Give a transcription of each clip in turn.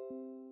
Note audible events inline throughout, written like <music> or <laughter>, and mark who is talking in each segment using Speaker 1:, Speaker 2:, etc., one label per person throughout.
Speaker 1: you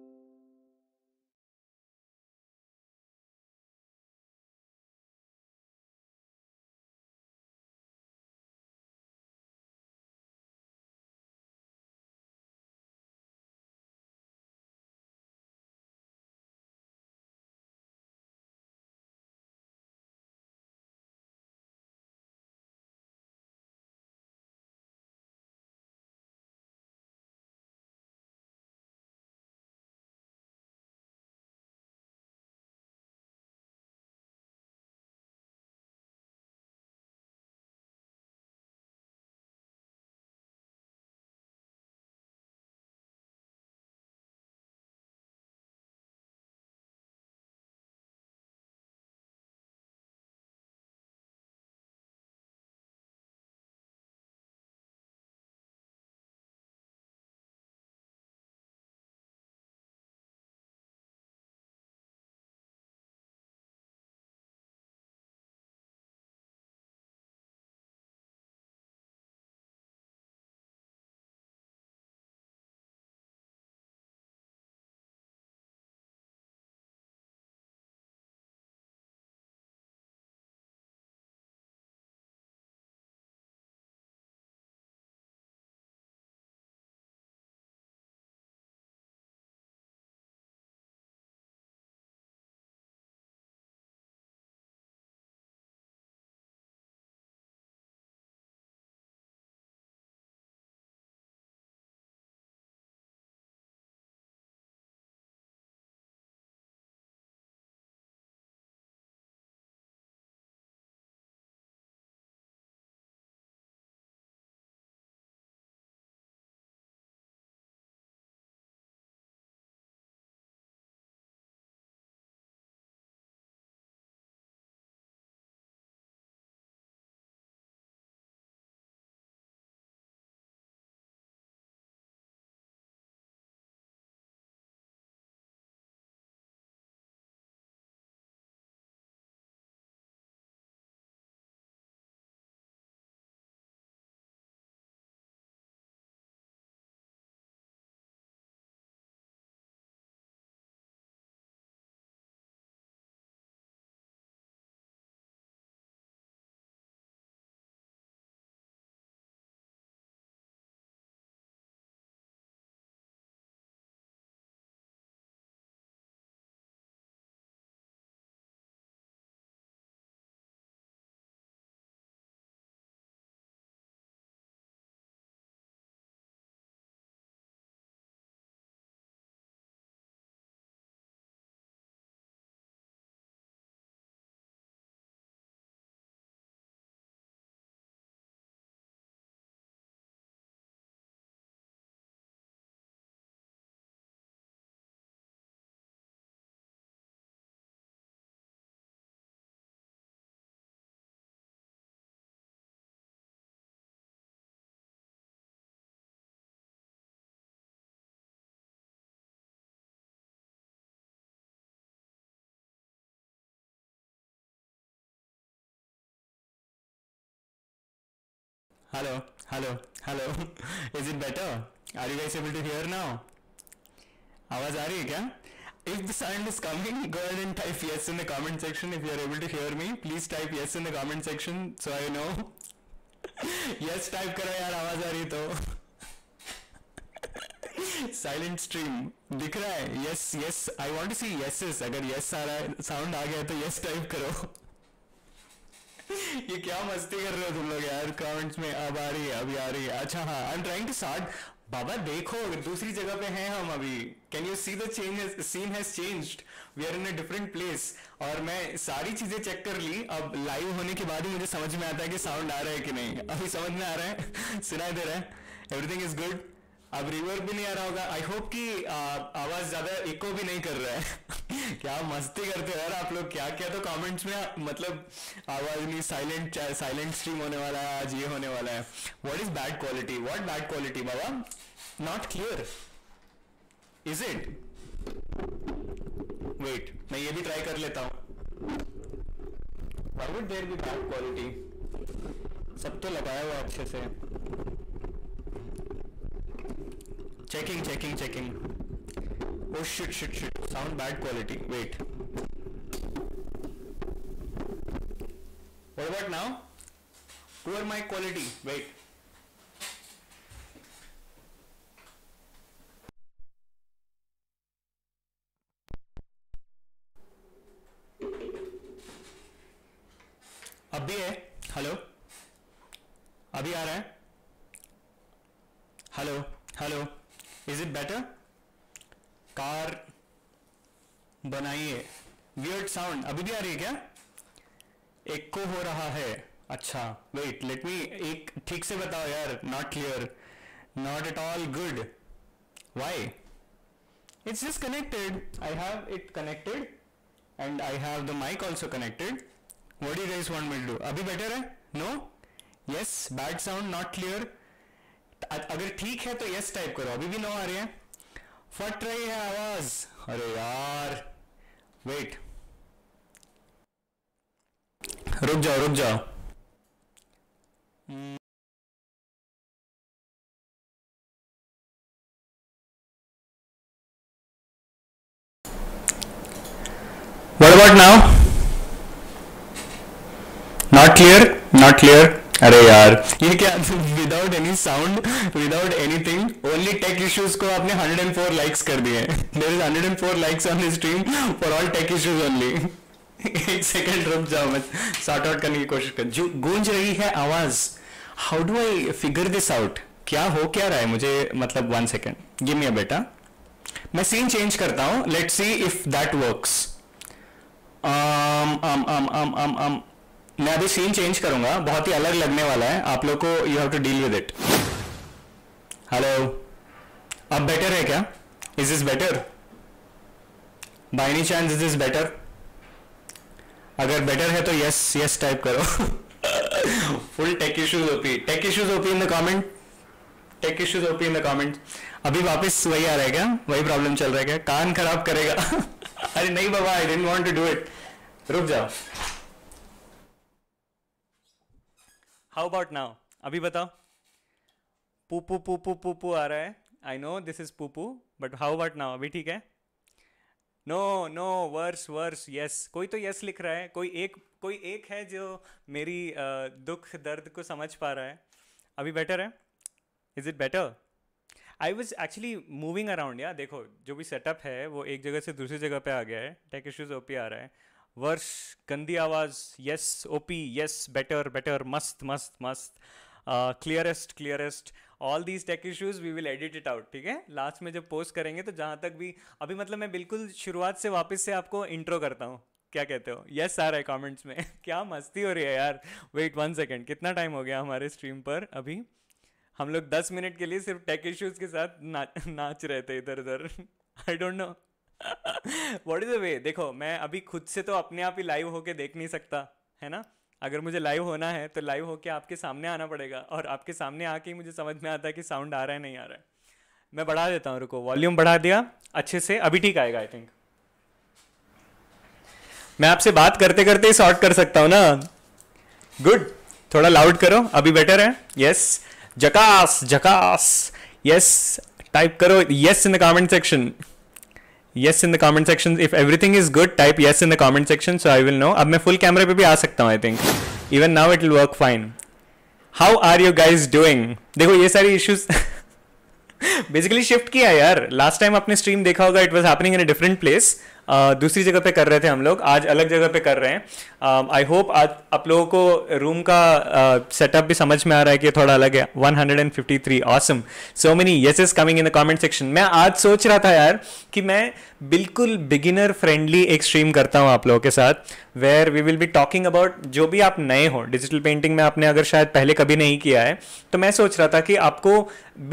Speaker 1: hello hello hello is it better are you guys able to hear now आवाज आ रही है क्या if the sound is coming go and type yes in the comment section if you are able to hear me please type yes in the comment section so I know yes type करो यार आवाज आ रही तो silent <laughs> stream दिख रहा है yes yes I want to see yes अगर यस आ रहा है साउंड आ गया तो यस टाइप करो ये क्या मस्ती कर रहे हो तुम लोग यार कमेंट्स में अब आ रही है अभी आ रही है अच्छा हाँ I am trying to start बाबा देखो दूसरी जगह पे हैं हम अभी can you see the change scene has changed we are in a different place और मैं सारी चीजें चेक कर ली अब लाइव होने के बाद ही मुझे समझ में आता है कि साउंड आ रहा है कि नहीं अभी समझ में आ रहा है <laughs> सुनाई दे रहा है एवरीथिंग इज गुड अब रिवर भी नहीं आ रहा होगा आई होप कि आवाज ज्यादा इको भी नहीं कर रहा है <laughs> क्या मस्ती करते हो यार आप लोग क्या क्या तो कमेंट्स में मतलब आवाज नहीं साइलेंट साइलेंट स्ट्रीम होने वाला है आज ये होने वाला है what is bad quality what bad quality बाबा not clear is it wait मैं ये भी ट्राई कर लेता हूं why would there be bad quality सब तो लगाया हुआ अच्छे से checking checking checking oh shit shit shit sound bad quality wait what about now poor mic quality wait अब भी है हेलो अभी आ रहा है hello hello is it better कार बनाइए वियर्ड साउंड अभी भी आ रही है क्या एक को हो रहा है अच्छा वेट लेट मी एक ठीक से बताओ यार not clear not at all good why it's just connected I have it connected and I have the mic also connected what you guys want mill do अभी बेटर है no yes bad sound not clear अगर ठीक है तो yes type करो अभी भी नौ आ रहे हैं फट रही है आवाज अरे यार वेट रुक जाओ रुक जाओ What about now not clear not clear अरे यार ये क्या without any sound without anything only tech issues को आपने 104 लाइक्स कर दिए there is 104 likes on this stream for all tech issues only एक सेकंड रुक जाओ मैं सॉर्ट आउट करने की कोशिश कर जो गूंज रही है आवाज how do I figure this out क्या हो क्या रहा है मुझे मतलब one second give me a बेटा मैं सीन चेंज करता हूं let see if that works um um um um um आम मैं अभी सीन चेंज करूंगा बहुत ही अलग लगने वाला है आप लोग को you have to deal with it hello अब बेटर है क्या is is better by any chance is is better अगर बेटर है तो यस यस टाइप करो full tech issues OP tech issues OP in the comment tech issues OP in the comment अभी वापस वही आ रहा है क्या वही प्रॉब्लम चल रहा है क्या कान खराब करेगा <laughs> अरे नहीं बाबा I dent want to do it रुक जाओ हाउ अबाउट नाउ अभी बताओ पुपू पुपू पुपू आ रहा है आई नो दिस इज पुपू बट हाउ अबाउट नाउ अभी ठीक है no no worse worse yes कोई तो यस लिख रहा है कोई एक कोई एक है जो मेरी uh, दुख दर्द को समझ पा रहा है अभी बेटर है is it better I was actually moving around या देखो जो भी सेटअप है वो एक जगह से दूसरी जगह पे आ गया है टेक इश्यूज ओ आ रहा है वर्ष गंदी आवाज़ yes OP yes better better मस्त मस्त मस्त clearest clearest all these tech issues we will edit it out ठीक है लास्ट में जब पोस्ट करेंगे तो जहाँ तक भी अभी मतलब मैं बिल्कुल शुरुआत से वापस से आपको इंट्रो करता हूँ क्या कहते हो यस आ रहा है कॉमेंट्स में <laughs> क्या मस्ती हो रही है यार वेट वन सेकेंड कितना टाइम हो गया हमारे स्ट्रीम पर अभी हम लोग दस मिनट के लिए सिर्फ टेक इश्यूज़ के साथ ना <laughs> नाच रहे थे इधर उधर I don't know what is the way देखो मैं अभी खुद से तो अपने आप ही लाइव होके देख नहीं सकता है ना अगर मुझे लाइव होना है तो लाइव होके आपके सामने आना पड़ेगा और आपके सामने आके ही मुझे समझ में आता है कि साउंड आ रहा है नहीं आ रहा है मैं बढ़ा देता हूँ रुको वॉल्यूम बढ़ा दिया अच्छे से अभी ठीक आएगा आई थिंक मैं आपसे बात करते करते ही सॉर्ट कर सकता हूँ ना गुड थोड़ा लाउड करो अभी बेटर है यस जकास जकास यस टाइप करो yes in the comment section yes in the comment section if everything is good type yes in the comment section so I will know अब मैं फुल कैमरे पे भी आ सकता हूँ I think even now it will work fine how are you guys doing देखो ये सारी इश्यूज बेसिकली शिफ्ट किया यार लास्ट टाइम आपने स्ट्रीम देखा होगा it was happening in a different place दूसरी जगह पे कर रहे थे हम लोग आज अलग जगह पे कर रहे हैं आई होप आज आप लोगों को रूम का सेटअप भी समझ में आ रहा है कि थोड़ा अलग है 153 awesome so many is coming in the comment section मैं आज सोच रहा था यार कि मैं बिल्कुल बिगिनर फ्रेंडली एक स्ट्रीम करता हूँ आप लोगों के साथ where we will be talking about जो भी आप नए हो डिजिटल पेंटिंग में आपने अगर शायद पहले कभी नहीं किया है तो मैं सोच रहा था कि आपको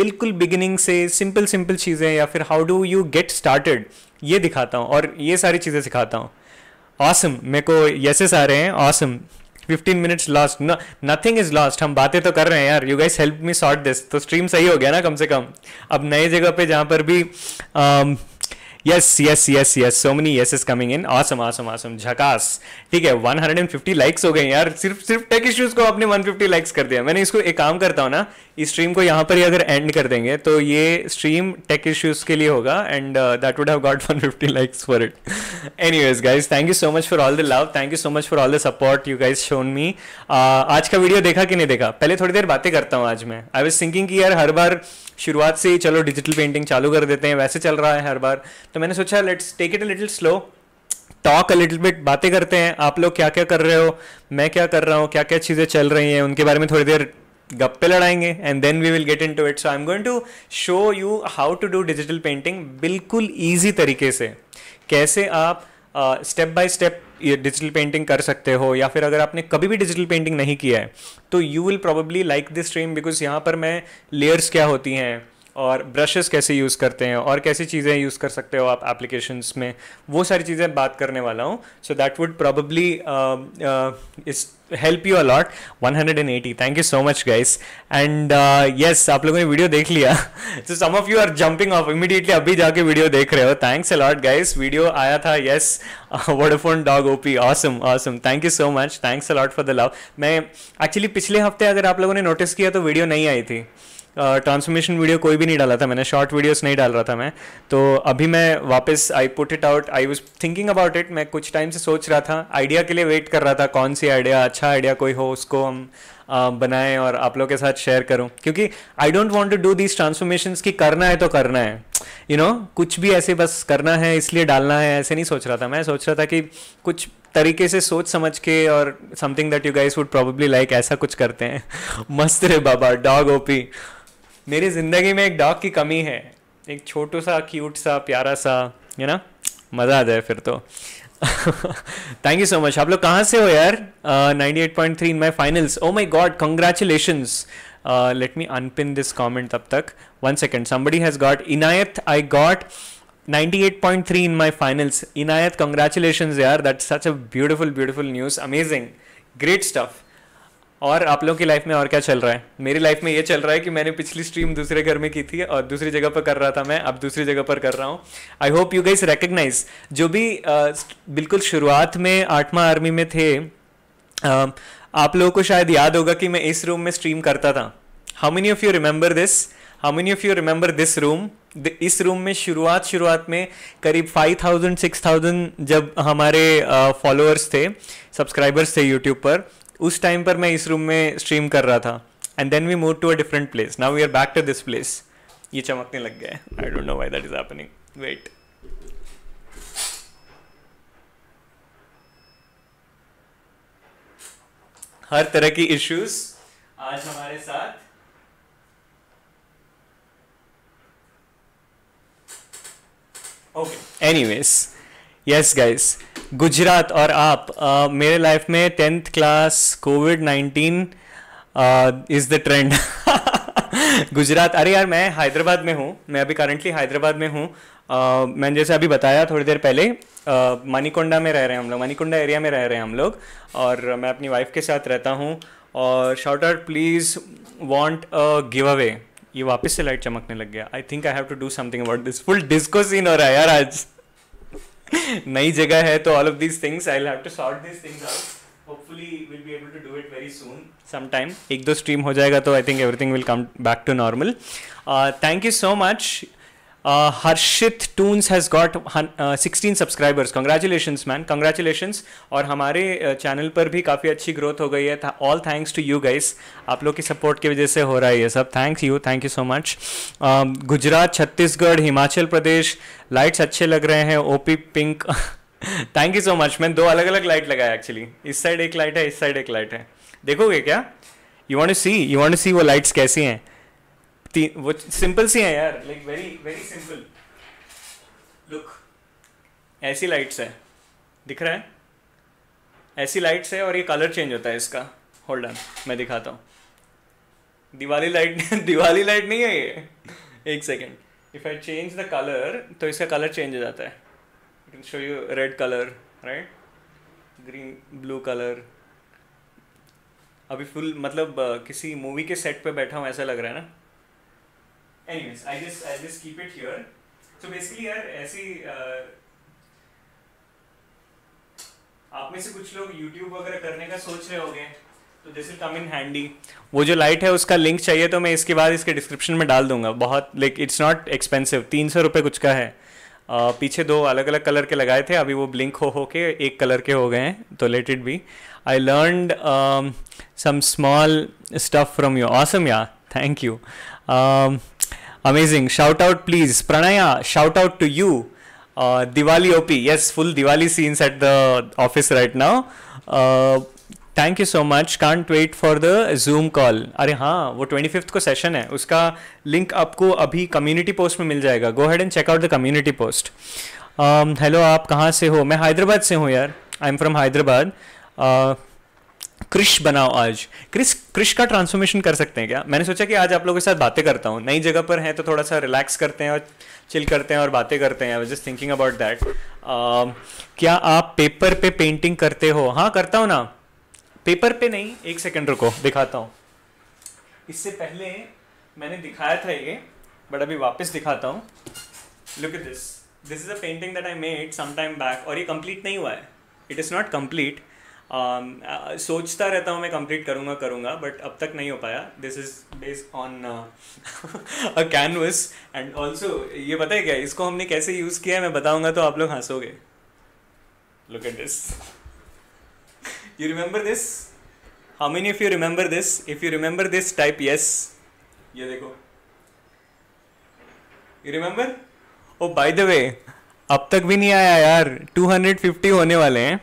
Speaker 1: बिल्कुल बिगिनिंग से सिंपल सिंपल चीज़ें या फिर how do you get started ये दिखाता हूँ और ये सारी चीज़ें सिखाता हूँ ऑसम मेरे को येसेस आ रहे हैं awesome fifteen minutes last nothing is last हम बातें तो कर रहे हैं यार you guys help me sort this तो स्ट्रीम सही हो गया ना कम से कम अब नए जगह पे जहाँ पर भी um, yes yes yes yes so many yes is coming in awesome awesome awesome झकास ठीक है 150 लाइक्स हो गए यार सिर्फ सिर्फ टेक इश्यूज को आपने 150 लाइक्स कर दिया मैंने इसको एक काम करता हूँ ना इस स्ट्रीम को यहाँ पर ही अगर एंड कर देंगे तो ये स्ट्रीम टेक इश्यूज के लिए होगा and that would have got 150 likes for it anyways guys thank you so much for all the love thank you so much for all the support you guys shown me आज का video देखा कि नहीं देखा पहले थोड़ी देर बातें करता हूँ आज मैं आई वॉज थिंकिंग कि यार हर बार शुरुआत से ही चलो डिजिटल पेंटिंग चालू कर देते हैं वैसे चल रहा है हर बार तो मैंने सोचा let's take it a little slow talk a little bit बातें करते हैं आप लोग क्या क्या कर रहे हो मैं क्या कर रहा हूँ क्या क्या चीज़ें चल रही हैं उनके बारे में थोड़ी देर गप्पे लड़ाएंगे and then we will get into it so I am going to show you how to do digital painting बिल्कुल ईजी तरीके से कैसे आप step by step digital painting कर सकते हो या फिर अगर आपने कभी भी डिजिटल पेंटिंग नहीं किया है तो you will probably like this stream because यहाँ पर मैं लेयर्स क्या होती हैं और ब्रशेस कैसे यूज़ करते हैं और कैसी चीज़ें यूज़ कर सकते हो आप एप्लीकेशंस में वो सारी चीज़ें बात करने वाला हूँ so that would probably is help you a lot एटी thank you so much guys and yes आप लोगों ने वीडियो देख लिया so some of you are jumping off immediately अभी जाके वीडियो देख रहे हो थैंक्स अलॉट गाइस वीडियो आया था yes <laughs> Vodafone dog OP awesome awesome thank you so much thanks a lot for the love मैं एक्चुअली पिछले हफ्ते अगर आप लोगों ने नोटिस किया तो वीडियो नहीं आई थी ट्रांसफॉर्मेशन वीडियो कोई भी नहीं डाला था मैंने शॉर्ट वीडियोस नहीं डाल रहा था मैं तो अभी मैं वापस I put it out I was thinking about it मैं कुछ टाइम से सोच रहा था आइडिया के लिए वेट कर रहा था कौन सी आइडिया अच्छा आइडिया कोई हो उसको हम बनाएं और आप लोगों के साथ शेयर करूं क्योंकि I don't want to do these transformation की करना है तो करना है यू you नो know, कुछ भी ऐसे बस करना है इसलिए डालना है ऐसे नहीं सोच रहा था मैं सोच रहा था कि कुछ तरीके से सोच समझ के और something that you guys would probably like ऐसा कुछ करते हैं <laughs> मस्त रे बाबा डॉग ओपी मेरी ज़िंदगी में एक डॉग की कमी है एक छोटू सा क्यूट सा प्यारा सा यू ना मज़ा आ जाए फिर तो थैंक यू सो मच आप लोग कहाँ से हो यार ninety eight point three in my finals oh my god congratulation let me unpin this comment तब तक one second somebody has got Inayat I got three in my finals Inayat congratulation यार that such a beautiful beautiful news amazing great stuff और आप लोगों की life में और क्या चल रहा है मेरी लाइफ में ये चल रहा है कि मैंने पिछली स्ट्रीम दूसरे घर में की थी और दूसरी जगह पर कर रहा था मैं अब दूसरी जगह पर कर रहा हूँ I hope you guys recognise जो भी आ, बिल्कुल शुरुआत में आठवां आर्मी में थे आ, आप लोगों को शायद याद होगा कि मैं इस रूम में स्ट्रीम करता था how many of you remember this how many of you remember this room इस रूम में शुरुआत शुरुआत में करीब 5000 6000 जब हमारे फॉलोअर्स थे सब्सक्राइबर्स थे यूट्यूब पर उस टाइम पर मैं इस रूम में स्ट्रीम कर रहा था and then we move to a different place now we are back to this place ये चमकने लग गया है I don't know why that is happening wait हर तरह की इश्यूज आज हमारे साथ okay anyways yes guys Gujarat और आप uh, मेरे लाइफ में tenth class COVID nineteen is the trend Gujarat अरे यार मैं हैदराबाद में हूँ मैं अभी करंटली हैदराबाद में हूँ uh, मैंने जैसे अभी बताया थोड़ी देर पहले uh, मनीकोंडा में रह रहे हैं हम लोग मनीकोंडा एरिया में रह रहे हैं हम लोग और मैं अपनी वाइफ के साथ रहता हूँ और short out please want a giveaway ये वापस से लाइट चमकने लग गया I think I have to do something about this full disco scene हो रहा है यार आज नई जगह है तो all of these things I have to sort these things out hopefully will be able to do it very soon some time एक दो स्ट्रीम हो जाएगा तो I think everything will come back to normal thank you so much Uh, Harshit toons has got sixteen subscribers congratulations man congratulations और हमारे channel uh, पर भी काफ़ी अच्छी ग्रोथ हो गई है all thanks to you guys आप लोग की सपोर्ट की वजह से हो रहा है ये सब thanks you thank you so much Gujarat Chhattisgarh Himachal Pradesh lights अच्छे लग रहे हैं OP pink thank you so much मैंने दो अलग अलग लाइट लगाया एक्चुअली इस साइड एक लाइट है इस साइड एक लाइट है देखोगे क्या you want see you want see वो लाइट्स कैसी हैं तीन वो सिंपल सी है यार like very very simple look ऐसी लाइट्स है दिख रहा है ऐसी लाइट्स है और ये कलर चेंज होता है इसका होल्ड ऑन मैं दिखाता हूँ दिवाली लाइट <laughs> दिवाली लाइट नहीं है ये एक second if I change the colour तो इसका कलर चेंज हो जाता है you can show you red colour right green blue colour अभी फुल मतलब किसी मूवी के सेट पे बैठा हूँ ऐसा लग रहा है ना anyways i just i just keep it here so basically यार ऐसी आप में से कुछ लोग YouTube वगैरह करने का सोच रहे होंगे तो this is come in handy वो जो लाइट है उसका लिंक चाहिए तो मैं इसके बाद इसके डिस्क्रिप्शन में डाल दूंगा बहुत लाइक इट्स नॉट एक्सपेंसिव तीन सौ रुपये कुछ का है आ, पीछे दो अलग अलग कलर के लगाए थे अभी वो ब्लिंक हो हो के एक कलर के हो गए हैं तो let it be I learn some small stuff from you awesome या thank you amazing shout out please Pranaya shout out to you Diwali OP yes full Diwali scenes at the office right now thank you so much can't wait for the Zoom call अरे हाँ वो twenty fifth को session है उसका link आपको अभी community post में मिल जाएगा go ahead and check out the community post hello आप कहाँ से हो मैं हैदराबाद से हूँ यार I am from Hyderabad uh, Krish बनाओ आज क्रिश क्रिश का ट्रांसफॉर्मेशन कर सकते हैं क्या मैंने सोचा कि आज आप लोगों के साथ बातें करता हूँ नई जगह पर हैं तो थोड़ा सा रिलैक्स करते हैं और चिल करते हैं और बातें करते हैं I was just thinking about that क्या आप पेपर पे पेंटिंग करते हो हाँ करता हूँ ना पेपर पे नहीं एक सेकेंड रुको दिखाता हूँ इससे पहले मैंने दिखाया था ये बट अभी वापस दिखाता हूँ look this this is a painting that I made some time back और ये कंप्लीट नहीं हुआ है it is not complete Um, uh, सोचता रहता हूँ मैं कंप्लीट करूँगा करूँगा बट अब तक नहीं हो पाया this is based on a canvas and also ये पता है क्या इसको हमने कैसे यूज़ किया है मैं बताऊँगा तो आप लोग हंसोगे look at this you remember this how many if you remember this if you remember this type yes ये देखो you remember oh by the way अब तक भी नहीं आया यार 250 होने वाले हैं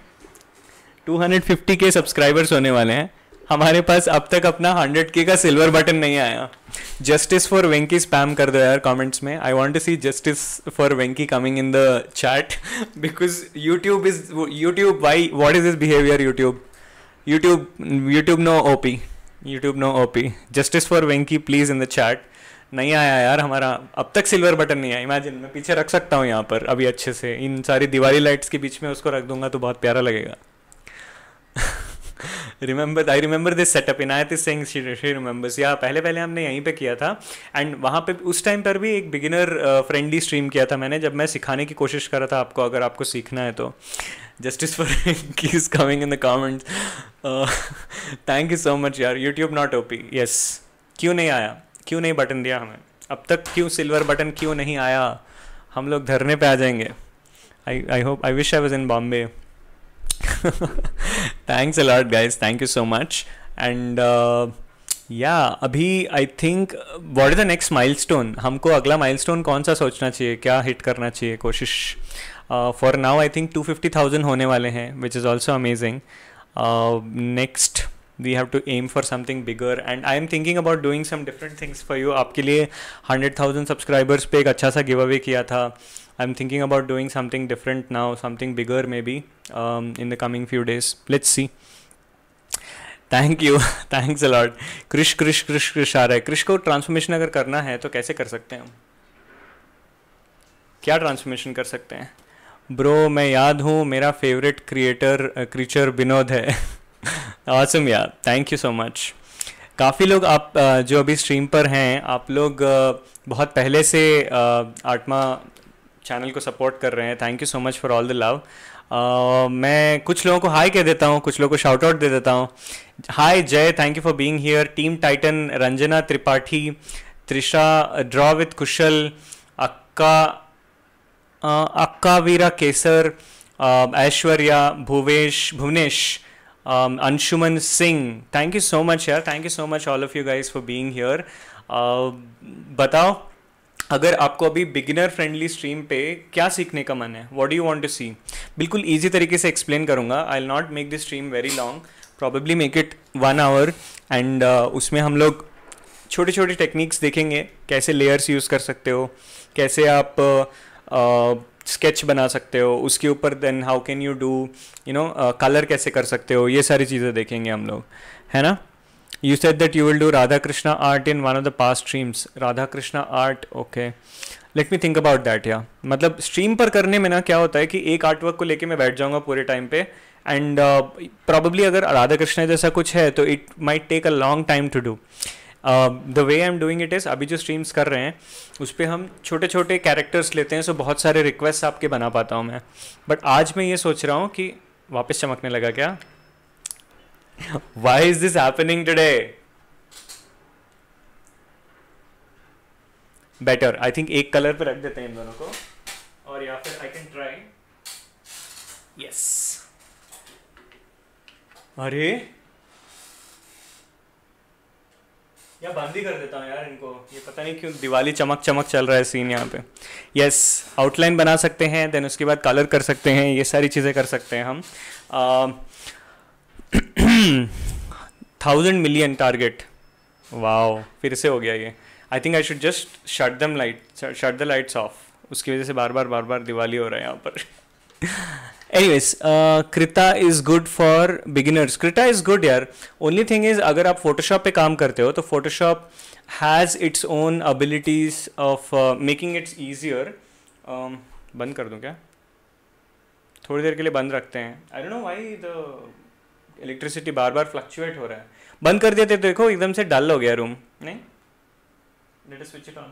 Speaker 1: 250 के सब्सक्राइबर्स होने वाले हैं हमारे पास अब तक अपना 100 के का सिल्वर बटन नहीं आया जस्टिस फॉर वेंकी स्पैम कर दो यार कमेंट्स में I want to see justice for Venky coming in the chat because YouTube is YouTube why what is is behaviour YouTube YouTube YouTube no O P YouTube no O P justice for Venky please in the chat नहीं आया यार हमारा अब तक silver button नहीं आया imagine मैं पीछे रख सकता हूँ यहाँ पर अभी अच्छे से इन सारी दिवाली लाइट्स के बीच में उसको रख दूंगा तो बहुत प्यारा लगेगा remember I remember this setup Inayat Singh she remembers या पहले पहले हमने यहीं पे किया था एंड वहाँ पे उस टाइम पर भी एक बिगिनर फ्रेंडली स्ट्रीम किया था मैंने जब मैं सिखाने की कोशिश कर रहा था आपको अगर आपको सीखना है तो जस्टिस फॉर की is coming in the comments thank you so much यार यूट्यूब नॉट ओपी यस क्यों नहीं आया क्यों नहीं बटन दिया हमें अब तक क्यों सिल्वर बटन क्यों नहीं आया हम लोग धरने पे आ जाएंगे I I hope I wish I was in Bombay thanks a lot guys thank you so much and या अभी I think what is the next milestone हमको अगला माइल स्टोन कौन सा सोचना चाहिए क्या हिट करना चाहिए कोशिश for now I think two fifty thousand होने वाले हैं which is also amazing next we have to aim for something bigger and I am thinking about doing some different things for you आपके लिए hundred thousand subscribers पे एक अच्छा सा give away किया था am thinking about doing something different now something bigger maybe in the coming few days let's see thank you thanks a lot Krish Krish Krish Krish आ रहा है क्रिश को ट्रांसफॉर्मेशन अगर करना है तो कैसे कर सकते हैं हम क्या ट्रांसफॉर्मेशन कर सकते हैं ब्रो मैं याद हूँ मेरा फेवरेट क्रिएटर क्रीचर विनोद है आसम यार थैंक यू सो मच काफ़ी लोग आप uh, जो अभी स्ट्रीम पर हैं आप लोग uh, बहुत पहले से uh, आत्मा चैनल को सपोर्ट कर रहे हैं thank you so much for all the love मैं कुछ लोगों को हाय कह देता हूँ कुछ लोगों को शाउट आउट दे देता हूँ hi Jay thank you for being here team Titan Ranjana Tripathi Trisha draw with Kushal Akka Akka Veera Kesar Aishwarya Bhuvesh Bhuvanesh Anshuman Singh thank you so much यार thank you so much all of you guys for for here बताओ अगर आपको अभी बिगिनर फ्रेंडली स्ट्रीम पे क्या सीखने का मन है what do you to see बिल्कुल ईजी तरीके से एक्सप्लेन करूँगा I not make this stream very long probably make it one hour and उसमें हम लोग छोटे छोटे टेक्निक्स देखेंगे कैसे लेयर्स यूज़ कर सकते हो कैसे आप स्केच uh, uh बना सकते हो उसके ऊपर then how can you do you know colour कैसे कर सकते हो ये सारी चीज़ें देखेंगे हम लोग है ना You said that you will do Radha Krishna art in one of the past streams. Radha Krishna art, okay. Let me think about that या मतलब स्ट्रीम पर करने में ना क्या होता है कि एक वर्क को लेके मैं बैठ जाऊंगा पूरे टाइम पे एंड प्रॉब्ली uh, अगर राधा कृष्ण जैसा कुछ है तो it might take a long time to do the way I am doing it is अभी जो स्ट्रीम्स कर रहे हैं उस पर हम छोटे छोटे कैरेक्टर्स लेते हैं सो बहुत सारे रिक्वेस्ट आपके बना पाता हूँ मैं बट आज मैं ये सोच रहा हूँ कि वापस चमकने लगा क्या why is this happening today better I think एक कलर पे रख देते हैं इन दोनों को और या फिर आई कैन ट्राई यस अरे या बंद ही कर देता हूँ यार इनको ये पता नहीं क्यों दिवाली चमक चमक चल रहा है सीन यहाँ पे यस आउटलाइन बना सकते हैं देन उसके बाद कलर कर सकते हैं ये सारी चीज़ें कर सकते हैं हम uh, thousand million target wow फिर से हो गया ये I think I should just shut them light shut the lights off उसकी वजह से बार बार बार बार दिवाली हो रहा है यहाँ पर anyways Krita is good for beginners Krita is good यार ओनली थिंग इज़ अगर आप फोटोशॉप पे काम करते हो तो Photoshop has its own abilities of making its easier बंद कर दूँ क्या थोड़ी देर के लिए बंद रखते हैं I don't know why the electricity बार बार फ्लक्चुएट हो रहा है बंद कर देते तो देखो एकदम से डल हो गया रूम नहीं let switch it on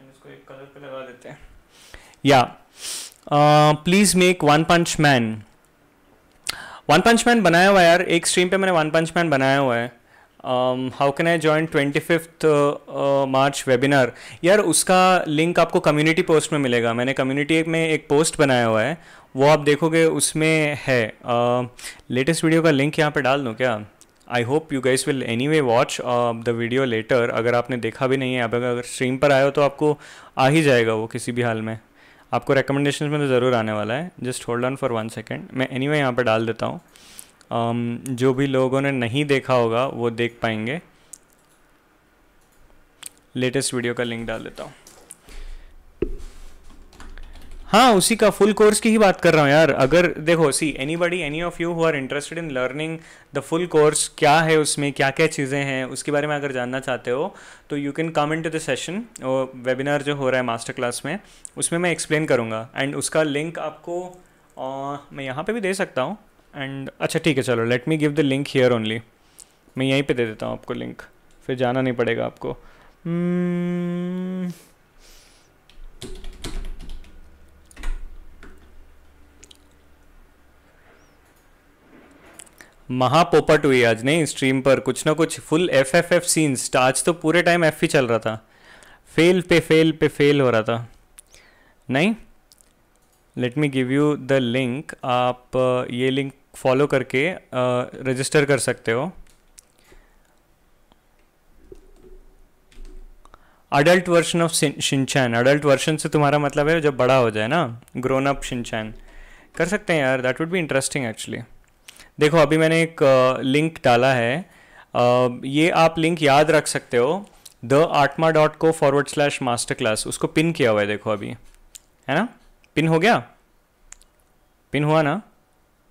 Speaker 1: and इसको एक कलर पे लगा देते हैं या please make One Punch Man One Punch Man बनाया हुआ यार एक स्ट्रीम पे मैंने वन पंच मैन बनाया हुआ है how can I join twenty fifth March webinar यार उसका लिंक आपको कम्युनिटी पोस्ट में मिलेगा मैंने कम्युनिटी में एक पोस्ट बनाया हुआ है वो आप देखोगे उसमें है लेटेस्ट वीडियो का लिंक यहाँ पे डाल दूँ क्या I hope you guys will anyway watch the video later अगर आपने देखा भी नहीं है अब अगर स्ट्रीम पर आए हो तो आपको आ ही जाएगा वो किसी भी हाल में आपको रिकमेंडेशन में तो ज़रूर आने वाला है just hold on for one second मैं एनी anyway यहाँ पर डाल देता हूँ um, जो भी लोगों ने नहीं देखा होगा वो देख पाएंगे लेटेस्ट वीडियो का लिंक डाल देता हूँ हाँ उसी का फुल कोर्स की ही बात कर रहा हूँ यार अगर देखो see anybody any of you who are interested in learning the full course क्या है उसमें क्या क्या चीज़ें हैं उसके बारे में अगर जानना चाहते हो तो you can come into the session webinar जो हो रहा है मास्टर क्लास में उसमें मैं एक्सप्लेन करूँगा एंड उसका लिंक आपको आ, मैं यहाँ पर भी दे सकता हूँ एंड अच्छा ठीक है चलो let me give the link here only मैं यहीं पर दे देता हूँ आपको लिंक फिर जाना नहीं पड़ेगा आपको hmm... महापोपट हुई आज नहीं स्ट्रीम पर कुछ ना कुछ full F F F scenes आज तो पूरे टाइम एफ ही चल रहा था फेल पे फेल पे फेल हो रहा था नहीं let me give you the link आप uh, ये लिंक फॉलो करके रजिस्टर uh, कर सकते हो adult version of Shinchan adult version से तुम्हारा मतलब है जब बड़ा हो जाए ना ग्रोन अप शिनचैन कर सकते हैं यार that would be interesting actually देखो अभी मैंने एक लिंक डाला है ये आप लिंक याद रख सकते हो the Atma dot co forward slash master class उसको पिन किया हुआ है देखो अभी है ना पिन हो गया पिन हुआ ना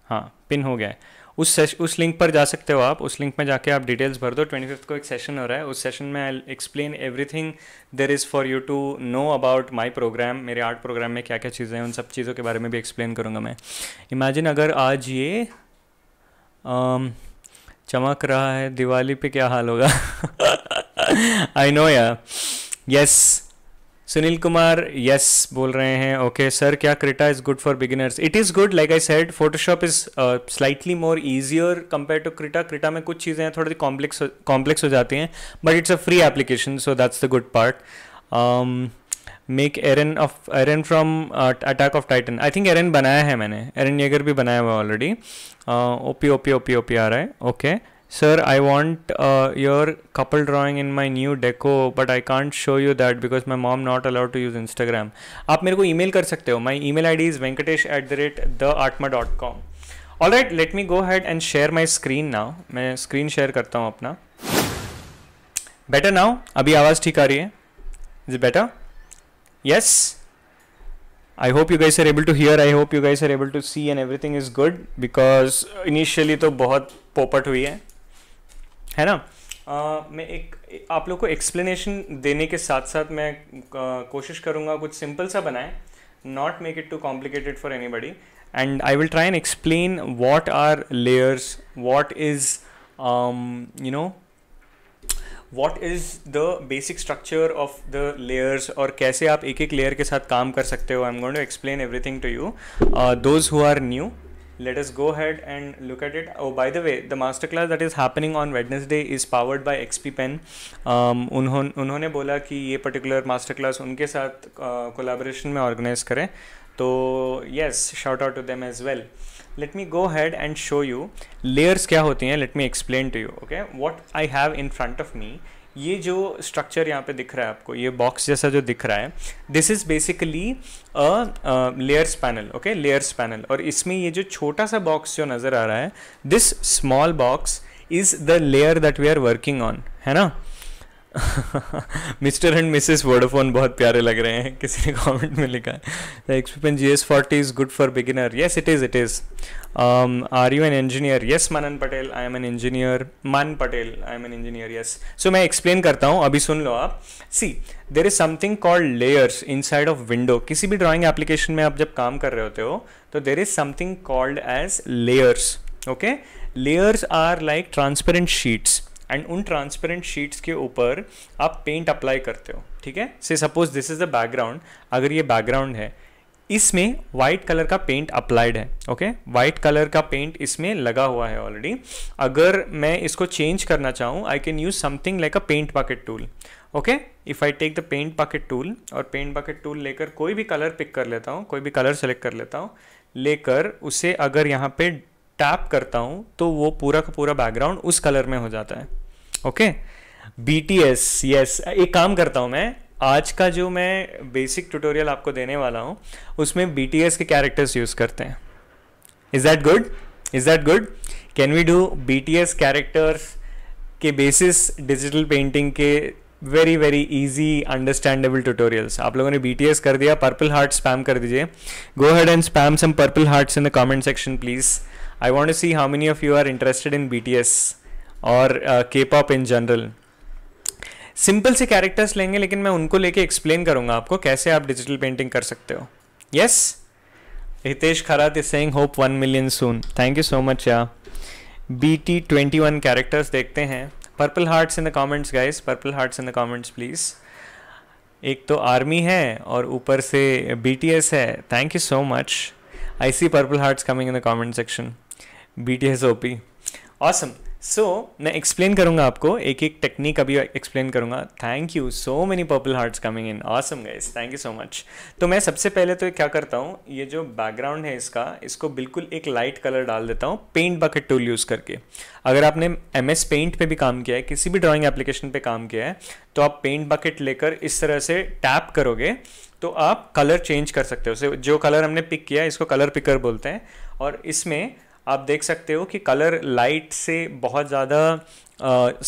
Speaker 1: हाँ पिन हो गया उस सेश उस लिंक पर जा सकते हो आप उस लिंक में जाके आप डिटेल्स भर दो ट्वेंटी फिफ्थ को एक सेशन हो रहा है उस सेशन में I explain everything there is for you to know about my programme मेरे आर्ट प्रोग्राम में क्या क्या चीज़ें हैं उन सब चीज़ों के बारे में भी एक्सप्लेन करूँगा मैं इमेजिन अगर आज ये Um, चमक रहा है दिवाली पे क्या हाल होगा आई नो या यस सुनील कुमार यस बोल रहे हैं ओके सर क्या Krita is good for beginners it is good like I said Photoshop is slightly more easier compare to Krita Krita में कुछ चीज़ें थोड़ी कॉम्प्लेक्स कॉम्प्लेक्स हो जाती हैं but it's a free application so that's the good part make Eren of Eren from Attack on Titan I think Eren बनाया है मैंने एरन येगर भी बनाया हुआ already uh, OP OP OP OP आ रहा है okay sir I want your couple drawing in my new deco but I can't show you that because my mom not allowed to use Instagram आप मेरे को email कर सकते हो my email ID is Venkatesh at the rate the Atma dot com all right let me go ahead and share my screen now मैं screen share करता हूँ अपना बेटर नाउ अभी आवाज़ ठीक आ रही है is better yes I hope you guys are able to hear I hope you guys are able to see and everything is good because initially तो बहुत पोपट हुई है है ना uh, मैं एक आप लोग को एक्सप्लेनेशन देने के साथ साथ मैं uh, कोशिश करूँगा कुछ सिंपल सा बनाएं not make it too complicated for anybody and i will try and explain what are layers what is um, you know what is the basic structure of the layers और कैसे आप एक एक लेयर के साथ काम कर सकते हो I am going to explain everything to you those who are new let us go ahead and look at it oh by the way the masterclass that is is on wednesday is powered by xp pen um, उन्होंने बोला कि ये particular master class उनके साथ collaboration uh, में organise करें तो yes shout out to them as well let me go ahead and show you layers क्या होती हैं let me explain to you okay what I have in front of me ये जो structure यहाँ पे दिख रहा है आपको ये बॉक्स जैसा जो दिख रहा है this is basically a layers panel okay layers panel और इसमें ये जो छोटा सा बॉक्स जो नज़र आ रहा है this small box is the layer that we are working on है ना मिस्टर एंड मिसेस वोडाफोन बहुत प्यारे लग रहे हैं किसी ने कमेंट में लिखा है the XP Pen G S forty is good for beginner yes it is it is are you an engineer yes Manan Patel I am an engineer Maan Patel I am an engineer yes so मैं एक्सप्लेन करता हूँ अभी सुन लो आप see there is something called layers inside of window किसी भी drawing application में आप जब काम कर रहे होते हो तो there is something called as layers okay layers are like transparent sheets and उन ट्रांसपेरेंट शीट्स के ऊपर आप पेंट अप्लाई करते हो ठीक है से suppose this is the background अगर ये बैकग्राउंड है इसमें वाइट कलर का पेंट अप्लाइड है ओके वाइट कलर का पेंट इसमें लगा हुआ है ऑलरेडी अगर मैं इसको चेंज करना चाहूँ I can use something like a paint bucket tool okay if I take the paint bucket tool और पेंट बकेट टूल लेकर कोई भी कलर पिक कर लेता हूँ कोई भी कलर सेलेक्ट कर लेता हूँ लेकर उसे अगर यहाँ पे टैप करता हूँ तो वो पूरा का पूरा बैकग्राउंड उस कलर में हो जाता है okay B T S yes एक काम करता हूं मैं आज का जो मैं बेसिक ट्यूटोरियल आपको देने वाला हूं उसमें बी टी एस के कैरेक्टर्स यूज़ करते हैं is that good is that good can we do B T S characters के बेसिस डिजिटल पेंटिंग के very very easy understandable tutorials आप लोगों ने बी कर दिया पर्पल हार्ट स्पैम कर दीजिए go head and spam some purple hearts in the comment section please I want to see how many of you are interested in B T S और K pop in general simple से characters लेंगे लेकिन मैं उनको लेके explain करूंगा आपको कैसे आप डिजिटल पेंटिंग कर सकते हो yes Hitesh Kharat is saying hope one million soon thank you so much या B T twenty one characters देखते हैं purple hearts in the comments guys purple hearts in the comments please एक तो आर्मी है और ऊपर से बी है thank you so much I see purple hearts coming in the comment section B T S O P awesome so so, मैं explain करूंगा आपको एक एक टेक्निक अभी एक्सप्लेन करूंगा thank you so many purple hearts coming in awesome guys thank you so much तो मैं सबसे पहले तो क्या करता हूँ ये जो बैकग्राउंड है इसका इसको बिल्कुल एक लाइट कलर डाल देता हूँ पेंट बकेट टूल यूज़ करके अगर आपने एम एस पेंट पर भी काम किया है किसी भी ड्राॅइंग एप्लीकेशन पर काम किया है तो आप पेंट बकेट लेकर इस तरह से टैप करोगे तो आप कलर चेंज कर सकते हो जो कलर हमने पिक किया है इसको कलर पिकर बोलते हैं और इसमें आप देख सकते हो कि कलर लाइट से बहुत ज़्यादा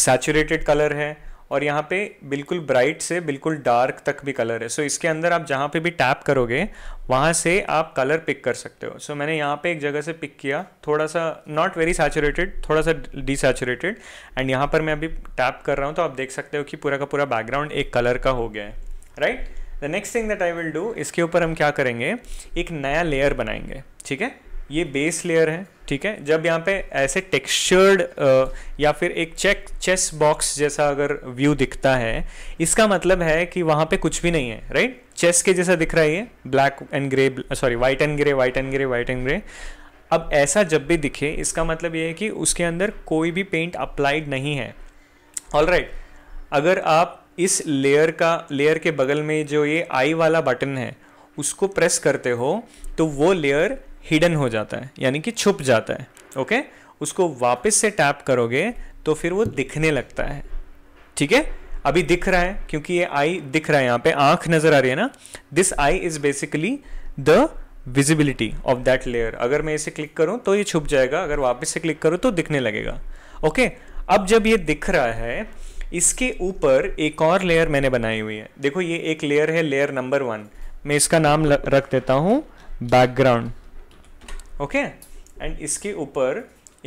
Speaker 1: सैचुरेटेड कलर है और यहाँ पे बिल्कुल ब्राइट से बिल्कुल डार्क तक भी कलर है सो so, इसके अंदर आप जहाँ पे भी टैप करोगे वहाँ से आप कलर पिक कर सकते हो सो so, मैंने यहाँ पे एक जगह से पिक किया थोड़ा सा नॉट वेरी सैचुरेटेड थोड़ा सा डिसचुरेटेड एंड यहाँ पर मैं अभी टैप कर रहा हूँ तो आप देख सकते हो कि पूरा का पूरा बैकग्राउंड एक कलर का हो गया है right the next thing that I will do इसके ऊपर हम क्या करेंगे एक नया लेयर बनाएंगे ठीक है ये बेस लेयर है ठीक है जब यहाँ पे ऐसे टेक्सचर्ड या फिर एक चेक चेस बॉक्स जैसा अगर व्यू दिखता है इसका मतलब है कि वहाँ पे कुछ भी नहीं है राइट चेस के जैसा दिख रहा है ये black and grey sorry white and grey white and grey white and grey अब ऐसा जब भी दिखे इसका मतलब ये है कि उसके अंदर कोई भी पेंट अप्लाइड नहीं है ऑल राइट right. अगर आप इस लेयर का लेयर के बगल में जो ये आई वाला बटन है उसको प्रेस करते हो तो वो लेयर हिडन हो जाता है यानी कि छुप जाता है ओके उसको वापस से टैप करोगे तो फिर वो दिखने लगता है ठीक है अभी दिख रहा है क्योंकि ये आई दिख रहा है यहाँ पे आंख नजर आ रही है ना this eye is basically the visibility of that layer अगर मैं इसे क्लिक करूँ तो ये छुप जाएगा अगर वापस से क्लिक करूँ तो दिखने लगेगा ओके अब जब ये दिख रहा है इसके ऊपर एक और लेयर मैंने बनाई हुई है देखो ये एक लेयर है लेयर नंबर वन मैं इसका नाम रख देता हूँ बैकग्राउंड ओके एंड इसके ऊपर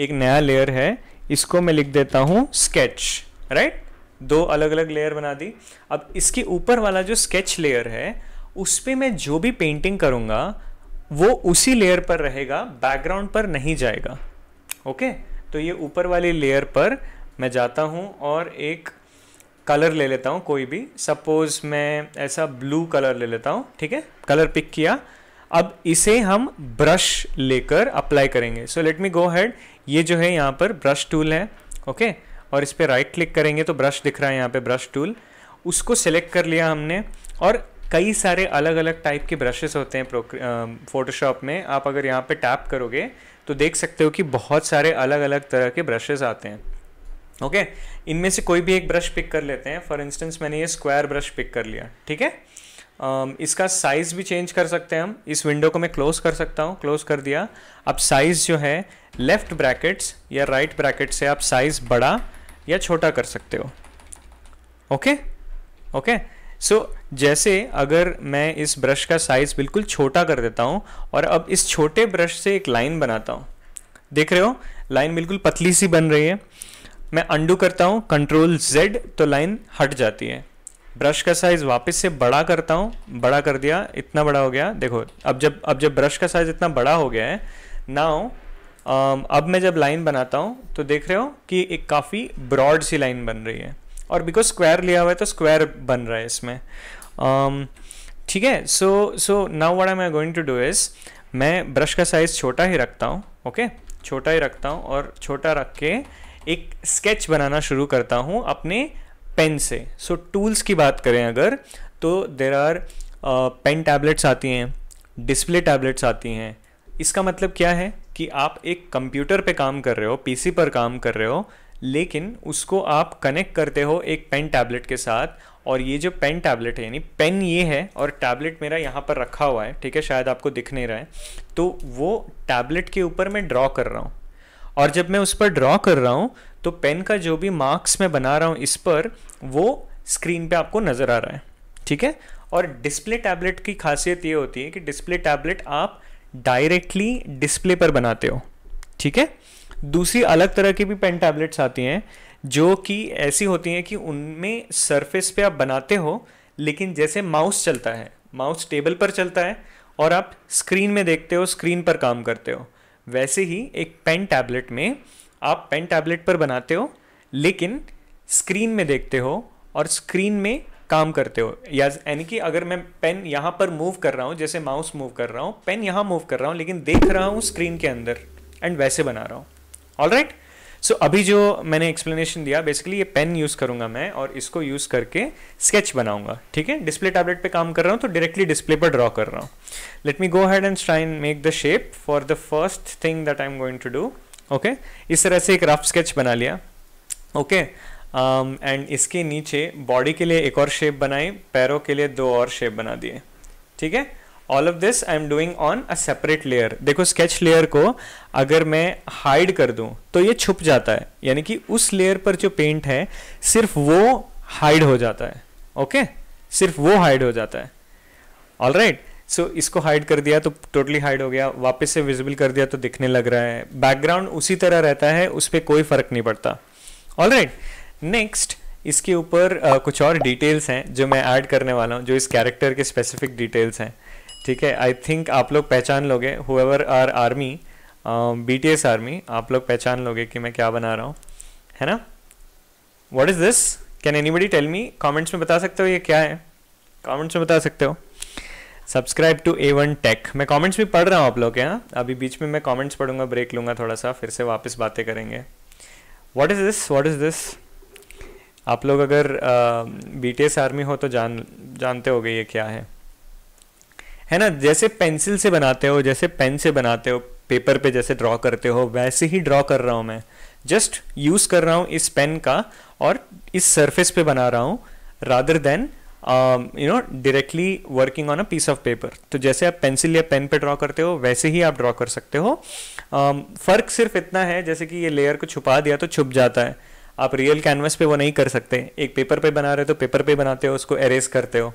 Speaker 1: एक नया लेयर है इसको मैं लिख देता हूँ स्केच राइट दो अलग अलग लेयर बना दी अब इसके ऊपर वाला जो स्केच लेयर है उस पर मैं जो भी पेंटिंग करूँगा वो उसी लेयर पर रहेगा बैकग्राउंड पर नहीं जाएगा ओके तो ये ऊपर वाली लेयर पर मैं जाता हूँ और एक कलर ले लेता हूँ कोई भी सपोज़ मैं ऐसा ब्लू कलर ले लेता हूँ ठीक है कलर पिक किया अब इसे हम ब्रश लेकर अप्लाई करेंगे so let me go had ये जो है यहाँ पर ब्रश टूल है ओके okay? और इस पर राइट क्लिक करेंगे तो ब्रश दिख रहा है यहाँ पे ब्रश टूल उसको सेलेक्ट कर लिया हमने और कई सारे अलग अलग टाइप के ब्रशेस होते हैं फोटोशॉप में आप अगर यहाँ पे टैप करोगे तो देख सकते हो कि बहुत सारे अलग अलग तरह के ब्रशेस आते हैं ओके okay? इनमें से कोई भी एक ब्रश पिक कर लेते हैं फॉर इंस्टेंस मैंने ये स्क्वायर ब्रश पिक कर लिया ठीक है Um, इसका साइज़ भी चेंज कर सकते हैं हम इस विंडो को मैं क्लोज़ कर सकता हूँ क्लोज़ कर दिया अब साइज़ जो है लेफ़्ट ब्रैकेट्स या राइट right ब्रैकेट से आप साइज़ बड़ा या छोटा कर सकते हो ओके ओके सो जैसे अगर मैं इस ब्रश का साइज़ बिल्कुल छोटा कर देता हूँ और अब इस छोटे ब्रश से एक लाइन बनाता हूँ देख रहे हो लाइन बिल्कुल पतली सी बन रही है मैं अंडू करता हूँ कंट्रोल जेड तो लाइन हट जाती है ब्रश का साइज़ वापस से बड़ा करता हूँ बड़ा कर दिया इतना बड़ा हो गया देखो अब जब अब जब ब्रश का साइज़ इतना बड़ा हो गया है नाउ अब मैं जब लाइन बनाता हूँ तो देख रहे हो कि एक काफ़ी ब्रॉड सी लाइन बन रही है और बिकॉज स्क्वायर लिया हुआ है तो स्क्वायर बन रहा है इसमें ठीक है so so now what I am going to do is मैं ब्रश का साइज़ छोटा ही रखता हूँ ओके छोटा ही रखता हूँ और छोटा रख के एक स्केच बनाना शुरू करता हूँ अपने पेन से सो so, टूल्स की बात करें अगर तो देर आर पेन टैबलेट्स आती हैं डिस्प्ले टैबलेट्स आती हैं इसका मतलब क्या है कि आप एक कंप्यूटर पे काम कर रहे हो पीसी पर काम कर रहे हो लेकिन उसको आप कनेक्ट करते हो एक पेन टैबलेट के साथ और ये जो पेन टैबलेट है यानी पेन ये है और टैबलेट मेरा यहाँ पर रखा हुआ है ठीक है शायद आपको दिख नहीं रहा है तो वो टैबलेट के ऊपर मैं ड्रॉ कर रहा हूँ और जब मैं उस पर ड्रॉ कर रहा हूँ तो पेन का जो भी मार्क्स मैं बना रहा हूँ इस पर वो स्क्रीन पे आपको नज़र आ रहा है ठीक है और डिस्प्ले टैबलेट की खासियत ये होती है कि डिस्प्ले टैबलेट आप डायरेक्टली डिस्प्ले पर बनाते हो ठीक है दूसरी अलग तरह की भी पेन टैबलेट्स आती हैं जो कि ऐसी होती हैं कि उनमें सरफेस पे आप बनाते हो लेकिन जैसे माउस चलता है माउस टेबल पर चलता है और आप स्क्रीन में देखते हो स्क्रीन पर काम करते हो वैसे ही एक पेन टैबलेट में आप पेन टैबलेट पर बनाते हो लेकिन स्क्रीन में देखते हो और स्क्रीन में काम करते हो या यानी कि अगर मैं पेन यहाँ पर मूव कर रहा हूँ जैसे माउस मूव कर रहा हूँ पेन यहाँ मूव कर रहा हूँ लेकिन देख रहा हूँ स्क्रीन के अंदर एंड वैसे बना रहा हूँ all right right? So so, अभी जो मैंने एक्सप्लेनेशन दिया बेसिकली ये पेन यूज़ करूंगा मैं और इसको यूज़ करके स्केच बनाऊंगा ठीक है डिस्प्ले टैबलेट पे काम कर रहा हूँ तो डायरेक्टली डिस्प्ले पर ड्रॉ कर रहा हूँ let me go ahead and try and make the shape for the first thing that I am going to do okay इस तरह से एक रफ स्केच बना लिया ओके okay? एंड um, इसके नीचे बॉडी के लिए एक और शेप बनाई पैरों के लिए दो और शेप बना दिए ठीक है all of this I am doing on a separate layer देखो स्केच लेयर को अगर मैं हाइड कर दूं तो ये छुप जाता है यानी कि उस लेयर पर जो पेंट है सिर्फ वो हाइड हो जाता है ओके okay? सिर्फ वो हाइड हो जाता है ऑल राइट सो इसको हाइड कर दिया तो टोटली हाइड हो गया वापस से विजिबल कर दिया तो दिखने लग रहा है बैकग्राउंड उसी तरह रहता है उस पर कोई फर्क नहीं पड़ता ऑल राइट नेक्स्ट इसके ऊपर कुछ और डिटेल्स हैं जो मैं ऐड करने वाला हूँ जो इस कैरेक्टर के स्पेसिफिक डिटेल्स हैं ठीक है आई थिंक आप लोग पहचान लोगे however our army B T S army आप लोग पहचान लोगे कि मैं क्या बना रहा हूँ है ना what is this can anybody tell me comments में बता सकते हो ये क्या है कॉमेंट्स में बता सकते हो subscribe to A one tech मैं कॉमेंट्स भी पढ़ रहा हूँ आप लोग के यहाँ अभी बीच में मैं कॉमेंट्स पढ़ूंगा ब्रेक लूंगा थोड़ा सा फिर से वापस बातें करेंगे what is this what is this आप लोग अगर बी टी एस आर्मी हो तो जान जानते हो गए ये क्या है है ना जैसे पेंसिल से बनाते हो जैसे पेन से बनाते हो पेपर पे जैसे ड्रॉ करते हो वैसे ही ड्रॉ कर रहा हूँ मैं जस्ट यूज़ कर रहा हूँ इस पेन का और इस सरफेस पे बना रहा हूँ rather than you know directly working on a piece of paper तो जैसे आप पेंसिल या पेन पे ड्रॉ करते हो वैसे ही आप ड्रॉ कर सकते हो um, फ़र्क सिर्फ इतना है जैसे कि ये लेयर को छुपा दिया तो छुप जाता है आप रियल कैनवस पे वो नहीं कर सकते एक पेपर पे बना रहे हो तो पेपर पे बनाते हो उसको एरेज करते हो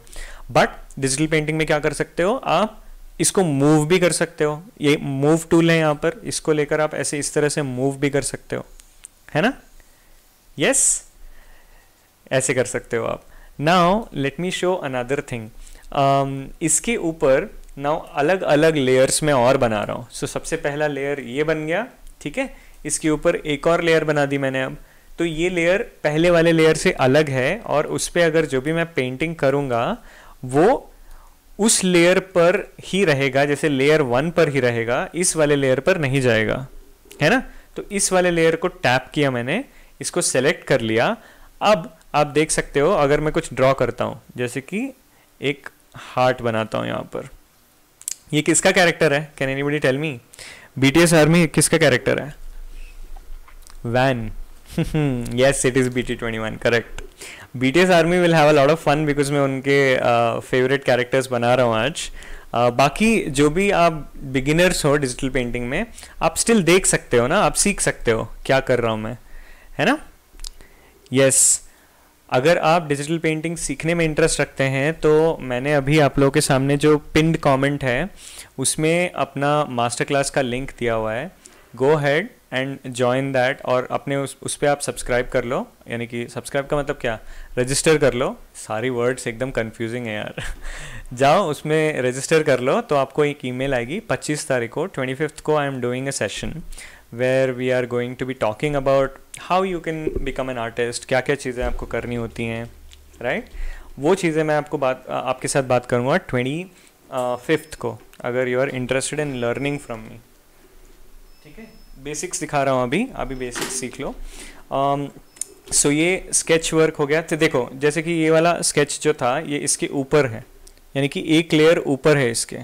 Speaker 1: बट डिजिटल पेंटिंग में क्या कर सकते हो आप इसको मूव भी कर सकते हो ये मूव टूल है यहाँ पर इसको लेकर आप ऐसे इस तरह से मूव भी कर सकते हो है ना यस yes? ऐसे कर सकते हो आप now let me show another thing इसके ऊपर नाउ अलग अलग लेयर्स में और बना रहा हूँ सो so, सबसे पहला लेयर ये बन गया ठीक है इसके ऊपर एक और लेयर बना दी मैंने अब तो ये लेयर पहले वाले लेयर से अलग है और उस पर अगर जो भी मैं पेंटिंग करूँगा वो उस लेयर पर ही रहेगा जैसे लेयर वन पर ही रहेगा इस वाले लेयर पर नहीं जाएगा है ना तो इस वाले लेयर को टैप किया मैंने इसको सेलेक्ट कर लिया अब आप देख सकते हो अगर मैं कुछ ड्रॉ करता हूँ जैसे कि एक हार्ट बनाता हूँ यहाँ पर ये किसका कैरेक्टर है can anybody tell me B army किसका कैरेक्टर है when <laughs> yes, it is BT21, correct. BTS army will have a lot of fun because मैं उनके फेवरेट uh, कैरेक्टर्स बना रहा हूँ आज uh, बाकी जो भी आप बिगिनर्स हो डिजिटल पेंटिंग में आप स्टिल देख सकते हो ना आप सीख सकते हो क्या कर रहा हूँ मैं है ना यस yes. अगर आप डिजिटल पेंटिंग सीखने में इंटरेस्ट रखते हैं तो मैंने अभी आप लोगों के सामने जो पिंड कॉमेंट है उसमें अपना मास्टर क्लास का लिंक दिया हुआ है go ahead and join that और अपने उस उस पर आप सब्सक्राइब कर लो यानी कि सब्सक्राइब का मतलब क्या रजिस्टर कर लो सारी वर्ड्स एकदम कंफ्यूजिंग है यार <laughs> जाओ उसमें रजिस्टर कर लो तो आपको एक ईमेल आएगी 25 तारीख को 25th को I am doing a session where we are going to be talking about how you can become an artist क्या क्या चीज़ें आपको करनी होती हैं राइट right? वो चीज़ें मैं आपको बात आपके साथ बात करूँगा ट्वेंटी फिफ्थ को अगर you are interested in learning from me ठीक है बेसिक्स दिखा रहा हूँ अभी अभी बेसिक्स सीख लो सो um, so ये स्केच वर्क हो गया तो देखो जैसे कि ये वाला स्केच जो था ये इसके ऊपर है यानी कि एक लेयर ऊपर है इसके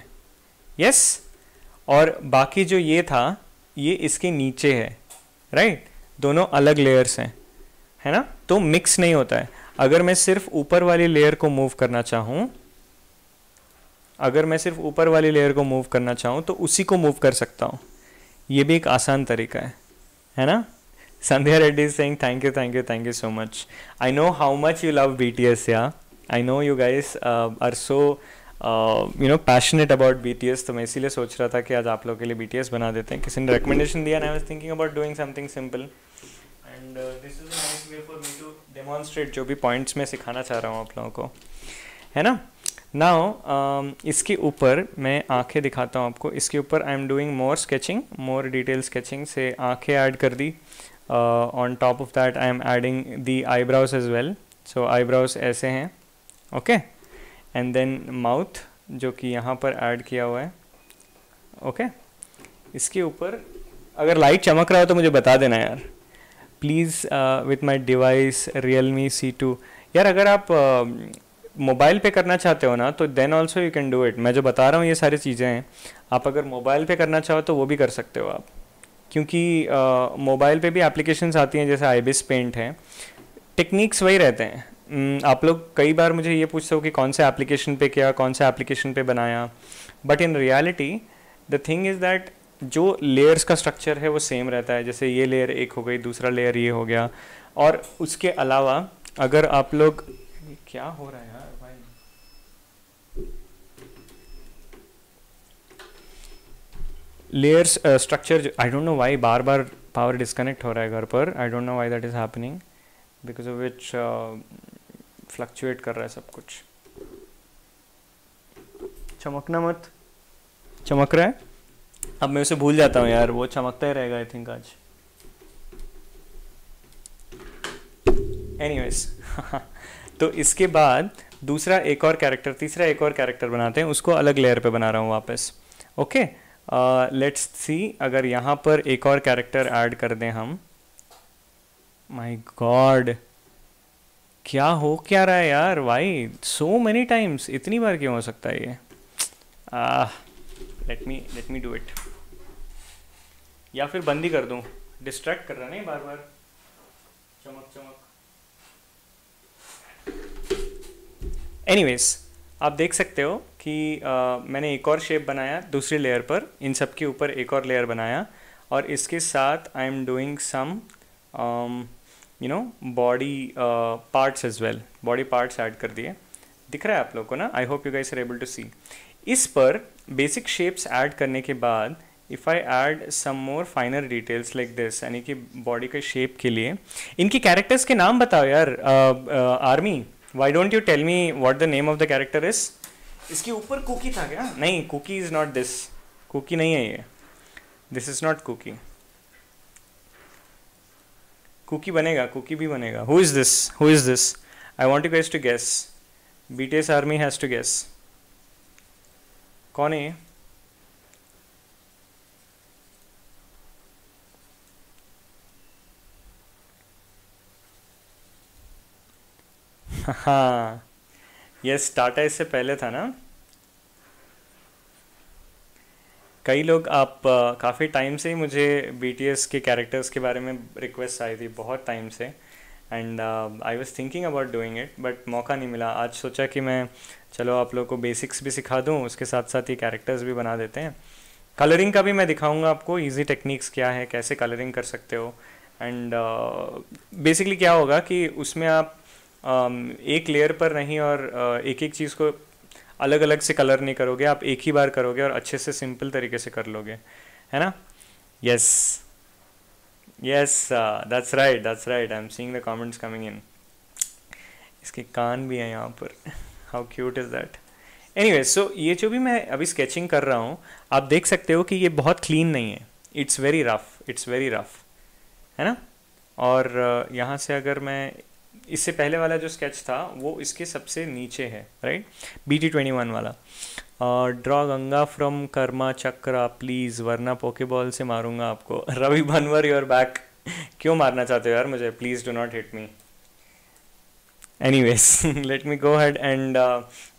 Speaker 1: यस और बाकी जो ये था ये इसके नीचे है राइट दोनों अलग लेयर्स हैं है ना तो मिक्स नहीं होता है अगर मैं सिर्फ ऊपर वाली लेयर को मूव करना चाहूँ अगर मैं सिर्फ ऊपर वाली लेयर को मूव करना चाहूँ तो उसी को मूव कर सकता हूँ ये भी एक आसान तरीका है है ना Sandhya Reddy Singh thank you thank you thank you so much I know how much you love B T S yeah I know you guys are so you know passionate about B T S तो मैं इसीलिए सोच रहा था कि आज आप लोग के लिए बी टी एस बना देते हैं किसी ने रिकमेंडेशन दिया I was thinking about doing something simple and this is way for me to demonstrate जो भी पॉइंट्स मैं सिखाना चाह रहा हूँ आप लोगों को है ना नाउ um, इसके ऊपर मैं आंखें दिखाता हूँ आपको इसके ऊपर I am doing more sketching more detail sketching से आंखें ऐड कर दी on top of that I am adding the eyebrows as well so eyebrows ऐसे हैं ओके एंड देन माउथ जो कि यहाँ पर ऐड किया हुआ है ओके okay? इसके ऊपर अगर लाइट चमक रहा हो तो मुझे बता देना यार please with my device Realme C two यार अगर आप uh, मोबाइल पे करना चाहते हो ना तो then also you can do it मैं जो बता रहा हूँ ये सारी चीज़ें हैं आप अगर मोबाइल पे करना चाहो तो वो भी कर सकते हो आप क्योंकि मोबाइल पे भी एप्लीकेशंस आती हैं जैसे आईबिस पेंट है टेक्निक्स वही रहते हैं आप लोग कई बार मुझे ये पूछते हो कि कौन से एप्लीकेशन पे किया कौन से एप्लीकेशन पे बनाया but in reality the thing is that जो लेयर्स का स्ट्रक्चर है वो सेम रहता है जैसे ये लेयर एक हो गई दूसरा लेयर ये हो गया और उसके अलावा अगर आप लोग ये क्या हो रहा है यार भाई layers structure I don't know why बार बार पावर डिस्कनेक्ट हो रहा है घर पर I don't know why that is happening because of which fluctuate कर रहा है सब कुछ चमकना मत चमक रहा है अब मैं उसे भूल जाता हूँ यार वो चमकता ही रहेगा आई थिंक आज एनीवेज <laughs> तो इसके बाद दूसरा एक और कैरेक्टर तीसरा एक और कैरेक्टर बनाते हैं उसको अलग लेयर पे बना रहा हूँ वापस ओके लेट्स सी अगर यहाँ पर एक और कैरेक्टर ऐड कर दें हम माय गॉड क्या हो क्या रहा है यार वाई सो मेनी टाइम्स इतनी बार क्यों हो सकता है ये let me let me do it या फिर बंद ही कर दूँ डिस्ट्रैक्ट कर रहा नहीं बार बार चमक चमक एनीवेज आप देख सकते हो कि आ, मैंने एक और शेप बनाया दूसरी लेयर पर इन सब के ऊपर एक और लेयर बनाया और इसके साथ I am doing some you know body parts as well body parts add कर दिए दिख रहा है आप लोग को ना I hope you guys are able to see इस पर बेसिक शेप्स ऐड करने के बाद if I add some more finer details like this यानी कि बॉडी के शेप के लिए इनकी कैरेक्टर्स के नाम बताओ यार army uh, uh, why don't you tell me what the name of the character is इसके ऊपर कुकी था क्या नहीं cookie is not this cookie नहीं है ये this is not cookie cookie बनेगा कुकी भी बनेगा who is this who is this I want you guess to guess B T S army has to guess कौन है हाँ यस टाटा इससे पहले था ना कई लोग आप काफ़ी टाइम से ही मुझे बी के कैरेक्टर्स के बारे में रिक्वेस्ट आई थी बहुत टाइम से and I was thinking about doing it but मौका नहीं मिला आज सोचा कि मैं चलो आप लोग को बेसिक्स भी सिखा दूँ उसके साथ साथ ये कैरेक्टर्स भी बना देते हैं कलरिंग का भी मैं दिखाऊंगा आपको इजी टेक्निक्स क्या है कैसे कलरिंग कर सकते हो एंड बेसिकली uh, क्या होगा कि उसमें आप एक लेयर पर नहीं और एक एक चीज़ को अलग अलग से कलर नहीं करोगे आप एक ही बार करोगे और अच्छे से सिंपल तरीके से कर लोगे है ना yes yes that's right that's right I am seeing the comments coming in इसके कान भी हैं यहाँ पर how cute is that any so ये जो भी मैं अभी स्केचिंग कर रहा हूँ आप देख सकते हो कि ये बहुत क्लीन नहीं है it's very rough it's very rough है ना और यहाँ से अगर मैं इससे पहले वाला जो स्केच था वो इसके सबसे नीचे है right B T twenty one वाला draw Ganga from Karma Chakra please वरना पोकेबॉल से मारूंगा आपको <laughs> रवि भनवर योर बैक क्यों मारना चाहते हो यार मुझे please do not hit me anyways let me go ahead and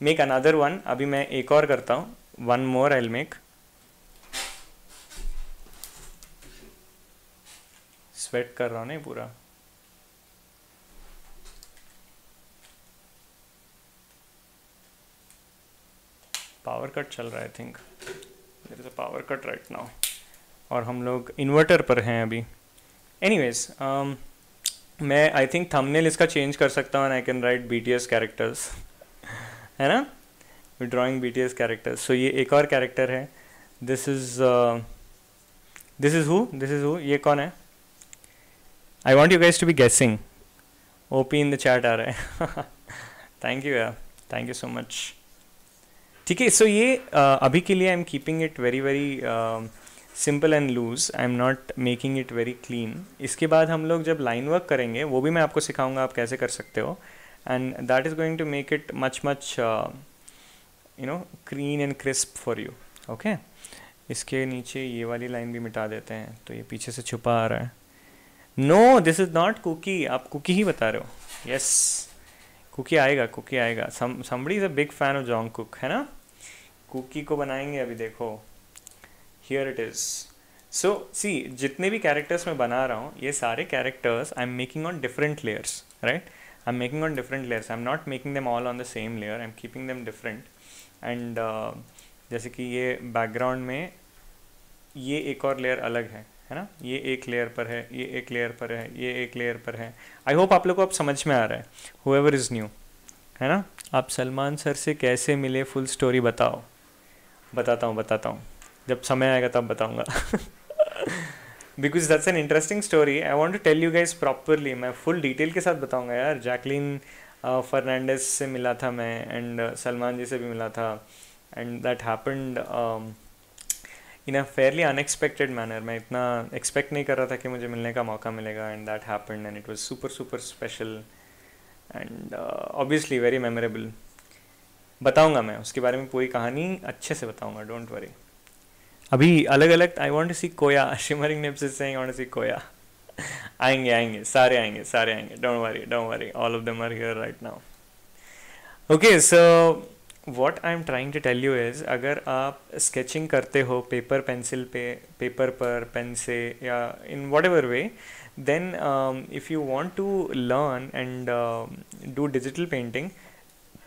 Speaker 1: make another one अभी मैं एक और करता हूँ one more I make sweat कर रहा हूँ नहीं पूरा पावर कट चल रहा है think there is a power cut right now और हम लोग इन्वर्टर पर हैं अभी वेज um, मैं आई थिंक थंबनेल इसका चेंज कर सकता हूँ I can write B T S characters है ना drawing B T S characters so ये एक और कैरेक्टर है this is this is who this is who ये कौन है I want you guess to be guessing O P in the chat आ रहा है थैंक यू यार थैंक यू सो मच ठीक है सो ये uh, अभी के लिए I am keeping it very very simple and loose I am not making it very clean इसके बाद हम लोग जब लाइन वर्क करेंगे वो भी मैं आपको सिखाऊंगा आप कैसे कर सकते हो and that is going to make it much much you know clean and crisp for you okay इसके नीचे ये वाली लाइन भी मिटा देते हैं तो ये पीछे से छुपा आ रहा है no this is not cookie आप कुकी ही बता रहे हो यस yes. कुकी आएगा कुकी आएगा some somebody is a big fan of Jungkook है ना कुकी को बनाएंगे अभी देखो here it is so see जितने भी कैरेक्टर्स मैं बना रहा हूँ ये सारे characters I am making on different layers right I am making on different layers I am not making them all on the same layer I am keeping them different and जैसे कि ये background में ये एक और layer अलग है है ना ये एक लेयर पर है ये एक लेयर पर है ये एक लेयर पर है आई होप आप लोग को अब समझ में आ रहा है हुएवर इज़ न्यू है ना आप सलमान सर से कैसे मिले फुल स्टोरी बताओ बताता हूँ बताता हूँ जब समय आएगा तब बताऊँगा because that's an interesting story I want to tell you guys properly मैं फुल डिटेल के साथ बताऊँगा यार जैकलिन फर्नांडिस uh, से मिला था मैं एंड सलमान uh, जी से भी मिला था and that happened in a fairly unexpected manner मैं इतना एक्सपेक्ट नहीं कर रहा था कि मुझे मिलने का मौका मिलेगा and that happened and it was super super special and obviously very memorable बताऊंगा मैं उसके बारे में पूरी कहानी अच्छे से बताऊंगा डोंट वरी अभी अलग अलग आई वॉन्ट सी कोया शिमरिंग नेप आई वॉन्ट सी कोया आएंगे आएंगे सारे आएंगे सारे आएंगे don't worry don't worry all of them are here right now okay so what I am trying to tell you is अगर आप स्केचिंग करते हो पेपर पेंसिल पे पेपर पर पेन से या in whatever way then if you want to learn and do digital painting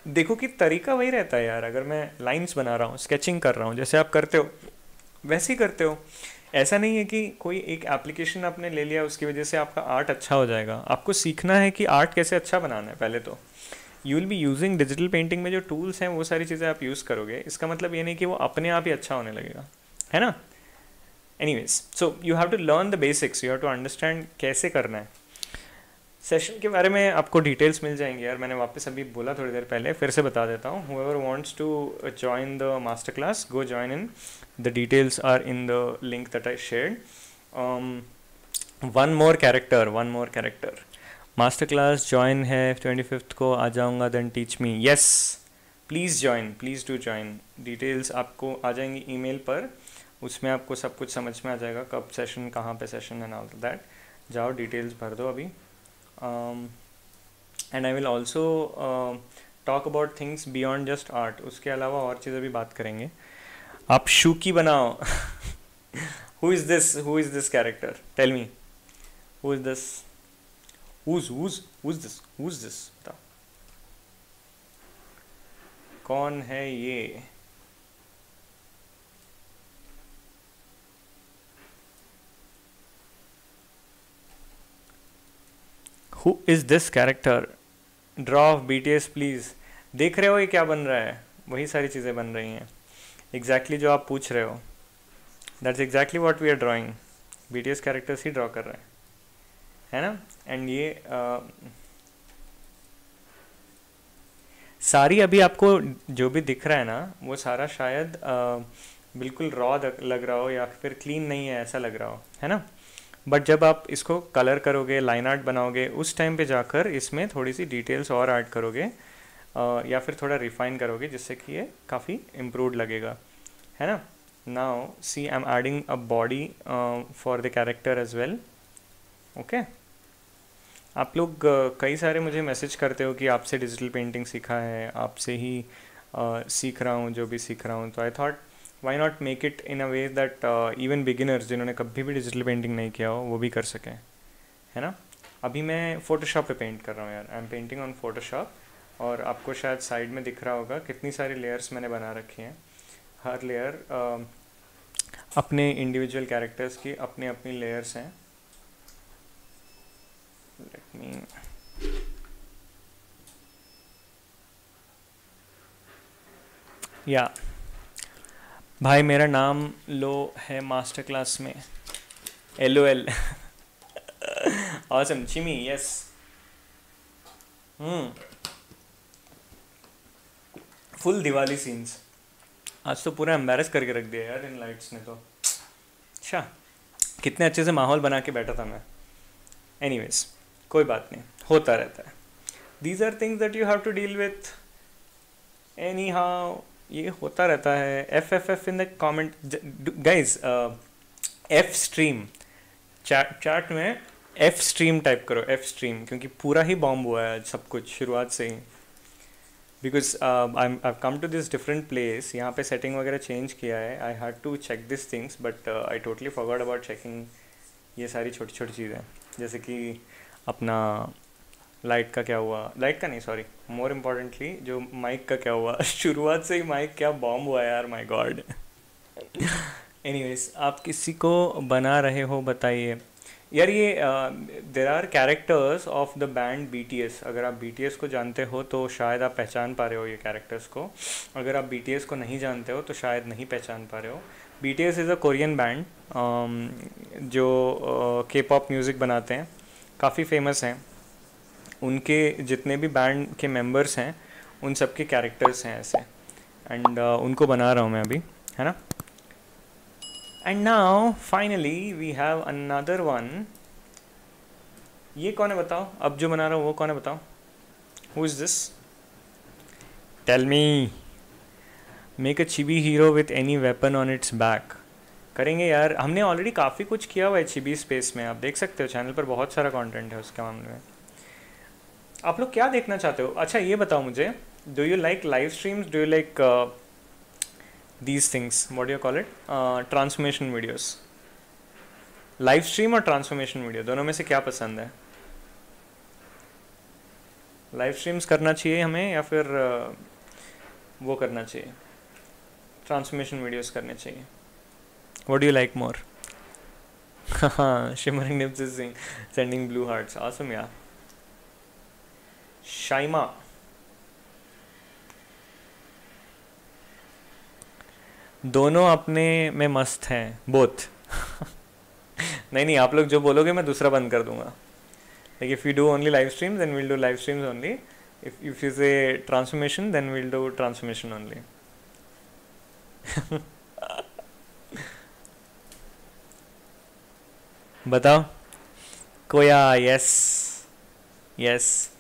Speaker 1: देखो कि तरीका वही रहता है यार अगर मैं लाइंस बना रहा हूँ स्केचिंग कर रहा हूँ जैसे आप करते हो वैसे ही करते हो ऐसा नहीं है कि कोई एक एप्लीकेशन आपने ले लिया उसकी वजह से आपका आर्ट अच्छा हो जाएगा आपको सीखना है कि आर्ट कैसे अच्छा बनाना है पहले तो you will be using digital painting में जो टूल्स हैं वो सारी चीज़ें आप यूज़ करोगे इसका मतलब ये नहीं कि वो अपने आप ही अच्छा होने लगेगा है ना anyways so you have to learn the basics you have to understand कैसे करना है सेशन के बारे में आपको डिटेल्स मिल जाएंगी यार मैंने वापस अभी बोला थोड़ी देर पहले फिर से बता देता हूँ whoever wants to join the master class go join in the details are in the link that I share one more character one more character master class join है ट्वेंटी फिफ्थ को आ जाऊँगा then teach me yes please join please do join details आपको आ जाएंगी ई mail पर उसमें आपको सब कुछ समझ में आ जाएगा कब सेशन कहाँ पे सेशन एंड ऑल दैट जाओ डिटेल्स भर दो अभी um, and I will also uh, talk about things beyond just art उसके अलावा और चीज़ें भी बात करेंगे आप शूकी बनाओ who is this who is this character tell me who is this who's who's who's this who's this बताओ कौन है ये who is this character draw of B T S please देख रहे हो ये क्या बन रहा है वही सारी चीज़ें बन रही हैं एग्जैक्टली exactly जो आप पूछ रहे हो that's exactly what we are drawing B T S characters ही ड्रॉ कर रहे हैं है ना एंड ये आ, सारी अभी आपको जो भी दिख रहा है ना वो सारा शायद आ, बिल्कुल रॉ लग रहा हो या फिर क्लीन नहीं है ऐसा लग रहा हो है ना बट जब आप इसको कलर करोगे लाइन आर्ट बनाओगे उस टाइम पे जाकर इसमें थोड़ी सी डिटेल्स और ऐड करोगे या फिर थोड़ा रिफाइन करोगे जिससे कि ये काफ़ी इम्प्रूव लगेगा है ना now see I am adding a body for the character as well okay आप लोग कई सारे मुझे मैसेज करते हो कि आपसे डिजिटल पेंटिंग सीखा है आपसे ही uh, सीख रहा हूँ जो भी सीख रहा हूँ तो I thought why not make it in a way that even beginners जिन्होंने कभी भी डिजिटल पेंटिंग नहीं किया हो वो भी कर सकें है ना अभी मैं फ़ोटोशॉप पे पेंट कर रहा हूँ यार I am painting on Photoshop और आपको शायद साइड में दिख रहा होगा कितनी सारी लेयर्स मैंने बना रखी हैं हर लेयर uh, अपने इंडिविजुअल कैरेक्टर्स की अपनी अपनी लेयर्स हैं लेट मी या yeah. भाई मेरा नाम लो है मास्टर क्लास में एल ओ एल ऑसम चिमी यस फुल दिवाली सीन्स आज तो पूरा एम्बेरस करके रख दिया यार इन लाइट्स ने तो अच्छा कितने अच्छे से माहौल बना के बैठा था मैं एनीवेज कोई बात नहीं होता रहता है these are things that you have to deal with anyhow ये होता रहता है F F F in the comment guys F stream chat में एफ स्ट्रीम टाइप करो एफ स्ट्रीम क्योंकि पूरा ही बॉम्ब हुआ है सब कुछ शुरुआत से ही because I I come to this different place यहाँ पे सेटिंग वगैरह चेंज किया है I had to check this things but I totally forgot about checking ये सारी छोटी छोटी चीज़ें जैसे कि अपना लाइट का क्या हुआ लाइट का नहीं सॉरी मोर इम्पोर्टेंटली जो माइक का क्या हुआ <laughs> शुरुआत से ही माइक क्या बॉम्ब हुआ यार माई गॉड एनीवेज आप किसी को बना रहे हो बताइए यार ये there are characters of the band B अगर आप बी को जानते हो तो शायद आप पहचान पा रहे हो ये कैरेक्टर्स को अगर आप बी को नहीं जानते हो तो शायद नहीं पहचान पा रहे हो B T S is a Korean band जो के पॉप म्यूज़िक बनाते हैं काफ़ी फेमस हैं उनके जितने भी बैंड के मेंबर्स हैं उन सब के कैरेक्टर्स हैं ऐसे एंड uh, उनको बना रहा हूँ मैं अभी है ना and now finally we have another one ये कौन है बताओ अब जो बना रहा हूँ वो कौन है बताओ who is this tell me make a chibi hero with any weapon on its back करेंगे यार हमने ऑलरेडी काफ़ी कुछ किया हुआ है चिबी स्पेस में आप देख सकते हो चैनल पर बहुत सारा कंटेंट है उसके मामले में आप लोग क्या देखना चाहते हो अच्छा ये बताओ मुझे do you like live streams do you like these things what you call it transformation videos live stream और ट्रांसफॉर्मेशन वीडियो दोनों में से क्या पसंद है लाइव स्ट्रीम्स करना चाहिए हमें या फिर uh, वो करना चाहिए ट्रांसफॉर्मेशन वीडियोस करने चाहिए वॉट यू लाइक मोर हाँ shimmering sending blue hearts awesome यार शाइमा दोनों अपने में मस्त हैं बोथ <laughs> नहीं नहीं आप लोग जो बोलोगे मैं दूसरा बंद कर दूंगा like if you do only live stream then will do live streams only if if you say transformation then will do transformation only बताओ कोया यस यस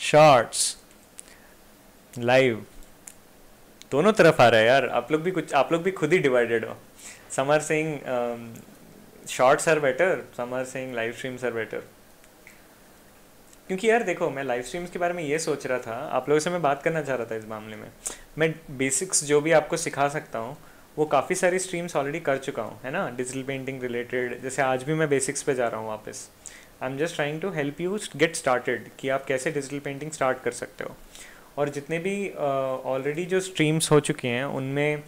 Speaker 1: शॉर्ट्स लाइव दोनों तरफ आ रहा है यार आप लोग भी कुछ आप लोग भी खुद ही डिवाइडेड हो some are saying shorts are better some are saying live streams are better क्योंकि यार देखो मैं लाइव स्ट्रीम्स के बारे में ये सोच रहा था आप लोगों से मैं बात करना चाह रहा था इस मामले में मैं बेसिक्स जो भी आपको सिखा सकता हूँ वो काफ़ी सारी स्ट्रीम्स ऑलरेडी कर चुका हूँ है ना डिजिटल पेंटिंग रिलेटेड जैसे आज भी मैं बेसिक्स पे जा रहा हूँ वापस I am just trying to help you get started कि आप कैसे डिजिटल पेंटिंग स्टार्ट कर सकते हो और जितने भी ऑलरेडी uh, जो स्ट्रीम्स हो चुके हैं उनमें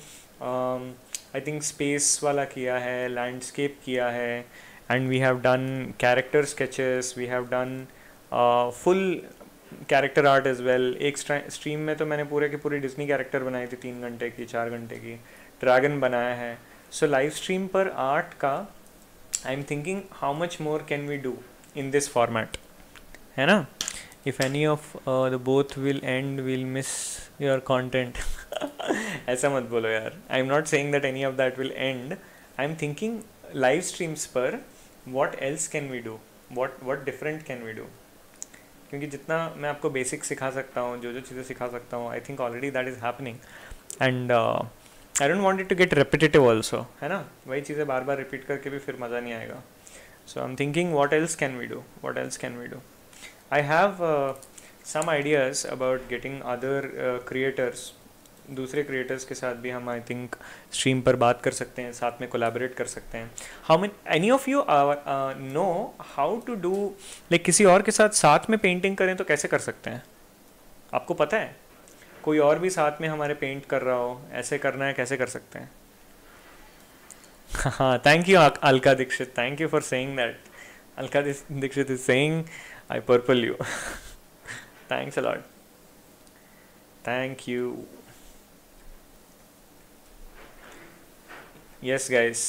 Speaker 1: आई थिंक स्पेस वाला किया है लैंडस्केप किया है and we have done character sketches we have done full character art as well एक स्ट्रीम में तो मैंने पूरे के पूरे डिज्नी कैरेक्टर बनाई थी तीन घंटे की चार घंटे की ड्रैगन बनाया है सो लाइव स्ट्रीम पर आर्ट का आई am thinking how much more can we do in this format है ना if any of the both will and will miss your content ऐसा मत बोलो यार I am not saying that any of that will and I am thinking live streams पर what else can we do what what different can we do क्योंकि जितना मैं आपको basic सिखा सकता हूँ जो जो चीज़ें सिखा सकता हूँ I think already that is happening and I don't want it to get repetitive also है ना वही चीज़ें बार बार रिपीट करके भी फिर मज़ा नहीं आएगा so I'm thinking what else can we do what else can we do I have uh, some ideas about getting other uh, creators दूसरे क्रिएटर्स के साथ भी हम आई थिंक स्ट्रीम पर बात कर सकते हैं साथ में कोलैबोरेट कर सकते हैं how mean any of you know how to do like किसी और के साथ साथ में पेंटिंग करें तो कैसे कर सकते हैं आपको पता है कोई और भी साथ में हमारे पेंट कर रहा हो ऐसे करना है कैसे कर सकते हैं हाँ thank you Alka Dixit thank you for saying that Alka Dikshit is saying I purple you thanks a lot thank you yes guys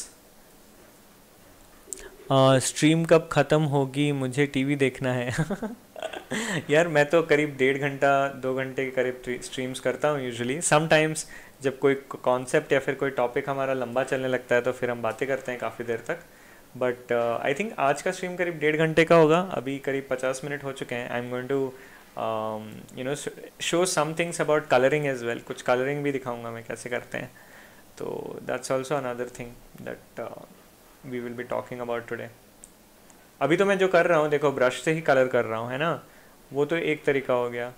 Speaker 1: stream कब खत्म होगी मुझे टीवी देखना है <laughs> यार मैं तो करीब डेढ़ घंटा दो घंटे के करीब स्ट्रीम्स करता हूँ यूजुअली समटाइम्स जब कोई कॉन्सेप्ट या फिर कोई टॉपिक हमारा लंबा चलने लगता है तो फिर हम बातें करते हैं काफ़ी देर तक बट आई थिंक आज का स्ट्रीम करीब डेढ़ घंटे का होगा अभी करीब पचास मिनट हो चुके हैं I am going to you know show some things about colouring as well कुछ कलरिंग भी दिखाऊंगा मैं कैसे करते हैं तो that's also another thing that we will be talking about today अभी तो मैं जो कर रहा हूँ देखो ब्रश से ही कलर कर रहा हूँ है ना वो तो एक तरीका हो गया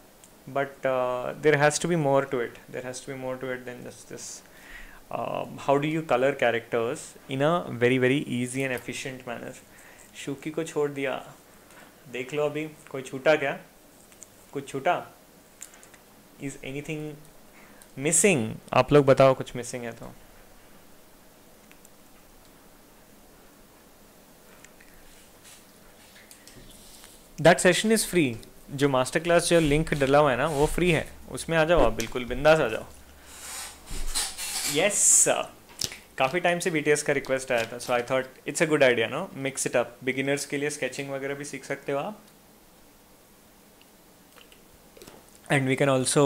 Speaker 1: but uh, there has to be more to it there has to be more to it than just this um, how do you color characters in a very very easy and efficient manner shuki ko chhod diya देख लो अभी कोई छूटा क्या कुछ छूटा is anything missing आप लोग बताओ कुछ मिसिंग है तो that session is free जो मास्टर क्लास जो लिंक डला हुआ है ना वो फ्री है उसमें आ जाओ आप बिल्कुल बिंदास आ जाओ यस काफ़ी टाइम से बी का रिक्वेस्ट आया था so I thought it's a good idea no mix it up beginners के लिए स्केचिंग वगैरह भी सीख सकते हो आप and we can also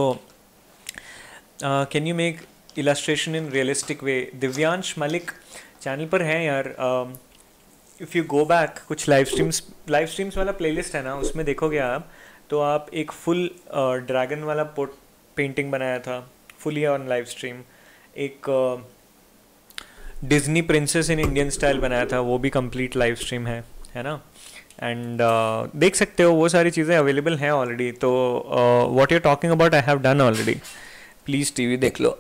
Speaker 1: can you make illustration in realistic way Divyansh Malik channel पर हैं यार इफ़ यू गो बैक कुछ लाइव स्ट्रीम्स लाइव स्ट्रीम्स वाला प्लेलिस्ट है ना उसमें देखोगे आप तो आप एक फुल ड्रैगन वाला पोट पेंटिंग बनाया था फुली ऑन लाइव स्ट्रीम एक Disney princess in Indian style बनाया था वो भी कंप्लीट लाइव स्ट्रीम है है ना एंड uh, देख सकते हो वो सारी चीज़ें अवेलेबल हैं ऑलरेडी तो what you talking about I have done already please T V देख लो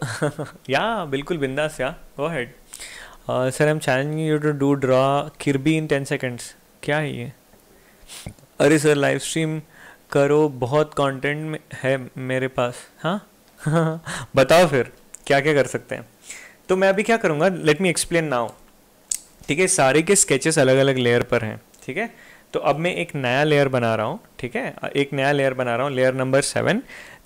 Speaker 1: या <laughs> बिल्कुल बिंदास या go head sir I am challenge you to do draw Kirby in ten seconds क्या है ये अरे सर लाइव स्ट्रीम करो बहुत कंटेंट है मेरे पास हाँ <laughs> बताओ फिर क्या क्या कर सकते हैं तो मैं अभी क्या करूँगा लेट मी एक्सप्लेन नाउ ठीक है सारे के स्केचेस अलग अलग लेयर पर हैं ठीक है तो अब मैं एक नया लेयर बना रहा हूँ ठीक है एक नया लेयर बना रहा हूँ लेयर नंबर सेवन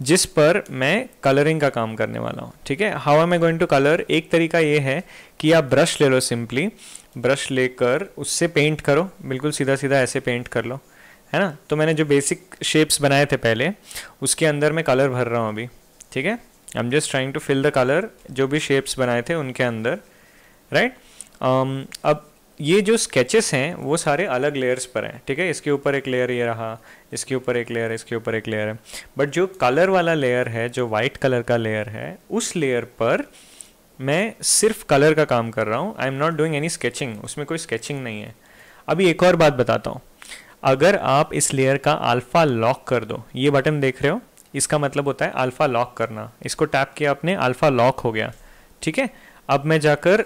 Speaker 1: जिस पर मैं कलरिंग का काम करने वाला हूँ ठीक है how am I going to colour एक तरीका ये है कि आप ब्रश ले लो सिंपली ब्रश लेकर उससे पेंट करो बिल्कुल सीधा सीधा ऐसे पेंट कर लो है ना तो मैंने जो बेसिक शेप्स बनाए थे पहले उसके अंदर मैं कलर भर रहा हूँ अभी ठीक है I am just trying to fill the colour जो भी शेप्स बनाए थे उनके अंदर राइट right? um, अब ये जो स्केचेस हैं वो सारे अलग लेयर्स पर हैं ठीक है इसके ऊपर एक लेयर ये रहा इसके ऊपर एक लेयर इसके ऊपर एक लेयर है बट जो कलर वाला लेयर है जो वाइट कलर का लेयर है उस लेयर पर मैं सिर्फ कलर का काम कर रहा हूँ I am not doing any sketching उसमें कोई स्केचिंग नहीं है अभी एक और बात बताता हूँ अगर आप इस लेयर का अल्फ़ा लॉक कर दो ये बटन देख रहे हो इसका मतलब होता है अल्फ़ा लॉक करना इसको टैप किया आपने अल्फ़ा लॉक हो गया ठीक है अब मैं जाकर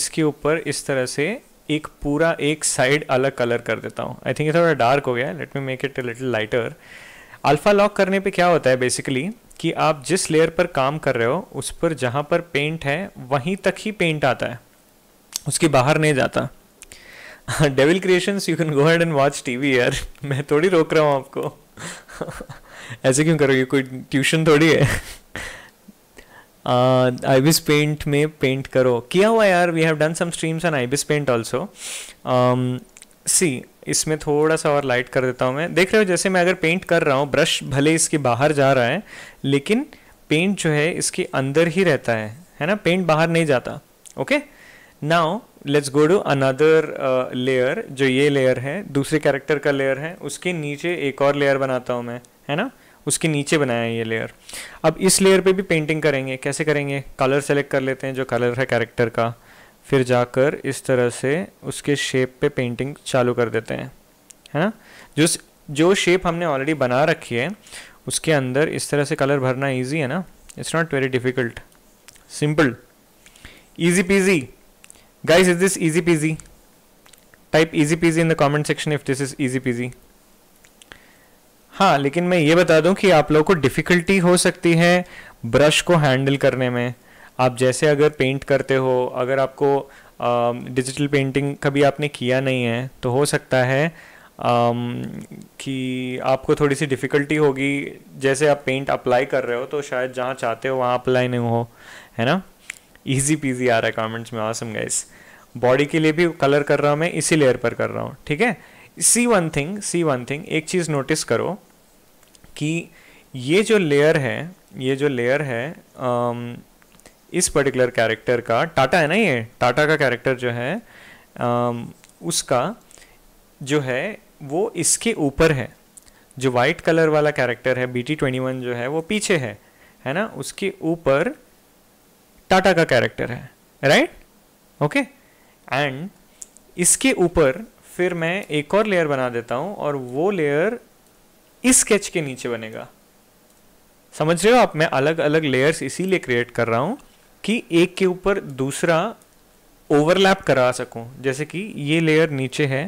Speaker 1: इसके ऊपर इस तरह से एक पूरा एक साइड अलग कलर कर देता हूँ आई थिंक ये थोड़ा डार्क हो गया let me make it little lighter alpha lock करने पे क्या होता है बेसिकली कि आप जिस लेयर पर काम कर रहे हो उस पर जहाँ पर पेंट है वहीं तक ही पेंट आता है उसके बाहर नहीं जाता devil creations you can go head and watch we यार मैं थोड़ी रोक रहा हूँ आपको <laughs> ऐसे क्यों करोगे कोई ट्यूशन थोड़ी है आईबिस <laughs> पेंट में पेंट करो किया हुआ यार we have done some streams and ibis paint also see इसमें थोड़ा सा और लाइट कर देता हूँ मैं देख रहे हो जैसे मैं अगर पेंट कर रहा हूँ ब्रश भले इसके बाहर जा रहा है लेकिन पेंट जो है इसके अंदर ही रहता है है ना पेंट बाहर नहीं जाता okay now let's go to another layer जो ये लेयर है दूसरे कैरेक्टर का लेयर है उसके नीचे एक और लेयर बनाता हूँ मैं है ना उसके नीचे बनाया है ये लेयर अब इस लेयर पे भी पेंटिंग करेंगे कैसे करेंगे कलर सेलेक्ट कर लेते हैं जो कलर है कैरेक्टर का फिर जाकर इस तरह से उसके शेप पे पेंटिंग चालू कर देते हैं है ना जो जो शेप हमने ऑलरेडी बना रखी है उसके अंदर इस तरह से कलर भरना ईजी है ना it's not very difficult simple easy peasy Guys, is this easy peasy? Type easy peasy in the comment section if this is easy peasy. हाँ लेकिन मैं ये बता दूं कि आप लोगों को डिफ़िकल्टी हो सकती है ब्रश को हैंडल करने में आप जैसे अगर पेंट करते हो अगर आपको डिजिटल um, पेंटिंग कभी आपने किया नहीं है तो हो सकता है आ, um, कि आपको थोड़ी सी डिफ़िकल्टी होगी जैसे आप पेंट अप्लाई कर रहे हो तो शायद जहाँ चाहते हो वहाँ अप्लाई नहीं हो है ना ईजी पीजी आ रहा है कमेंट्स में आसम गाइस बॉडी के लिए भी कलर कर रहा हूँ मैं इसी लेयर पर कर रहा हूँ ठीक है see one thing see one thing एक चीज़ नोटिस करो कि ये जो लेयर है ये जो लेयर है आम, um, इस पर्टिकुलर कैरेक्टर का टाटा है ना ये टाटा का कैरेक्टर जो है आम, um, उसका जो है वो इसके ऊपर है जो वाइट कलर वाला कैरेक्टर है बी टी ट्वेंटी वन जो है वो पीछे है है ना उसके ऊपर टाटा का कैरेक्टर है राइट ओके एंड इसके ऊपर फिर मैं एक और लेयर बना देता हूं और वो लेयर इस स्केच के नीचे बनेगा समझ रहे हो आप मैं अलग अलग लेयर्स इसीलिए क्रिएट कर रहा हूं कि एक के ऊपर दूसरा ओवरलैप करा सकूं जैसे कि ये लेयर नीचे है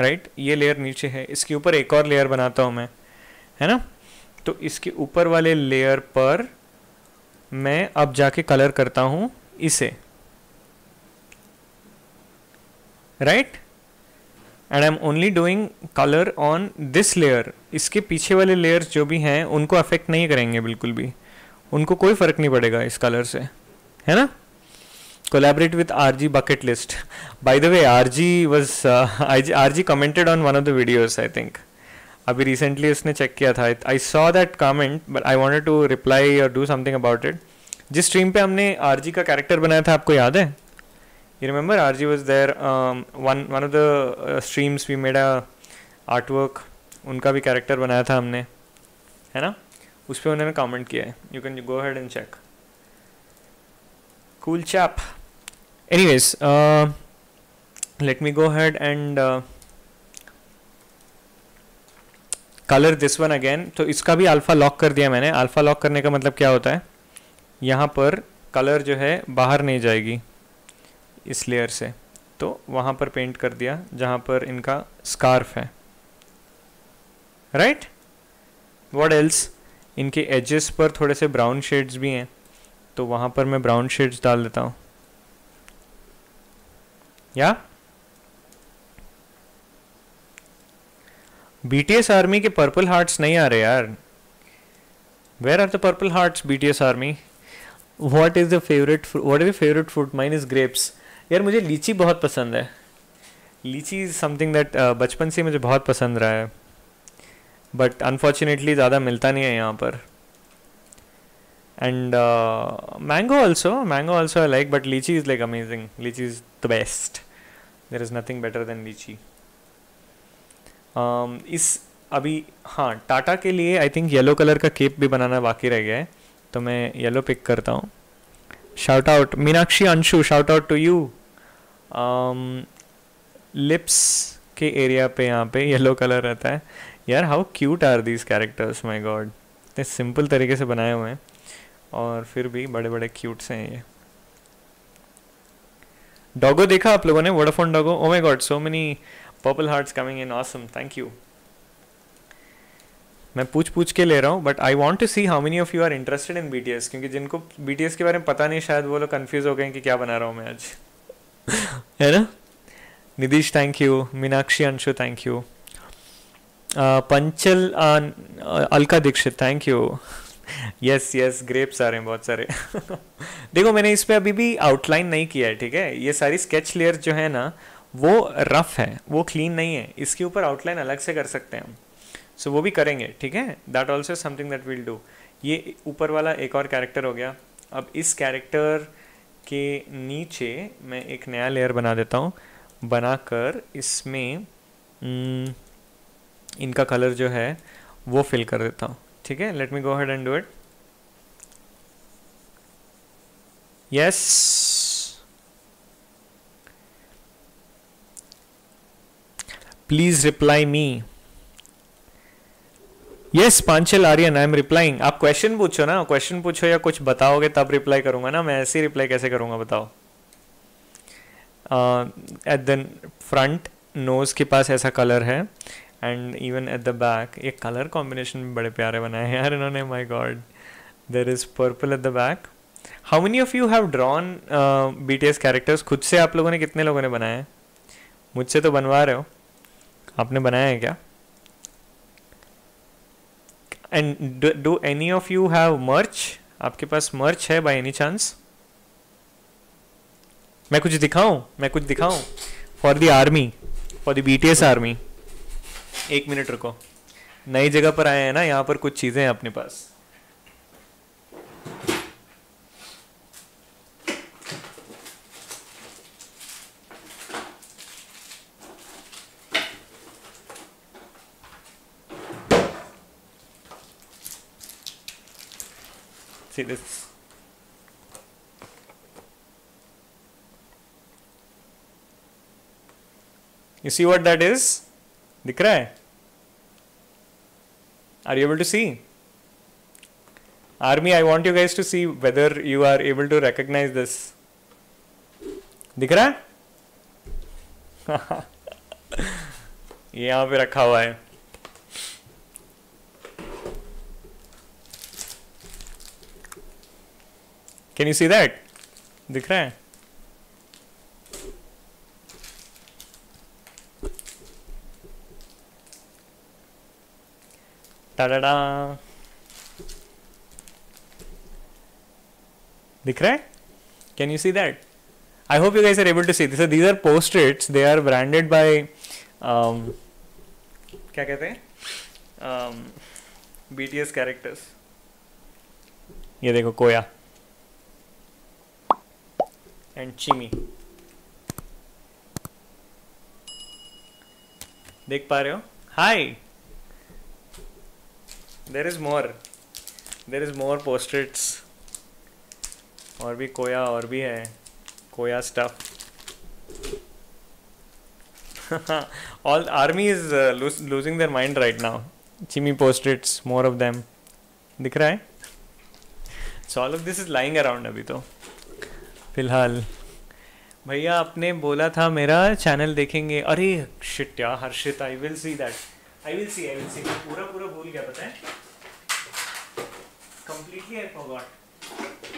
Speaker 1: राइट ये लेयर नीचे है इसके ऊपर एक और लेयर बनाता हूं मैं है ना तो इसके ऊपर वाले लेयर पर मैं अब जाके कलर करता हूं इसे right and I am only doing colour on this layer इसके पीछे वाले लेयर्स जो भी हैं उनको अफेक्ट नहीं करेंगे बिल्कुल भी उनको कोई फ़र्क नहीं पड़ेगा इस कलर से है ना with R G bucket list by the way R G was R G commented on one of the videos I think अभी रिसेंटली उसने चेक किया था I saw that comment but I wanted to reply और do something about it जिस stream पे हमने RG का character बनाया था आपको याद है you remember R G was there one one of the streams we made a artwork उनका भी कैरेक्टर बनाया था हमने है ना उस पर उन्होंने कमेंट किया है you can go head and check cool chap any uh, let me go ahead uh, colour this one again तो इसका भी अल्फ़ा लॉक कर दिया मैंने अल्फ़ा लॉक करने का मतलब क्या होता है यहाँ पर कलर जो है बाहर नहीं जाएगी इस लेयर से तो वहाँ पर पेंट कर दिया जहाँ पर इनका स्कार्फ है राइट वॉट एल्स इनके एजेस पर थोड़े से ब्राउन शेड्स भी हैं तो वहाँ पर मैं ब्राउन शेड्स डाल देता हूँ या बीटीएस आर्मी के पर्पल हार्ट्स नहीं आ रहे यार where are the purple hearts BTS army what is the favourite what is the favourite food mine is grapes यार मुझे लीची बहुत पसंद है लीची इज़ समथिंग दैट बचपन से मुझे बहुत पसंद रहा है बट अनफॉर्चुनेटली ज़्यादा मिलता नहीं है यहाँ पर and mango also mango also I like but lychee is like amazing lychee is the best there is nothing better than lychee Um, इस अभी हाँ टाटा के लिए आई थिंक येलो कलर का केप भी बनाना बाकी रह गया है तो मैं येलो पिक करता हूँ shout out Meenakshi Anshu shout out to you lips के एरिया पे यहाँ पे येलो कलर रहता है यार how cute are these characters my God इतने सिंपल तरीके से बनाए हुए हैं और फिर भी बड़े बड़े क्यूट से हैं ये डॉगो देखा आप लोगों ने Vodafone doggo oh my God so many purple hearts coming in awesome thank you मैं पूछ पूछ के ले रहा हूँ but I want to see how many of you are interested in B क्योंकि जिनको बी के बारे में पता नहीं शायद वो लोग कन्फ्यूज हो गए कि क्या बना रहा हूँ मैं आज <laughs> है ना Nidish thank you Meenakshi Anshu thank you Panchal Alka Dixit thank you yes yes grapes आ रहे हैं बहुत सारे <laughs> देखो मैंने इस पर अभी भी आउटलाइन नहीं किया है ठीक है ये सारी स्केच लेयर जो है ना वो रफ़ है वो क्लीन नहीं है इसके ऊपर आउटलाइन अलग से कर सकते हैं हम सो वो भी करेंगे ठीक है that also something that will do ये ऊपर वाला एक और कैरेक्टर हो गया अब इस कैरेक्टर के नीचे मैं एक नया लेयर बना देता हूँ बनाकर इसमें हम्म, इनका कलर जो है वो फिल कर देता हूँ ठीक है let me go head and do it yes please reply me yes Panchal Aryan I am replying आप क्वेश्चन पूछो ना क्वेश्चन पूछो या कुछ बताओगे तब रिप्लाई करूंगा ना मैं ऐसी रिप्लाई कैसे करूंगा बताओ एट द फ्रंट नोज़ के पास ऐसा कलर है and even at the back एक कलर कॉम्बिनेशन बड़े प्यारे बनाए हैं यार इन्होंने my God there is purple at the back how many of you have drawn B T S characters खुद से आप लोगों ने कितने लोगों ने बनाए मुझसे तो बनवा रहे हो आपने बनाया है क्या and do any of you have merch आपके पास मर्च है बाय एनी चांस मैं कुछ दिखाऊं मैं कुछ दिखाऊं for the army for the BTS army एक मिनट रुको नई जगह पर आए हैं ना यहाँ पर कुछ चीज़ें हैं अपने पास See this you see what that is dikh raha hai are you able to see army i want you guys to see whether you are able to recognize this dikh raha <laughs> yahan pe rakha hua hai can you see that दिख रहा है टा दिख रहा है can you see that I hope you guys are able to see this these are posted they are branded by क्या कहते हैं बीटीएस um, कैरेक्टर्स ये देखो कोया एंड चिमी देख पा रहे हो हाय there is more there is more पोस्टर्ट्स और भी कोया और भी है Koya stuff all army is losing their mind right now Chimmy portraits more of them दिख रहा है so all of this is lying around अभी तो फिलहाल भैया आपने बोला था मेरा चैनल देखेंगे अरे शिट या Harshit I will see that I will see I will see पूरा पूरा भूल गया पता है completely I forgot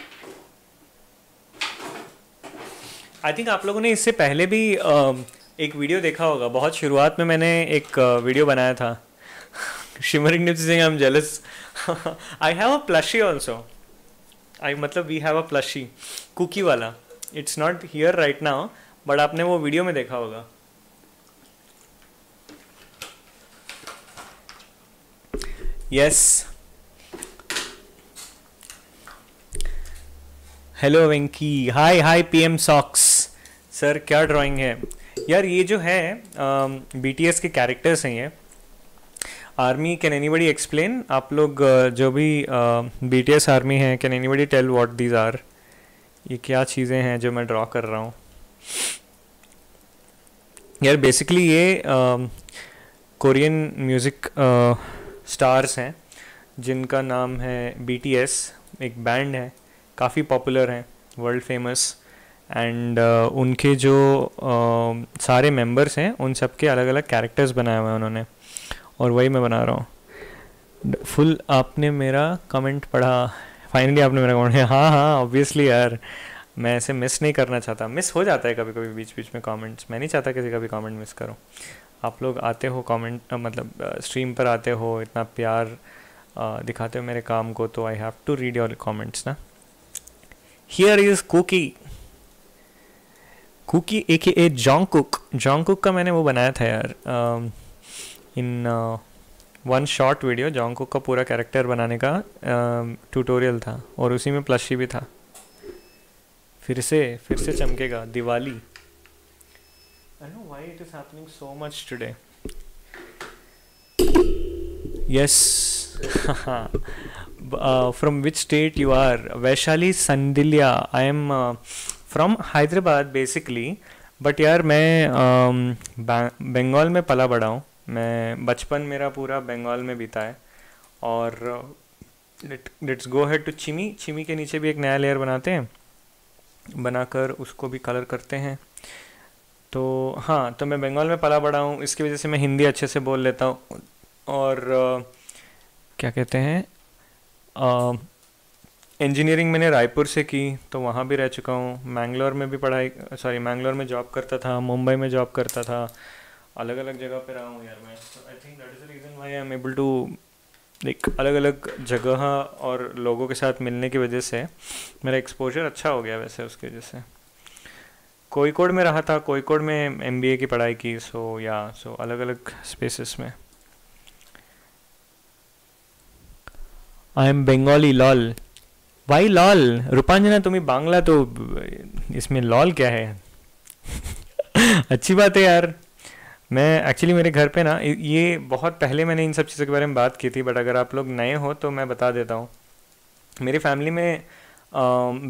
Speaker 1: I think आप लोगों ने इससे पहले भी एक वीडियो देखा होगा बहुत शुरुआत में मैंने एक वीडियो बनाया था shimmering news Singh I am jealous I have a plushie also I मतलब we have a plushie cookie वाला it's not here right now but आपने वो वीडियो में देखा होगा yes hello Venky hi hi PM socks sir क्या ड्राइंग है यार ये जो है बी टी एस के कैरेक्टर्स हैं ये army can anybody explain आप लोग uh, जो भी बी टी एस आर्मी है can anybody tell what these are ये क्या चीज़ें हैं जो मैं ड्रॉ कर रहा हूँ यार बेसिकली ये कोरियन म्यूज़िक स्टार्स हैं जिनका नाम है बी टी एस एक बैंड है काफ़ी पॉपुलर हैं वर्ल्ड फेमस एंड उनके जो uh, सारे मेंबर्स हैं उन सब के अलग अलग कैरेक्टर्स बनाए हुए हैं उन्होंने और वही मैं बना रहा हूँ फुल आपने मेरा कमेंट पढ़ा फाइनली आपने मेरा कमेंट हाँ हाँ ऑब्वियसली यार मैं ऐसे मिस नहीं करना चाहता मिस हो जाता है कभी कभी बीच बीच में कमेंट्स मैं नहीं चाहता किसी का भी कमेंट मिस करूँ आप लोग आते हो कमेंट मतलब स्ट्रीम पर आते हो इतना प्यार दिखाते हो मेरे काम को तो I have to read your comments ना here is cookie cookie A K A जॉन्ग cook जॉन्ग cook का मैंने वो बनाया था यार in one short video Kook का पूरा कैरेक्टर बनाने का ट्यूटोरियल um, था और उसी में प्लशी भी था फिर से फिर से चमकेगा Diwali I know why it is happening so much today yes from which state you are Vaishali Sandilya I am from Hyderabad basically but यार मैं बंगाल um, में पला बड़ा हूँ मैं बचपन मेरा पूरा बंगाल में बीता है और let's go head to Chimmy Chimmy के नीचे भी एक नया लेयर बनाते हैं बनाकर उसको भी कलर करते हैं तो हाँ तो मैं बंगाल में पला बड़ा हूँ इसकी वजह से मैं हिंदी अच्छे से बोल लेता हूँ और क्या कहते हैं इंजीनियरिंग मैंने रायपुर से की तो वहाँ भी रह चुका हूँ मैंगलोर में भी पढ़ाई सॉरी मैंगलोर में जॉब करता था मुंबई में जॉब करता था अलग अलग जगह पे रहा हूँ यार मैं I think that is the reason why I am able to एक अलग अलग जगह और लोगों के साथ मिलने की वजह से मेरा एक्सपोजर अच्छा हो गया वैसे उसकी वजह से कोयकोड में रहा था कोड में एम की पढ़ाई की सो या सो अलग अलग स्पेसिस में I am Bengali lol why lol Rupanjana तुम्हें बांग्ला तो इसमें लॉल क्या है <laughs> अच्छी बात है यार मैं एक्चुअली मेरे घर पे ना ये बहुत पहले मैंने इन सब चीज़ों के बारे में बात की थी बट अगर आप लोग नए हो तो मैं बता देता हूँ मेरी फैमिली में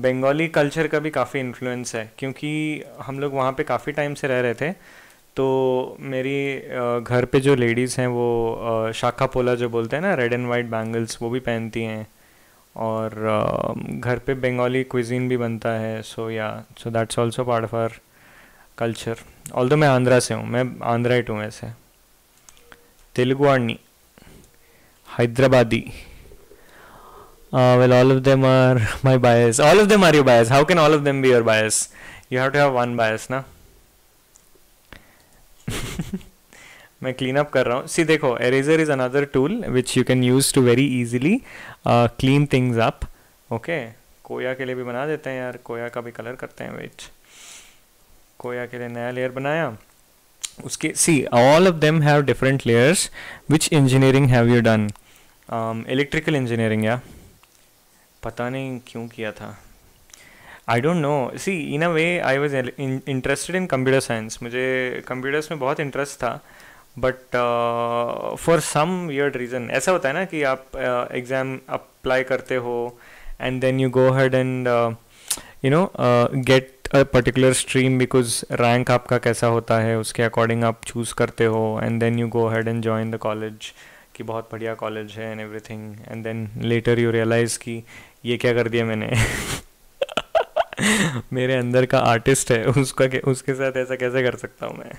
Speaker 1: बंगाली कल्चर का भी काफ़ी इन्फ्लुएंस है क्योंकि हम लोग वहाँ पे काफ़ी टाइम से रह रहे थे तो मेरी घर पे जो लेडीज़ हैं वो शाखा पोला जो बोलते हैं ना रेड एंड वाइट बैंगल्स वो भी पहनती हैं और घर पे बंगाली क्विजीन भी बनता है सो या so that's also part of our culture although मैं आंध्रा से हूँ मैं आंध्राइट हूँ वैसे तेलुगुआनी Hyderabadi well all of them are my bias all of them are your bias how can all of them be your bias you have to have one bias ना मैं clean up कर रहा हूँ सी देखो eraser is another tool which you can use to very easily clean things up okay Koya के लिए भी बना देते हैं यार कोया का भी कलर करते हैं वेट कोया के लिए नया लेयर बनाया उसके see all of them have different layers which engineering have you done electrical engineering या पता नहीं क्यों किया था I don't know see in a way I was interested in computer science मुझे कंप्यूटर्स में बहुत इंटरेस्ट था but for some weird reason ऐसा होता है ना कि आप एग्ज़ाम uh, अप्लाई करते हो and then you go head and you know get particular stream because rank आपका कैसा होता है उसके अकॉर्डिंग आप चूज करते हो and then you go head and join the college कि बहुत बढ़िया कॉलेज है and everything and then later you realise कि ये क्या कर दिया मैंने <laughs> मेरे अंदर का आर्टिस्ट है उसका उसके साथ ऐसा कैसे कर सकता हूँ मैं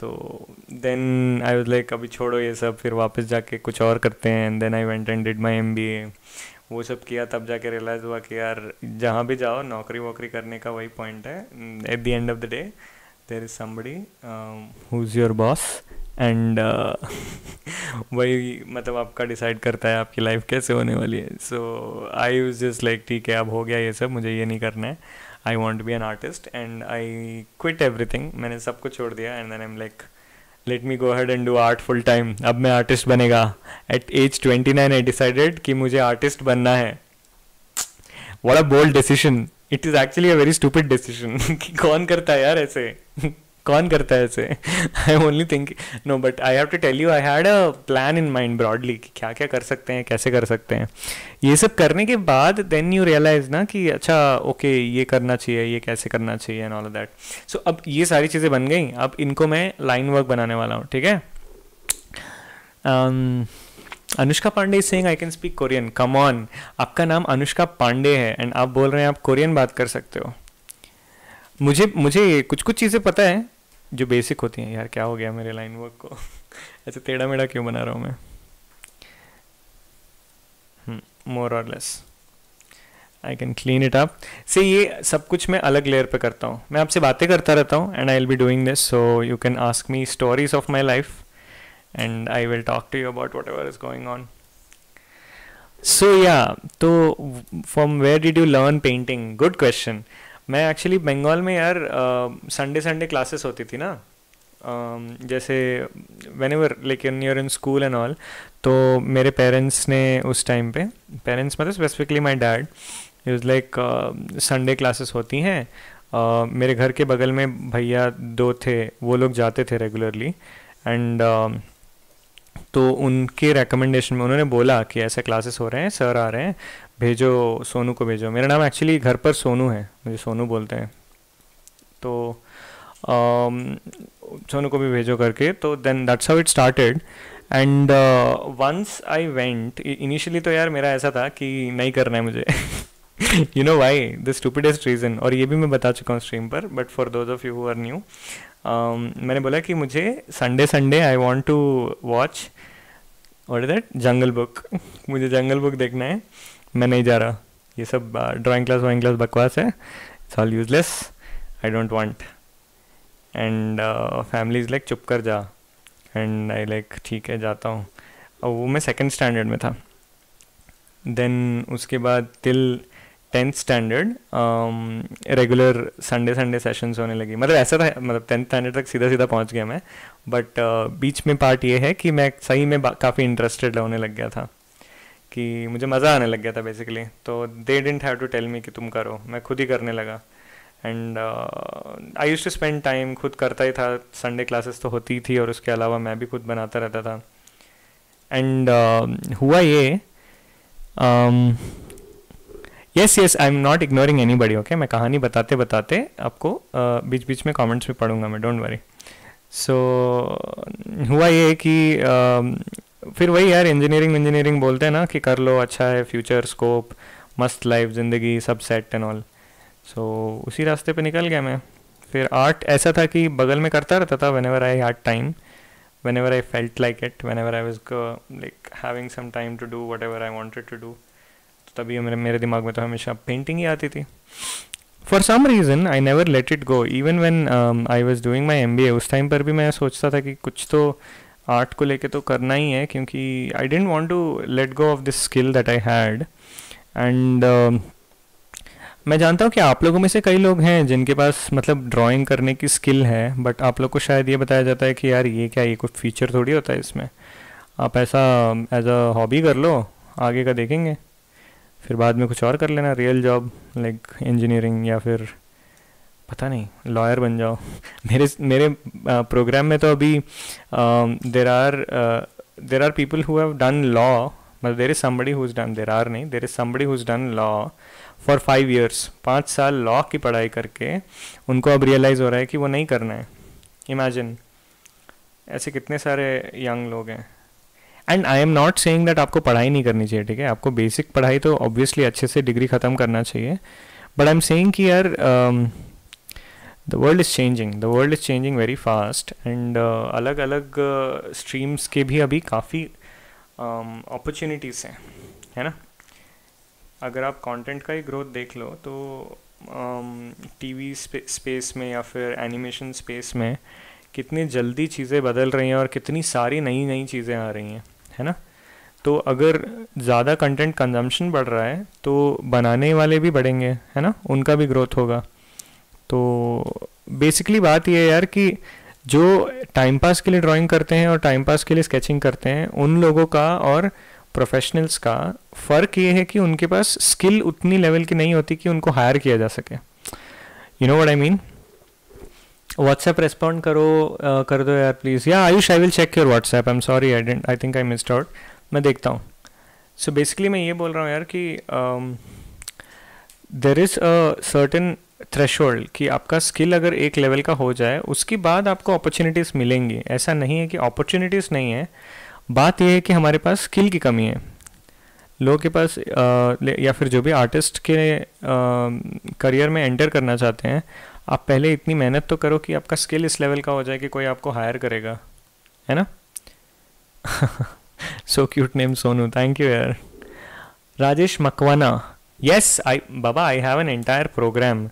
Speaker 1: तो देन आई वाज लाइक अभी छोड़ो ये सब फिर वापस जाके कुछ और करते हैं and then I went and did my MBA वो सब किया तब जाके रियलाइज़ हुआ कि यार जहाँ भी जाओ नौकरी वोकरी करने का वही पॉइंट है at the end of the day there is somebody who is your boss and वही मतलब आपका डिसाइड करता है आपकी लाइफ कैसे होने वाली है so I use just like ठीक है अब हो गया ये सब मुझे ये नहीं करना है I want be an artist and I quit everything मैंने सब कुछ छोड़ दिया and then I am like let me go head and do art full time अब मैं आर्टिस्ट बनेगा at age twenty nine I decided कि मुझे आर्टिस्ट बनना है a bold decision it is actually a very stupid decision कौन करता है यार ऐसे कौन करता है ऐसे I only think no but I have to tell you I had a plan in mind broadly कि क्या क्या कर सकते हैं कैसे कर सकते हैं ये सब करने के बाद देन यू रियलाइज ना कि अच्छा ओके okay, ये करना चाहिए ये कैसे करना चाहिए एंड ऑल दैट सो अब ये सारी चीज़ें बन गई अब इनको मैं लाइन वर्क बनाने वाला हूँ ठीक है um, Anushka Pandey Singh I can speak Korean come on आपका नाम अनुष्का पांडे है एंड आप बोल रहे हैं आप कोरियन बात कर सकते हो मुझे मुझे कुछ कुछ चीज़ें पता है जो बेसिक होती हैं यार क्या हो गया मेरे लाइन वर्क को अच्छा <laughs> टेढ़ा मेढ़ा क्यों बना रहा हूँ मैं more or less I can clean it up से ये सब कुछ मैं अलग लेयर पे करता हूँ मैं आपसे बातें करता रहता हूँ and I will be doing this so you can ask me stories of my life and I will talk to you about whatever is going on so या तो from where did you learn painting good question मैं actually Bengal में यार Sunday Sunday classes होती थी ना जैसे whenever लेकिन you're in school and all तो मेरे पेरेंट्स ने उस टाइम पे पेरेंट्स मतलब specifically my dad is like Sunday classes होती हैं uh, मेरे घर के बगल में भैया दो थे वो लोग जाते थे रेगुलरली एंड तो उनके रेकमेंडेशन में उन्होंने बोला कि ऐसे क्लासेस हो रहे हैं सर आ रहे हैं भेजो सोनू को भेजो मेरा नाम एक्चुअली घर पर सोनू है मुझे सोनू बोलते हैं तो um, सोनू को भी भेजो करके तो then that's how it started and once I went initially तो यार मेरा ऐसा था कि नहीं करना है मुझे you know why the stupidest reason और ये भी मैं बता चुका हूँ स्ट्रीम पर but for those of you are new मैंने बोला कि मुझे Sunday Sunday I want to watch is that jungle book मुझे जंगल बुक देखना है मैं नहीं जा रहा ये सब ड्राइंग क्लास वाइंग क्लास बकवास है it's all useless I don't want and family is like चुप कर जा एंड आई लाइक ठीक है जाता हूँ वो मैं सेकेंड स्टैंडर्ड में था देन उसके बाद till tenth standard regular Sunday Sunday sessions होने लगी मतलब ऐसा था मतलब टेंथ स्टैंडर्ड तक सीधा सीधा पहुंच गया मैं बट uh, बीच में पार्ट ये है कि मैं सही में काफ़ी इंटरेस्टेड होने लग गया था कि मुझे मज़ा आने लग गया था बेसिकली तो they didn't have to tell me कि तुम करो मैं खुद ही करने लगा and I used to spend time खुद करता ही था संडे क्लासेस तो होती थी और उसके अलावा मैं भी खुद बनाता रहता था एंड uh, हुआ ये yes yes I am not ignoring anybody okay मैं कहानी बताते बताते आपको uh, बीच बीच में कमेंट्स भी पढ़ूंगा मैं डोंट वरी सो हुआ ये कि uh, फिर वही यार इंजीनियरिंग इंजीनियरिंग बोलते हैं ना कि कर लो अच्छा है फ्यूचर स्कोप मस्त लाइफ ज़िंदगी सब सेट एंड ऑल सो उसी रास्ते पे निकल गया मैं फिर आर्ट ऐसा था कि बगल में करता रहता था whenever I had time whenever I felt like it whenever I was like having some time to do whatever I wanted to do तो तभी मेरे मेरे दिमाग में तो हमेशा पेंटिंग ही आती थी for some reason I never let it go even when I was doing my M B A उस टाइम पर भी मैं सोचता था कि कुछ तो आर्ट को लेके तो करना ही है क्योंकि I dent want to let go of this skill that I had and मैं जानता हूँ कि आप लोगों में से कई लोग हैं जिनके पास मतलब ड्राइंग करने की स्किल है बट आप लोग को शायद ये बताया जाता है कि यार ये क्या ये कोई फीचर थोड़ी होता है इसमें आप ऐसा एज अ हॉबी कर लो आगे का देखेंगे फिर बाद में कुछ और कर लेना रियल जॉब लाइक इंजीनियरिंग या फिर पता नहीं लॉयर बन जाओ <laughs> मेरे मेरे प्रोग्राम में तो अभी there are there are people who have done law मतलब there is somebody who's done there are नहीं there is somebody who's done law for five years पाँच साल लॉ की पढ़ाई करके उनको अब रियलाइज़ हो रहा है कि वो नहीं करना है इमेजिन ऐसे कितने सारे यंग लोग हैं and I am not saying that आपको पढ़ाई नहीं करनी चाहिए ठीक है आपको बेसिक पढ़ाई तो ऑब्वियसली अच्छे से डिग्री ख़त्म करना चाहिए बट आई एम सेइंग कि यार uh, the world is changing the world is changing very fast and अलग अलग स्ट्रीम्स uh, के भी अभी काफ़ी अपॉर्चुनिटीज़ um, हैं है ना अगर आप कंटेंट का ही ग्रोथ देख लो तो टीवी वी स्पेस में या फिर एनिमेशन स्पेस में कितनी जल्दी चीज़ें बदल रही हैं और कितनी सारी नई नई चीज़ें आ रही हैं है ना तो अगर ज़्यादा कंटेंट कंजम्पशन बढ़ रहा है तो बनाने वाले भी बढ़ेंगे है ना उनका भी ग्रोथ होगा तो बेसिकली बात यह है यार कि जो टाइम पास के लिए ड्राइंग करते हैं और टाइम पास के लिए स्केचिंग करते हैं उन लोगों का और प्रोफेशनल्स का फ़र्क ये है कि उनके पास स्किल उतनी लेवल की नहीं होती कि उनको हायर किया जा सके you know what I mean WhatsApp respond करो uh, कर दो यार प्लीज़ या Ayush I will check your WhatsApp I am sorry I didn't I think I missed out मैं देखता हूँ सो so बेसिकली मैं ये बोल रहा हूँ यार कि there is a certain threshold कि आपका स्किल अगर एक लेवल का हो जाए उसके बाद आपको अपॉर्चुनिटीज़ मिलेंगी ऐसा नहीं है कि अपॉर्चुनिटीज़ नहीं है बात यह है कि हमारे पास स्किल की कमी है लोगों के पास आ, या फिर जो भी आर्टिस्ट के करियर में एंटर करना चाहते हैं आप पहले इतनी मेहनत तो करो कि आपका स्किल इस लेवल का हो जाए कि कोई आपको हायर करेगा है ना so cute name Sonu thank you यार राजेश मकवाना यस आई बाबा I have an entire program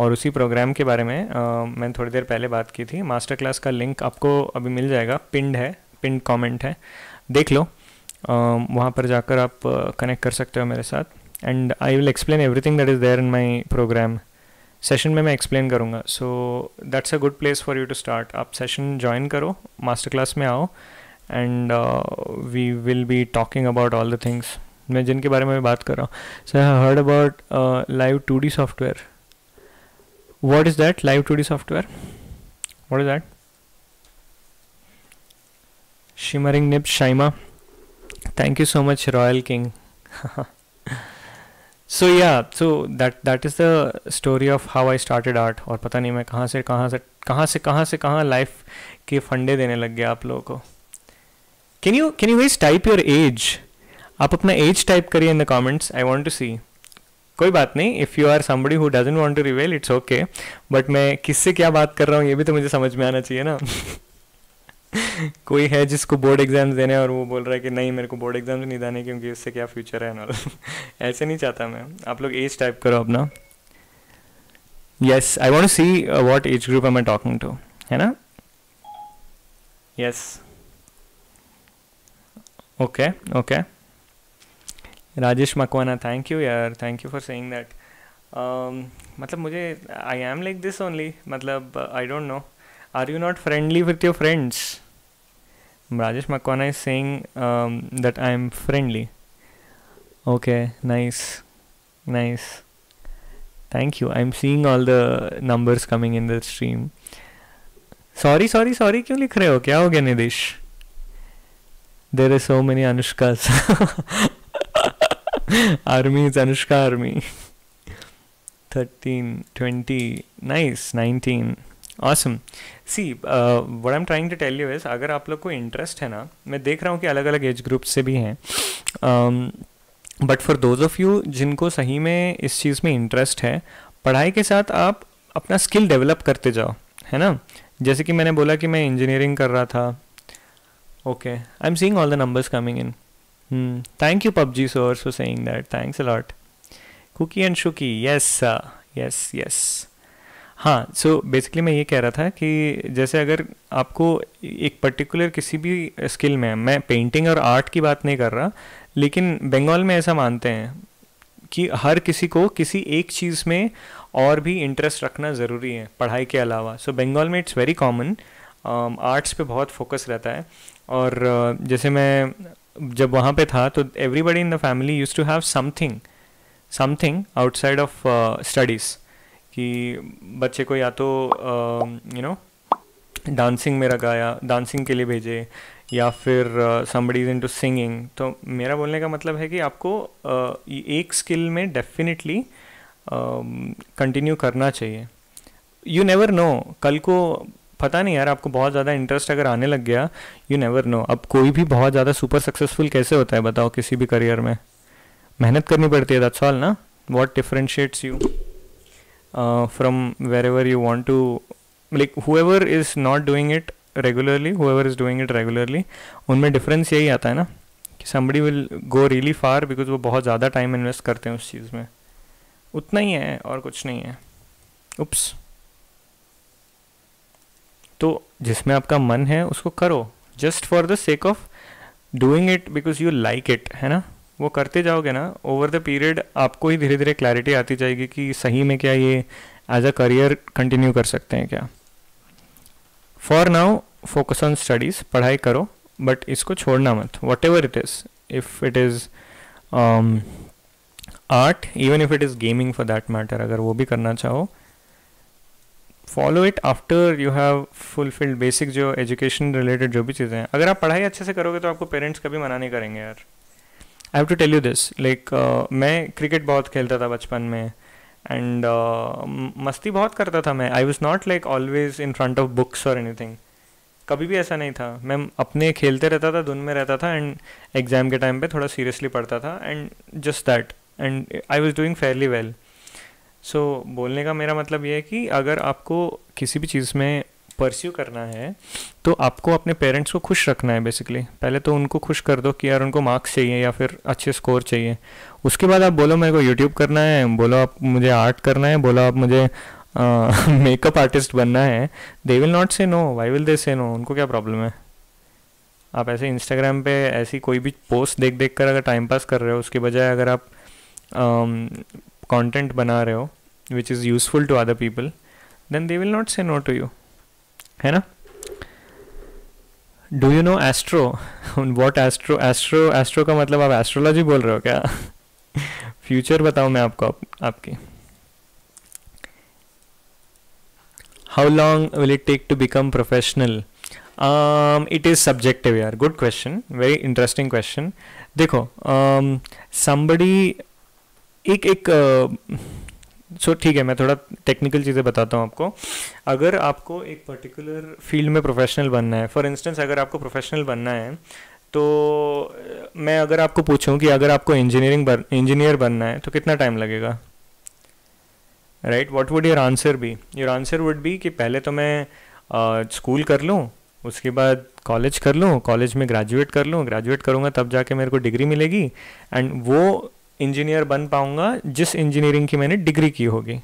Speaker 1: और उसी प्रोग्राम के बारे में मैंने थोड़ी देर पहले बात की थी मास्टर क्लास का लिंक आपको अभी मिल जाएगा पिंड है पिंड कमेंट है देख लो वहाँ पर जाकर आप कनेक्ट कर सकते हो मेरे साथ and I will explain everything that is there in my program session में मैं एक्सप्लेन करूँगा so that's a good place for you to start आप सेशन ज्वाइन करो मास्टर क्लास में आओ and we will be talking about all the things मैं जिनके बारे में बात कर रहा हूँ so I heard about Live two D software what is that live 2d software what is that shimmering nip shima thank you so much royal king so या so that that is the story of how I started art और पता नहीं मैं कहाँ से कहाँ से कहाँ से कहाँ से कहाँ लाइफ के फंडे देने लग गया आप लोगों को कैन यू कैन यू वेज टाइप योर एज आप अपना एज टाइप करिए in the comments I want to see कोई बात नहीं if you are somebody who doesn't want to reveal it's okay but मैं किससे क्या बात कर रहा हूँ ये भी तो मुझे समझ में आना चाहिए ना <laughs> कोई है जिसको बोर्ड एग्जाम्स देने और वो बोल रहा है कि नहीं मेरे को बोर्ड एग्जाम्स नहीं देने क्योंकि उससे क्या फ्यूचर है नॉल <laughs> ऐसे नहीं चाहता मैं आप लोग एज टाइप करो अपना yes I want see what age group am I talking to है ना yes okay okay Rajesh Makwana thank you यार thank you for saying that मतलब मुझे I am like this only मतलब I don't know are you not friendly with your friends Rajesh Makwana is saying that I am friendly okay nice nice you I am seeing all the numbers coming in the stream sorry sorry sorry क्यों लिख रहे हो क्या हो गया Nidesh there are so many Anushka army is Anushka army thirteen twenty nice nineteen awesome see what I am trying to tell you is अगर आप लोग को इंटरेस्ट है ना मैं देख रहा हूँ कि अलग अलग एज ग्रुप से भी हैं but for those of you जिनको सही में इस चीज़ में इंटरेस्ट है पढ़ाई के साथ आप अपना स्किल डेवलप करते जाओ है ना जैसे कि मैंने बोला कि मैं इंजीनियरिंग कर रहा था okay I am seeing all the numbers coming in Hmm. Thank you, PUBG Source, for saying that. Thanks a lot. Cookie and Shuki. Yes, uh, yes, yes. हाँ सो so बेसिकली मैं ये कह रहा था कि जैसे अगर आपको एक पर्टिकुलर किसी भी स्किल में मैं पेंटिंग और आर्ट की बात नहीं कर रहा लेकिन बंगाल में ऐसा मानते हैं कि हर किसी को किसी एक चीज़ में और भी इंटरेस्ट रखना ज़रूरी है पढ़ाई के अलावा सो so, बंगाल में इट्स वेरी कॉमन आर्ट्स पे बहुत फोकस रहता है और uh, जैसे मैं जब वहाँ पे था तो everybody in the family used to have something something outside of studies कि बच्चे को या तो यू नो डांसिंग में रखाया डांसिंग के लिए भेजे या फिर somebody is into singing तो मेरा बोलने का मतलब है कि आपको uh, एक स्किल में डेफिनेटली कंटिन्यू uh, करना चाहिए यू नेवर नो कल को पता नहीं यार आपको बहुत ज़्यादा इंटरेस्ट अगर आने लग गया यू नेवर नो अब कोई भी बहुत ज़्यादा सुपर सक्सेसफुल कैसे होता है बताओ किसी भी करियर में मेहनत करनी पड़ती है दैट्स ऑल ना what differentiates you from wherever you want to like whoever is not doing it regularly whoever is doing it regularly उनमें डिफरेंस यही आता है ना कि somebody will go really far because वो बहुत ज़्यादा टाइम इन्वेस्ट करते हैं उस चीज़ में उतना ही है और कुछ नहीं है उप्स तो जिसमें आपका मन है उसको करो just for the sake of doing it because you like it है ना वो करते जाओगे ना ओवर द पीरियड आपको ही धीरे धीरे क्लैरिटी आती जाएगी कि सही में क्या ये एज अ करियर कंटिन्यू कर सकते हैं क्या for now focus on studies पढ़ाई करो बट इसको छोड़ना मत whatever it is if it is art even if it is gaming for that matter अगर वो भी करना चाहो follow it after you have fulfilled basic जो एजुकेशन रिलेटेड जो भी चीज़ें हैं अगर आप पढ़ाई अच्छे से करोगे तो आपको पेरेंट्स कभी मना नहीं करेंगे यार I have to tell you this like मैं क्रिकेट बहुत खेलता था बचपन में एंड uh, मस्ती बहुत करता था मैं I was not like always in front of books और थिंग कभी भी ऐसा नहीं था मैं अपने खेलते रहता था धुन में रहता था एंड एग्ज़ाम के टाइम पे थोड़ा सीरियसली पढ़ता था and just that and I was doing fairly well so so, बोलने का मेरा मतलब ये है कि अगर आपको किसी भी चीज़ में परस्यू करना है तो आपको अपने पेरेंट्स को खुश रखना है बेसिकली पहले तो उनको खुश कर दो कि यार उनको मार्क्स चाहिए या फिर अच्छे स्कोर चाहिए उसके बाद आप बोलो मेरे को यूट्यूब करना है बोलो आप मुझे आर्ट करना है बोलो आप मुझे मेकअप आर्टिस्ट <laughs> बनना है they will not say no why will they say no उनको क्या प्रॉब्लम है आप ऐसे इंस्टाग्राम पे ऐसी कोई भी पोस्ट देख देख कर अगर टाइम पास कर रहे हो उसके बजाय अगर आप कंटेंट बना रहे हो which is useful to other people then they will not say no to you है ना do you know astro what astro astro astro का मतलब आप एस्ट्रोलॉजी बोल रहे हो क्या फ्यूचर बताऊँ मैं आपको आप, आपकी how long will it take to become professional um, it is subjective yeah good question very interesting question देखो um, somebody एक एक सो ठीक है मैं थोड़ा टेक्निकल चीज़ें बताता हूँ आपको अगर आपको एक पर्टिकुलर फील्ड में प्रोफेशनल बनना है फॉर इंस्टेंस अगर आपको प्रोफेशनल बनना है तो मैं अगर आपको पूछूं कि अगर आपको इंजीनियरिंग बन इंजीनियर बनना है तो कितना टाइम लगेगा right what would your answer be your answer would be कि पहले तो मैं स्कूल uh, कर लूँ उसके बाद कॉलेज कर लूँ कॉलेज में ग्रेजुएट कर लूँ ग्रेजुएट करूँगा तब जाके मेरे को डिग्री मिलेगी एंड वो इंजीनियर बन पाऊंगा जिस इंजीनियरिंग की मैंने डिग्री की होगी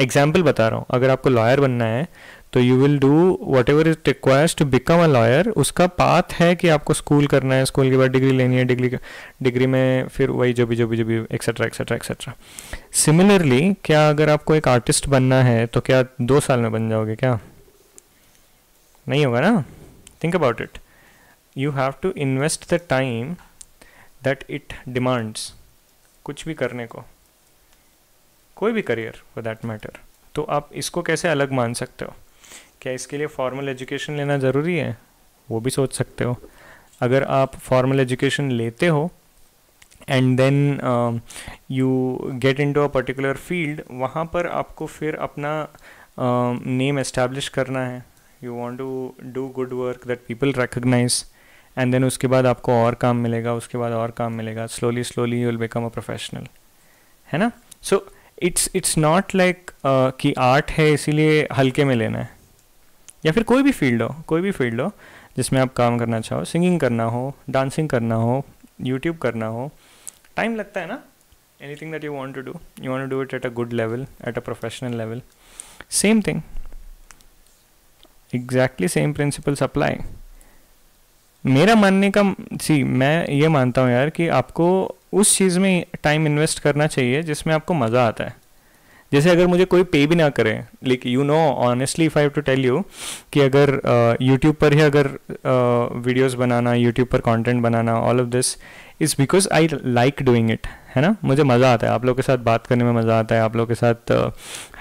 Speaker 1: एग्जाम्पल बता रहा हूँ अगर आपको लॉयर बनना है तो you will do whatever is requires to become a lawyer उसका पाथ है कि आपको स्कूल करना है स्कूल के बाद डिग्री लेनी है डिग्री डिग्री में फिर वही जो भी जो भी जो भी एक्सेट्रा एक्सेट्रा एक्सेट्रा सिमिलरली क्या अगर आपको एक आर्टिस्ट बनना है तो क्या दो साल में बन जाओगे क्या नहीं होगा ना think about it you have to invest the time that it demands कुछ भी करने को कोई भी करियर फॉर दैट मैटर तो आप इसको कैसे अलग मान सकते हो क्या इसके लिए फॉर्मल एजुकेशन लेना ज़रूरी है वो भी सोच सकते हो अगर आप फॉर्मल एजुकेशन लेते हो and then you get into a particular field वहाँ पर आपको फिर अपना नेम uh, एस्टैब्लिश करना है you want to do good work that people recognize and then उसके बाद आपको और काम मिलेगा उसके बाद और काम मिलेगा slowly slowly you will become a professional है ना so it's it's not like कि आर्ट है इसीलिए हल्के में लेना है या फिर कोई भी फील्ड हो कोई भी फील्ड हो जिसमें आप काम करना चाहो सिंगिंग करना हो डांसिंग करना हो यूट्यूब करना हो टाइम लगता है ना anything that you want to do you want do it at a good level at a professional level same thing exactly same principles apply मेरा मानने का सी मैं ये मानता हूँ यार कि आपको उस चीज़ में टाइम इन्वेस्ट करना चाहिए जिसमें आपको मज़ा आता है जैसे अगर मुझे कोई पे भी ना करे like you know honestly if I to tell you कि अगर यूट्यूब uh, पर ही अगर वीडियोस uh, बनाना यूट्यूब पर कंटेंट बनाना all of this is because I like doing it है ना मुझे मज़ा आता है आप लोग के साथ बात करने में मज़ा आता है आप लोग के साथ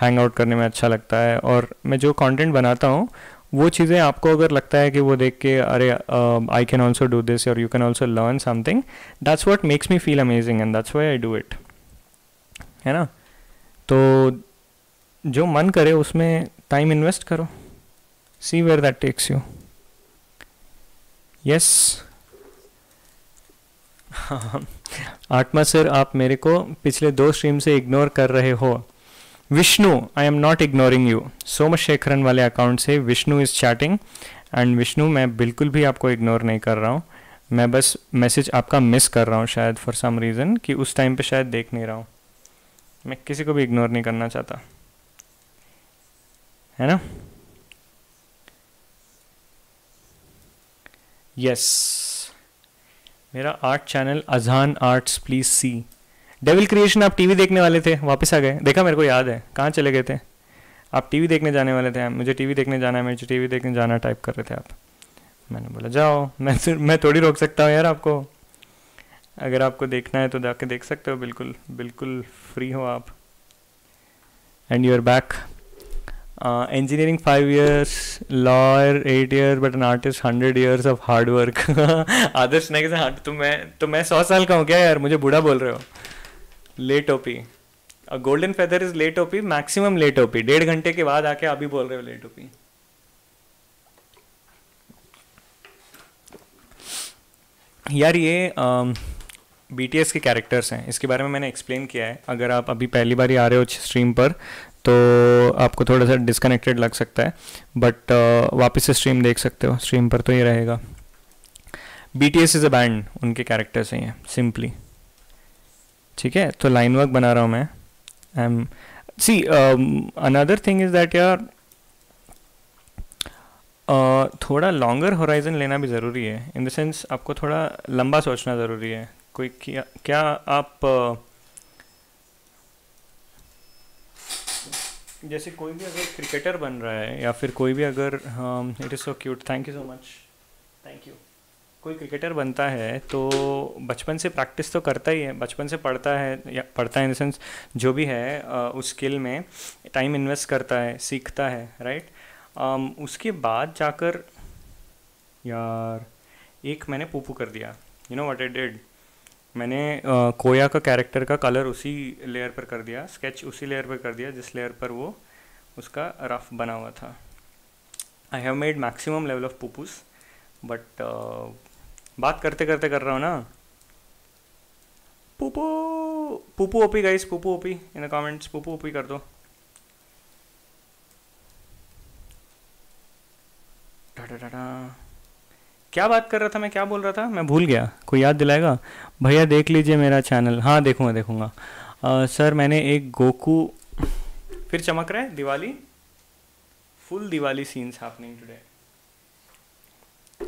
Speaker 1: हैंग uh, आउट करने में अच्छा लगता है और मैं जो कंटेंट बनाता हूँ वो चीज़ें आपको अगर लगता है कि वो देख के अरे I can also do this और you can also learn something that's what makes me feel amazing and that's why I do it है ना तो जो मन करे उसमें टाइम इन्वेस्ट करो see where that takes you yes Atma sir आप मेरे को पिछले दो स्ट्रीम से इग्नोर कर रहे हो Vishnu I am not ignoring you Somasekharan वाले अकाउंट से Vishnu is chatting and Vishnu मैं बिल्कुल भी आपको इग्नोर नहीं कर रहा हूँ मैं बस मैसेज आपका मिस कर रहा हूँ शायद फॉर सम रीज़न कि उस टाइम पे शायद देख नहीं रहा हूँ मैं किसी को भी इग्नोर नहीं करना चाहता है ना यस yes. मेरा art channel Azhan arts please see devil creation आप टीवी देखने वाले थे वापस आ गए देखा मेरे को याद है कहाँ चले गए थे आप टीवी देखने जाने वाले थे मुझे टीवी देखने जाना है मुझे टीवी देखने जाना टाइप कर रहे थे आप मैंने बोला जाओ <laughs> मैं मैं थोड़ी रोक सकता हूँ यार आपको अगर आपको देखना है तो जाके देख सकते हो बिल्कुल बिल्कुल फ्री हो आप and you are back engineering five years lawyer eight year but an artist hundred years of hard work Adarsh नहीं हाँ, तो मैं तो मैं सौ साल का हूँ क्या यार मुझे बूढ़ा बोल रहे हो late OP golden feather is late OP maximum late OP डेढ़ घंटे के बाद आके अभी बोल रहे हो लेट ओपी यार ये बी टी एस के कैरेक्टर्स हैं इसके बारे में मैंने एक्सप्लेन किया है अगर आप अभी पहली बार ही आ रहे हो स्ट्रीम पर तो आपको थोड़ा सा डिस्कनेक्टेड लग सकता है बट uh, वापस से स्ट्रीम देख सकते हो स्ट्रीम पर तो ये रहेगा B T S is a band उनके कैरेक्टर्स हैं ये सिंपली ठीक है तो लाइन वर्क बना रहा हूँ मैं I am see another thing is that यार uh, थोड़ा लॉन्गर होराइजन लेना भी ज़रूरी है इन द सेंस आपको थोड़ा लंबा सोचना ज़रूरी है कोई क्या क्या आप uh, जैसे कोई भी अगर क्रिकेटर बन रहा है या फिर कोई भी अगर it is so cute thank you so much thank you कोई क्रिकेटर बनता है तो बचपन से प्रैक्टिस तो करता ही है बचपन से पढ़ता है या पढ़ता है इन सेंस जो भी है उस स्किल में टाइम इन्वेस्ट करता है सीखता है राइट उसके बाद जाकर यार एक मैंने पोपू कर दिया you know what I did मैंने कोया का कैरेक्टर का कलर उसी लेयर पर कर दिया स्केच उसी लेयर पर कर दिया जिस लेयर पर वो उसका रफ बना हुआ था I have made maximum level of पुपूस बट बात करते करते कर रहा हूँ ना पुपो पुपू ओपी गाइस पुपू ओपी इन द कमेंट्स पुपू ओपी कर दो डाटा क्या बात कर रहा था मैं क्या बोल रहा था मैं भूल गया कोई याद दिलाएगा भैया देख लीजिए मेरा चैनल हाँ देखूंगा देखूंगा आ, सर मैंने एक गोकू फिर चमक रहा है Diwali full Diwali scenes happening today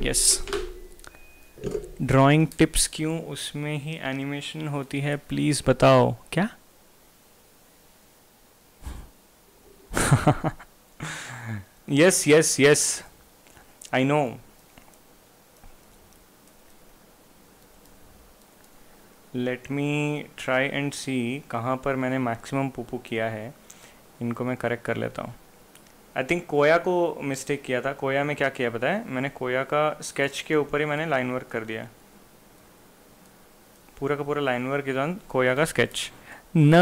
Speaker 1: yes drawing tips क्यों उसमें ही एनिमेशन होती है प्लीज़ बताओ क्या yes yes yes I know let me try and see कहाँ पर मैंने मैक्सिमम पुपू किया है इनको मैं करेक्ट कर लेता हूँ आई थिंक कोया को मिस्टेक किया था कोया में क्या किया पता है मैंने कोया का स्केच के ऊपर ही मैंने लाइन वर्क कर दिया पूरा का पूरा लाइन वर्क इधर कोया का sketch no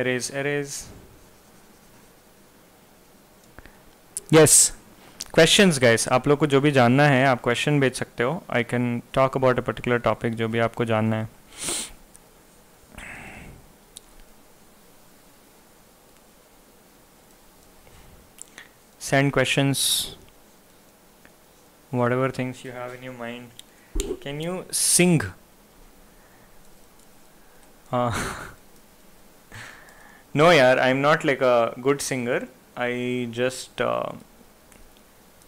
Speaker 1: erase erase yes question guys आप लोग को जो भी जानना है आप क्वेश्चन भेज सकते हो I can talk about a particular topic जो भी आपको जानना है send questions whatever things you have in your mind can you sing uh, no yaar i'm not like a good singer i just uh,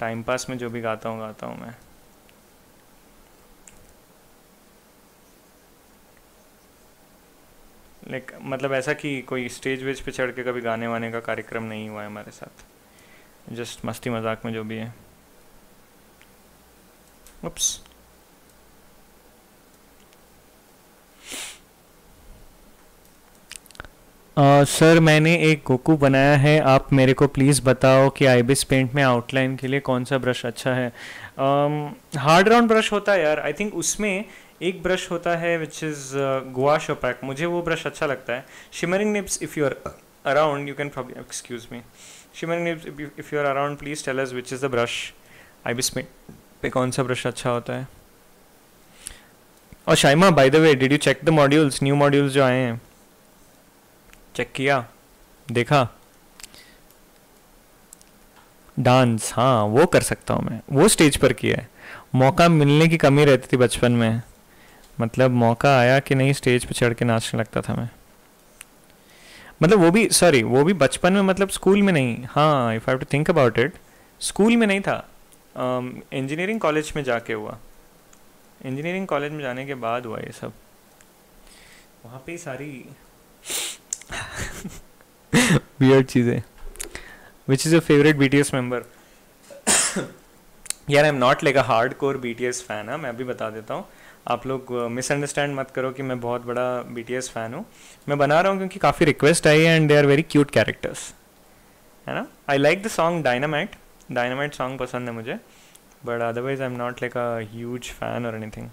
Speaker 1: time pass में जो भी गाता हूँ गाता हूँ मैं लाइक like, मतलब ऐसा कि कोई स्टेज वेज पे चढ़ के कभी गाने वाने का कार्यक्रम नहीं हुआ है हमारे साथ जस्ट मस्ती मजाक में जो भी है उप्स सर uh, मैंने एक कोकू बनाया है आप मेरे को प्लीज़ बताओ कि आईबिस पेंट में आउटलाइन के लिए कौन सा ब्रश अच्छा है हार्ड राउंड ब्रश होता है यार आई थिंक उसमें एक ब्रश होता है विच इज़ गोवा शोपैक मुझे वो ब्रश अच्छा लगता है shimmering nibs if you are around you can problem excuse me Simon if you are around please tell us which is the brush आई बी स्मिट पे कौन सा ब्रश अच्छा होता है और Shaima by the way did you check the modules new modules जो आए हैं चेक किया देखा डांस हाँ वो कर सकता हूँ मैं वो स्टेज पर किया है मौका मिलने की कमी रहती थी बचपन में मतलब मौका आया कि नहीं स्टेज पर चढ़ के नाचने लगता था मैं मतलब वो भी सॉरी वो भी बचपन में मतलब स्कूल में नहीं हाँ if have to think about it school में नहीं था इंजीनियरिंग um, कॉलेज में जाके हुआ इंजीनियरिंग कॉलेज में जाने के बाद हुआ ये सब वहाँ पे सारी वियर्ड चीज़ें which is a favourite B T S member यार I am not like a hardcore B T S fan है मैं अभी बता देता हूँ आप लोग मिसअंडरस्टैंड मत करो कि मैं बहुत बड़ा बी फ़ैन हूँ मैं बना रहा हूँ क्योंकि काफ़ी रिक्वेस्ट आई है and they are very cute characters है ना I like the song dynamite dynamite song पसंद है मुझे but otherwise I am not like a huge fan और एनीथिंग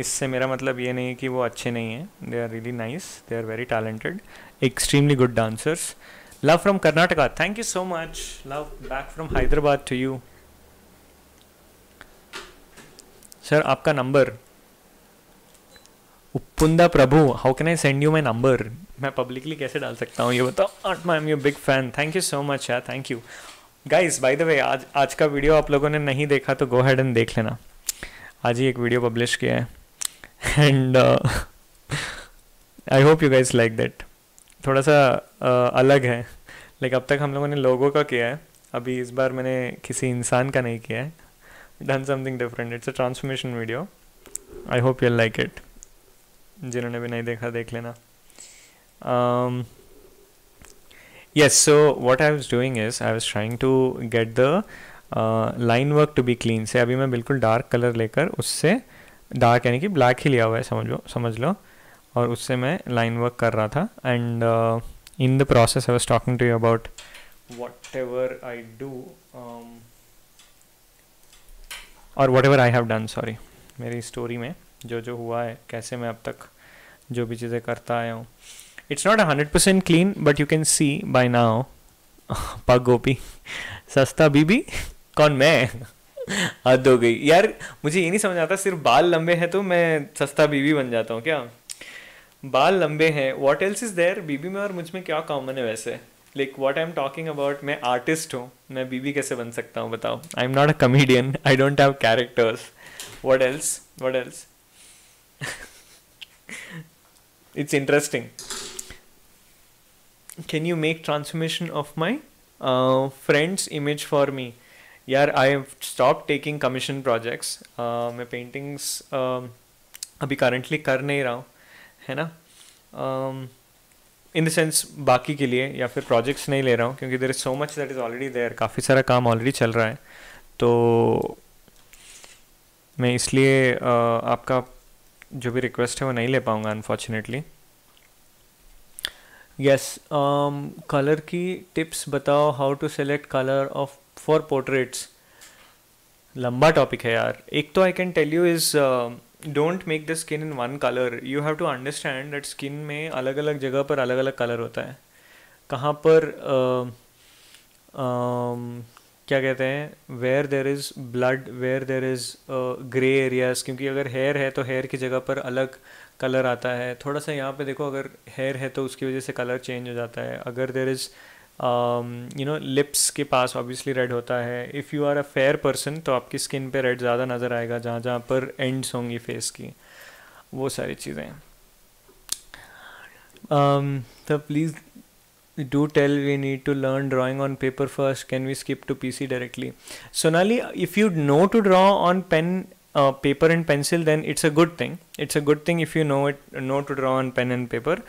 Speaker 1: इससे मेरा मतलब ये नहीं है कि वो अच्छे नहीं हैं they are really nice they are very talented extremely good dancers love from Karnataka thank you so much love back from Hyderabad to you sir आपका number Upendra Prabhu how can I send you my number मैं publicly कैसे डाल सकता हूँ ये बताओ at my am you big fan thank you so much यार thank you guys by the way आज आज का वीडियो आप लोगों ने नहीं देखा तो गो हैड एंड देख लेना आज ही एक वीडियो पब्लिश किया है and I hope you guys like that थोड़ा सा uh, अलग है लाइक like, अब तक हम लोगों ने लोगों का किया है अभी इस बार मैंने किसी इंसान का नहीं किया है done something different it's a transformation video i hope you'll like it जिन्होंने भी नहीं देखा देख लेना um, yes so what i was doing is i was trying to get the line work to be clean से अभी मैं बिल्कुल डार्क कलर लेकर उससे डार्क यानी कि ब्लैक ही लिया हुआ है समझो समझ लो और उससे मैं लाइन वर्क कर रहा था and in the process I was talking to you about whatever I do और whatever I have done sorry मेरी स्टोरी में जो जो हुआ है कैसे मैं अब तक जो भी चीज़ें करता आया हूँ it's not hundred percent clean but you can see by now पा गोपी सस्ता बीबी कौन मैं हद हो गई यार मुझे ये नहीं समझ आता सिर्फ बाल लंबे हैं तो मैं सस्ता बीबी बन जाता हूँ क्या बाल लंबे हैं what else is there BB में और मुझ में क्या कॉमन है वैसे like what I am talking about मैं आर्टिस्ट हूँ मैं बीबी कैसे बन सकता हूँ बताओ I am not a comedian I don't have characters what else what else it's interesting can you make transformation of my friends image for me यार I have stop taking commission projects मैं paintings um, अभी currently कर नहीं रहा हूँ है ना um, in the sense बाकी के लिए या फिर प्रोजेक्ट्स नहीं ले रहा हूँ क्योंकि there is so much that is already there काफ़ी सारा काम ऑलरेडी चल रहा है तो मैं इसलिए आपका जो भी रिक्वेस्ट है वो नहीं ले पाऊँगा अनफॉर्चुनेटली यस कलर की टिप्स बताओ how to select colour of for portraits लंबा टॉपिक है यार एक तो I can tell you is don't make the skin in one colour you have to understand that skin में अलग अलग जगह पर अलग अलग कलर होता है कहाँ पर uh, क्या कहते हैं where there is blood where there is grey areas क्योंकि अगर हेयर है तो हेयर की जगह पर अलग कलर आता है थोड़ा सा यहाँ पे देखो अगर हेयर है तो उसकी वजह से कलर चेंज हो जाता है अगर there is you know lips के पास ऑब्वियसली रेड होता है if you are a fair person तो आपकी स्किन पे रेड ज़्यादा नज़र आएगा जहाँ जहाँ पर एंड्स होंगी फेस की वो सारी चीज़ें um, तो please do tell we need to learn drawing on paper first can we skip to P C directly Sonali if you know to draw on pen paper and pencil then it's a good thing it's a good thing if you know it no to draw on pen and paper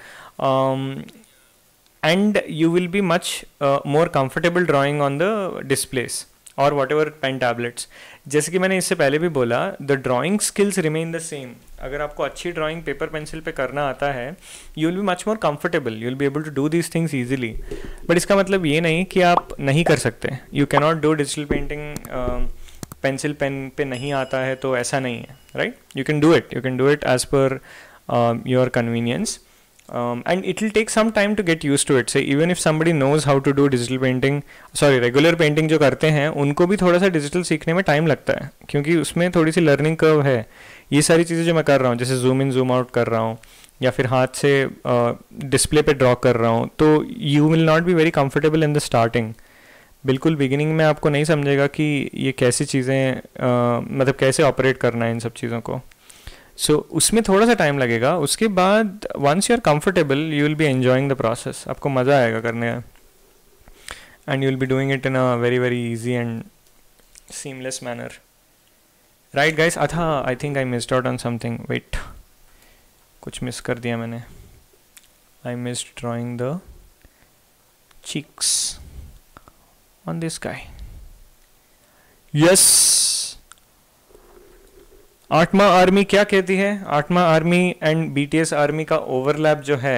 Speaker 1: and you will be much uh, more comfortable drawing on the displays और whatever pen tablets जैसे कि मैंने इससे पहले भी बोला the drawing skills remain the same अगर आपको अच्छी ड्राइंग पेपर पेंसिल पे करना आता है you will be much more comfortable you will be able to do these things easily but इसका मतलब ये नहीं कि आप नहीं कर सकते you cannot do digital painting pencil pen पे नहीं आता है तो ऐसा नहीं है right you can do it you can do it as per your convenience um, and it will take some time to get used to it say even if somebody knows how to do digital painting sorry regular painting जो करते हैं उनको भी थोड़ा सा digital सीखने में time लगता है क्योंकि उसमें थोड़ी सी लर्निंग कर्व है ये सारी चीज़ें जो मैं कर रहा हूँ जैसे जूम इन जूम आउट कर रहा हूँ या फिर हाथ से डिस्प्ले पे ड्रॉ कर रहा हूँ तो you will not be very comfortable in the starting बिल्कुल बिगिनिंग में आपको नहीं समझेगा कि ये कैसी चीज़ें मतलब कैसे ऑपरेट करना है इन सब चीज़ों को सो so, उसमें थोड़ा सा टाइम लगेगा उसके बाद once you are comfortable you will be enjoying the process आपको मज़ा आएगा करने में and you will be doing it in a very very easy and seamless manner right guys अथा I think I missed out on something wait कुछ miss कर दिया मैंने I miss drawing the cheeks on this guy yes आठवा army क्या कहती है आठवा आर्मी एंड बीटीएस आर्मी का ओवरलैप जो है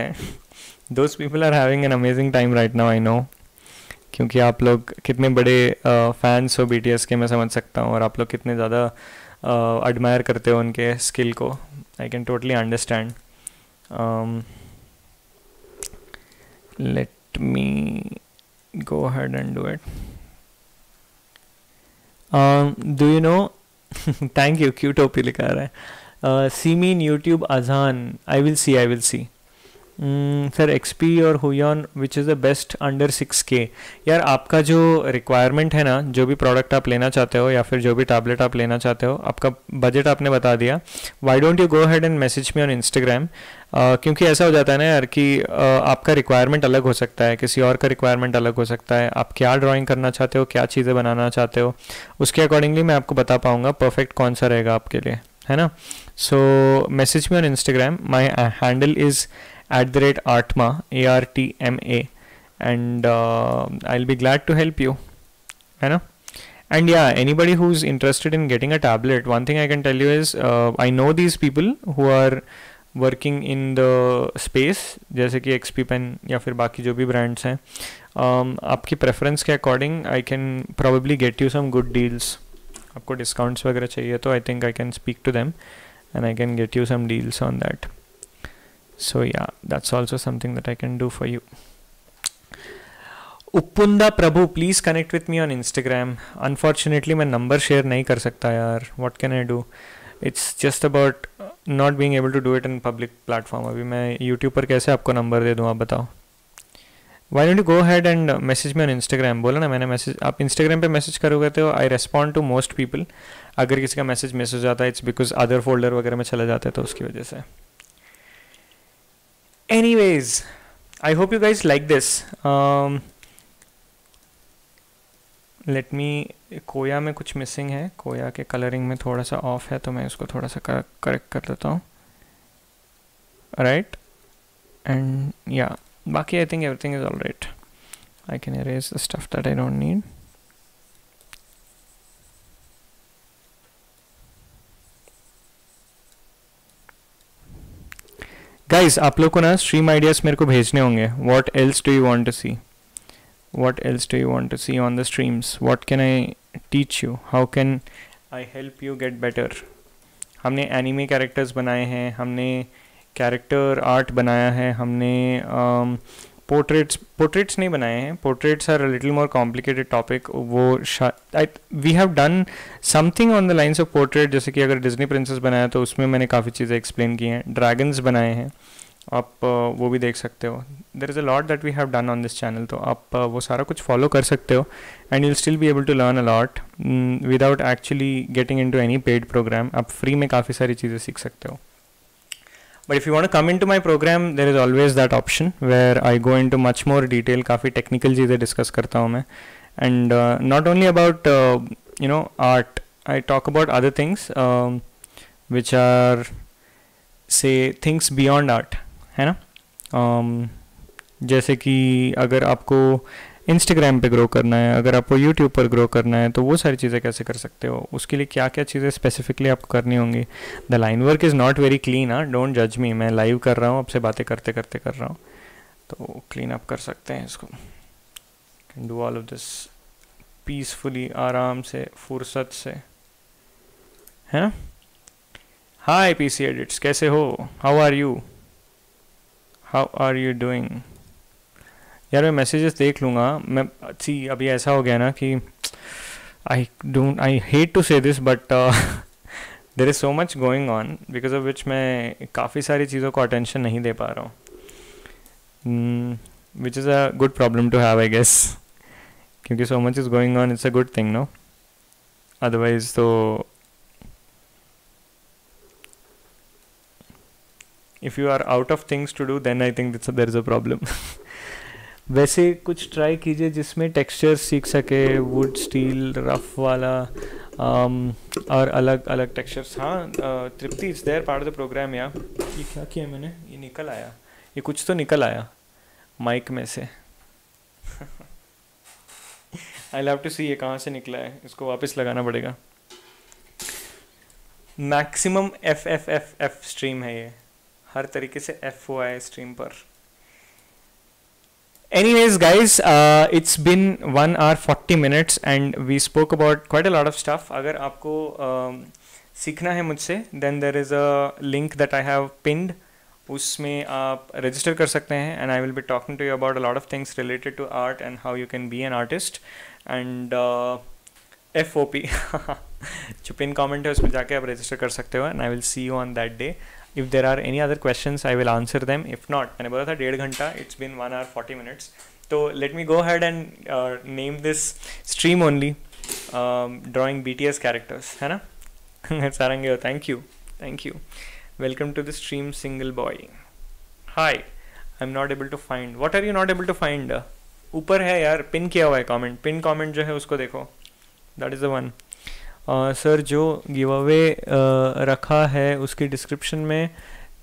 Speaker 1: those people are having an amazing time right now I know क्योंकि आप लोग कितने बड़े फैंस हो बीटीएस के मैं समझ सकता हूँ और आप लोग कितने ज़्यादा एडमायर करते हो उनके स्किल को I can totally understand let me go ahead and do it do you know thank you क्यू टोपी लिखा रहा है सी मीन YouTube Azaan I will see I will see sir XP और हुन which is the best under six K यार आपका जो रिक्वायरमेंट है ना जो भी प्रोडक्ट आप लेना चाहते हो या फिर जो भी टैबलेट आप लेना चाहते हो आपका बजट आपने बता दिया why don't you go ahead and message me on Instagram क्योंकि ऐसा हो जाता है ना यार कि आपका रिक्वायरमेंट अलग हो सकता है किसी और का रिक्वायरमेंट अलग हो सकता है आप क्या ड्राइंग करना चाहते हो क्या चीज़ें बनाना चाहते हो उसके अकॉर्डिंगली मैं आपको बता पाऊंगा परफेक्ट कौन सा रहेगा आपके लिए है ना so message me on Instagram my handle is at the rate Artma A R T M A and I will be glad to help you है ना या anybody who is interested in getting a tablet one thing I can tell you is I know these people who are working in the space जैसे कि XP pen या फिर बाकी जो भी ब्रांड्स हैं um, आपकी प्रेफरेंस के according I can probably get you some good deals आपको डिस्काउंट्स वगैरह चाहिए तो I think I can speak to them and I can get you some deals on that so या that's also something that I can do for you Upendra Prabhu please connect with me on Instagram unfortunately मैं number share नहीं कर सकता यार what can I do it's just about not being able to do it in public platform अभी मैं YouTube पर कैसे आपको नंबर दे दूँ आप बताओ why don't you go ahead and message me on Instagram बोला ना मैंने मैसेज आप इंस्टाग्राम पे मैसेज करोगे तो I respond to most people अगर किसी का मैसेज मिस हो जाता है इट्स बिकॉज अदर फोल्डर वगैरह में चला जाता है तो उसकी वजह से anyways I hope you guys like this let me कोया में कुछ मिसिंग है कोया के कलरिंग में थोड़ा सा ऑफ है तो मैं इसको थोड़ा सा करेक्ट कर देता हूँ राइट एंड या बाकी I think everything is all right I can arrange the stuff that I don't need guys आप लोग को ना स्ट्रीम आइडियाज़ मेरे को भेजने होंगे what else do you want to see what else do you want to see on the streams what can i teach you how can i help you get better हमने anime characters बनाए हैं हमने character art बनाया है हमने portraits um, portraits नहीं बनाए हैं portraits are little more complicated topic वो we have done something on the lines of portrait जैसे कि अगर डिज्नी प्रिंसेस बनाया तो उसमें मैंने काफ़ी चीज़ें एक्सप्लेन की हैं ड्रैगन्स बनाए हैं आप वो भी देख सकते हो there is a lot that we have done on this channel तो आप वो सारा कुछ फॉलो कर सकते हो एंड यू स्टिल भी able to learn a lot without actually getting into any paid program आप फ्री में काफ़ी सारी चीज़ें सीख सकते हो but if you want come into my program there is always that option where I go into much more detail काफ़ी technical चीज़ें डिस्कस करता हूँ मैं and not only about you know art I talk about other things which are say things beyond art है ना um, जैसे कि अगर आपको इंस्टाग्राम पे ग्रो करना है अगर आपको यूट्यूब पर ग्रो करना है तो वो सारी चीज़ें कैसे कर सकते हो उसके लिए क्या क्या चीज़ें स्पेसिफिकली आपको करनी होंगी the line work is not very clean हाँ डोंट जज मी मैं लाइव कर रहा हूँ आपसे बातें करते करते कर रहा हूँ तो क्लीन अप कर सकते हैं इसको can do all of this peacefully आराम से फुर्सत से है ना हाय पी सी एडिट्स कैसे हो how are you how are you doing यार मैं मैसेजेस देख लूँगा मैं सी अभी ऐसा हो गया ना कि I don't I hate to say this but there is so much going on because of which मैं काफ़ी सारी चीज़ों को अटेंशन नहीं दे पा रहा हूँ which is a good problem to have I guess क्योंकि so much is going on it's a good thing no otherwise तो if you are out of things to do then I think that's there is a problem वैसे कुछ try कीजिए जिसमें texture सीख सके wood steel rough वाला um, और अलग अलग टेक्सचर्स हाँ Tripti is there part of the program या ये क्या किया मैंने ये निकल आया ये कुछ तो निकल आया माइक में से आई लव टू सी ये कहाँ से निकला है इसको वापस लगाना पड़ेगा maximum F F F F stream है ये हर तरीके से एफ हुआ है स्ट्रीम पर anyways guys it's been one hour forty minutes and we spoke about quite a lot of stuff अगर आपको um, सीखना है मुझसे then there is a link that I have pinned उसमें आप रजिस्टर कर सकते हैं and I will be talking to you about a lot of things related to art and how you can be an artist and F O P जो pin comment है उसमें जाके आप रजिस्टर कर सकते हो and I will see you on that day if there are any other questions i will answer them if not मैंने बोला था डेढ़ घंटा it's been one hour 40 minutes So let me go ahead and uh, name this stream only um, drawing bts characters है ना <laughs> सारंगे thank you thank you welcome to the stream single boy hi i'm not able to find what are you not able to find ऊपर है यार pin किया हुआ comment. Comment pin comment जो है उसको देखो दैट इज द सर जो गिव अवे रखा है उसकी डिस्क्रिप्शन में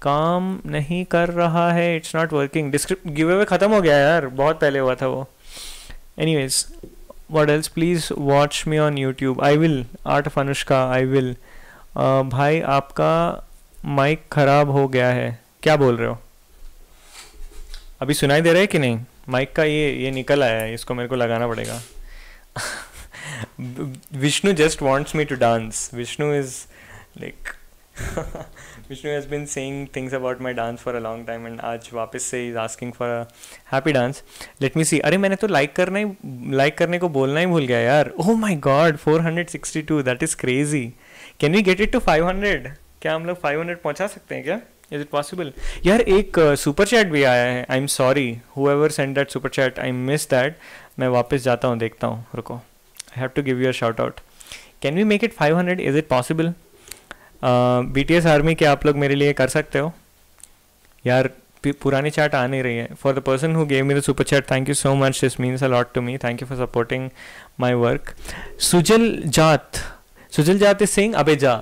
Speaker 1: काम नहीं कर रहा है it's not working description giveaway ख़त्म हो गया यार बहुत पहले हुआ था वो anyways what else please watch me on YouTube I will art of Anushka I will भाई आपका माइक ख़राब हो गया है क्या बोल रहे हो अभी सुनाई दे रहा है कि नहीं माइक का ये ये निकल आया है इसको मेरे को लगाना पड़ेगा <laughs> Vishnu just wants me to dance. Vishnu is like <laughs> Vishnu has been saying things about my dance for a long time and आज वापस से is asking for a happy dance let me see अरे मैंने तो like करना ही like करने को बोलना ही भूल गया यार oh my god 462 that is crazy can we get it to 500 क्या हम लोग 500 पहुंचा सकते हैं क्या इज इट पॉसिबल यार एक सुपर uh, चैट भी आया है I am sorry whoever send that super chat I miss that मैं वापस जाता हूँ देखता हूँ रुको I have to give you a shout out. Can we make it 500 is it possible B T S army क्या आप लोग मेरे लिए कर सकते हो यार पुरानी चैट आ नहीं रही है for the person who gave me the super chat thank you so much this means a lot to me thank you for supporting my work Sujal Jat Sujal जात इज सिंह अबे जा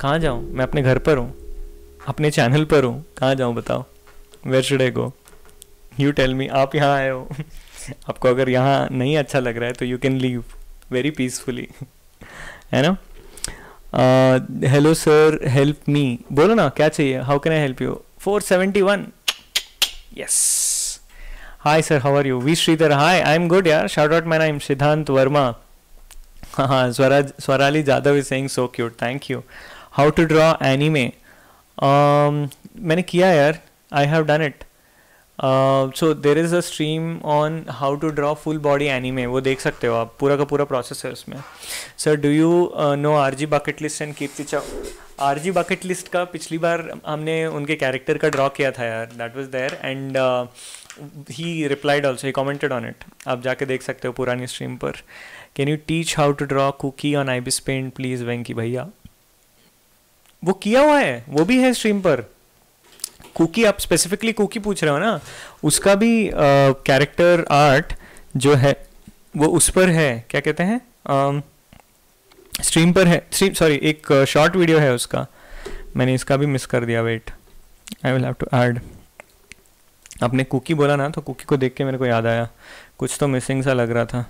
Speaker 1: कहाँ जाऊँ मैं अपने घर पर हूँ अपने चैनल पर हूँ कहाँ जाऊँ बताओ where should I go you tell me आप यहाँ आए हो <laughs> आपको अगर यहाँ नहीं अच्छा लग रहा है तो you can live very peacefully <laughs> है ना हेलो सर हेल्प मी बोलो ना क्या चाहिए how can I help you four seventy one yes hi sir how are you V Sridhar hi I am good यार shout out my name Siddhant Verma हाँ Swaraj Swarali Jadhav is saying so cute thank you how to draw anime मैंने किया यार I have done it so there is a stream on how to draw full body anime वो देख सकते हो आप पूरा का पूरा प्रोसेस है उसमें sir do you know R G bucket list and Kirti Chau R G bucket list का पिछली बार हमने उनके कैरेक्टर का ड्रॉ किया था यार that was there and he replied also he commented on it आप जाके देख सकते हो पुरानी स्ट्रीम पर can you teach how to draw cookie on ibis paint please वेंकी भैया वो किया हुआ है वो भी है स्ट्रीम पर कुकी आप स्पेसिफिकली कुकी पूछ रहे हो ना उसका भी कैरेक्टर uh, आर्ट जो है वो उस पर है क्या कहते हैं स्ट्रीम uh, पर है स्ट्रीम सॉरी एक शॉर्ट वीडियो है उसका मैंने इसका भी मिस कर दिया wait I will have to add आपने कुकी बोला ना तो कुकी को देख के मेरे को याद आया कुछ तो मिसिंग सा लग रहा था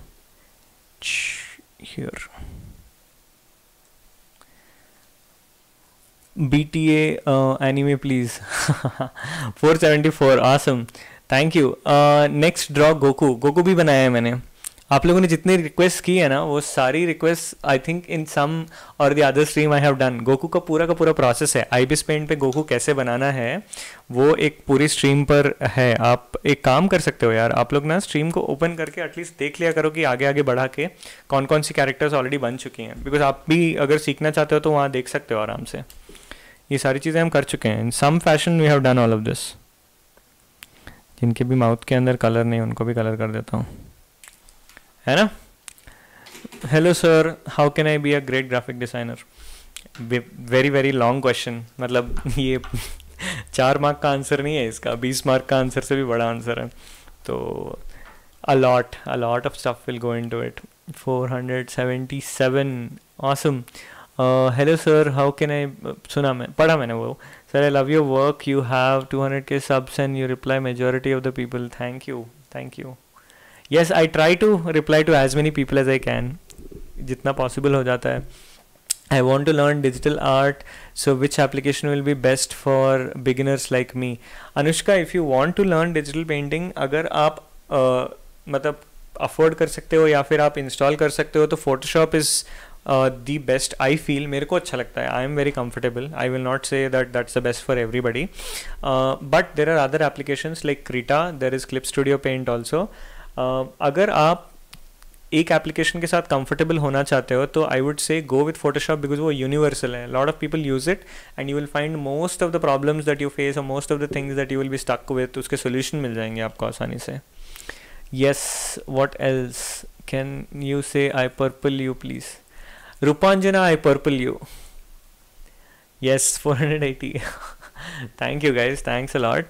Speaker 1: B T anime please four seventy four awesome thank you next draw Goku Goku भी बनाया है मैंने आप लोगों ने जितनी रिक्वेस्ट की है ना वो सारी request I think in some और the other stream I have done Goku का पूरा का पूरा प्रोसेस है आई बिस पेंट पे गोकू कैसे बनाना है वो एक पूरी स्ट्रीम पर है आप एक काम कर सकते हो यार आप लोग ना स्ट्रीम को ओपन करके एटलीस्ट देख लिया करो कि आगे आगे बढ़ा के कौन कौन सी कैरेक्टर्स ऑलरेडी बन चुकी हैं बिकॉज आप भी अगर सीखना चाहते हो तो वहाँ देख सकते हो आराम से ये सारी चीज़ें हम कर चुके हैं in some fashion we have done all of this जिनके भी माउथ के अंदर कलर नहीं उनको भी कलर कर देता हूँ है ना hello sir how can I be a great graphic designer very very long question मतलब <laughs> ये चार मार्क का आंसर नहीं है इसका बीस मार्क का आंसर से भी बड़ा आंसर है तो a lot a lot of stuff will go into it four hundred seventy seven awesome hello sir how can I सुना मैं पढ़ा मैंने वो sir I love your work you have two hundred K subs and you reply majority of the people thank you thank you yes I try to reply to as many people as I can जितना possible हो जाता है I want to learn digital art so which application will be best for beginners like me Anushka if you want to learn digital painting अगर आप uh, मतलब afford कर सकते हो या फिर आप इंस्टॉल कर सकते हो तो Photoshop is the best I feel मेरे को अच्छा लगता है I am very comfortable I will not say that that's the best for everybody but there are other applications like Krita there is Clip Studio Paint also अगर आप एक application के साथ कंफर्टेबल होना चाहते हो तो I would say go with Photoshop because वो यूनिवर्सल है lot of people use it and you will find most of the problems that you face और most of the things that you will be stuck with उसके solution मिल जाएंगे आपको आसानी से yes what else can you say I purple you please Rupanjana, I purple you. Yes, 480. Thank you guys. Thanks a lot.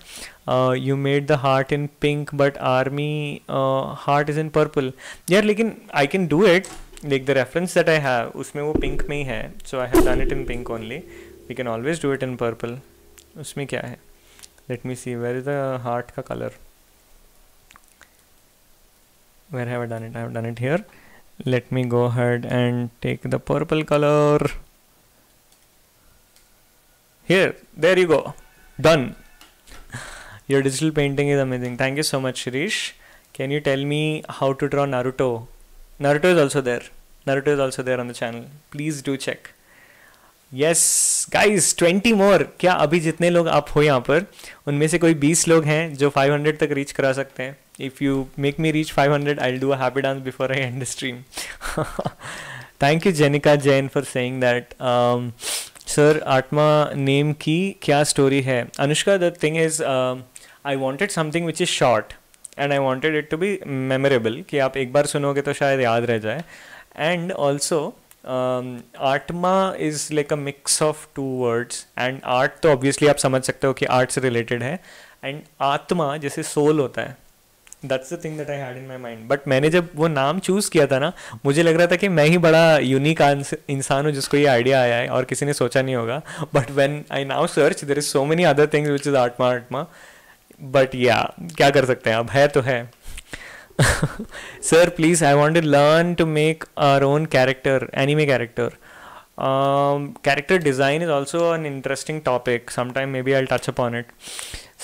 Speaker 1: Uh, you made the heart in pink, but army uh, heart is in purple. Yeah, लेकिन I can do it. Like the reference that I have, usme wo pink mein hai. So I have done it in pink only. We can always do it in purple. Usme kya hai? Let me see. Where is the heart ka color? Where have I done it? I have done it here. let me go ahead and take the purple color here there you go done your digital painting is amazing thank you so much shirish can you tell me how to draw naruto naruto is also there naruto is also there on the channel please do check yes guys 20 more क्या अभी जितने लोग आप हो यहाँ पर उनमें से कोई 20 लोग हैं जो 500 तक रीच करा सकते हैं if you make me reach 500 i'll do a happy dance before i end the stream thank you jenika jain for saying that um, sir atma name ki kya story hai anushka the thing is uh, i wanted something which is short and I wanted it to be memorable कि आप एक बार सुनोगे तो शायद याद रह जाए and also Artma is like a mix of two words and art तो ऑब्वियसली आप समझ सकते हो कि आर्ट से रिलेटेड है एंड आत्मा जैसे सोल होता है that's the thing that I had in my mind but मैंने जब वो नाम चूज़ किया था ना मुझे लग रहा था कि मैं ही बड़ा यूनिक इंसान हूँ जिसको ये आइडिया आया है और किसी ने सोचा नहीं होगा but when I now search there is so many other things which is Artma Artma but या क्या कर सकते हैं अब है तो है sir please I want to learn to make our own character anime character character design is also an interesting topic sometime may be I touch upon it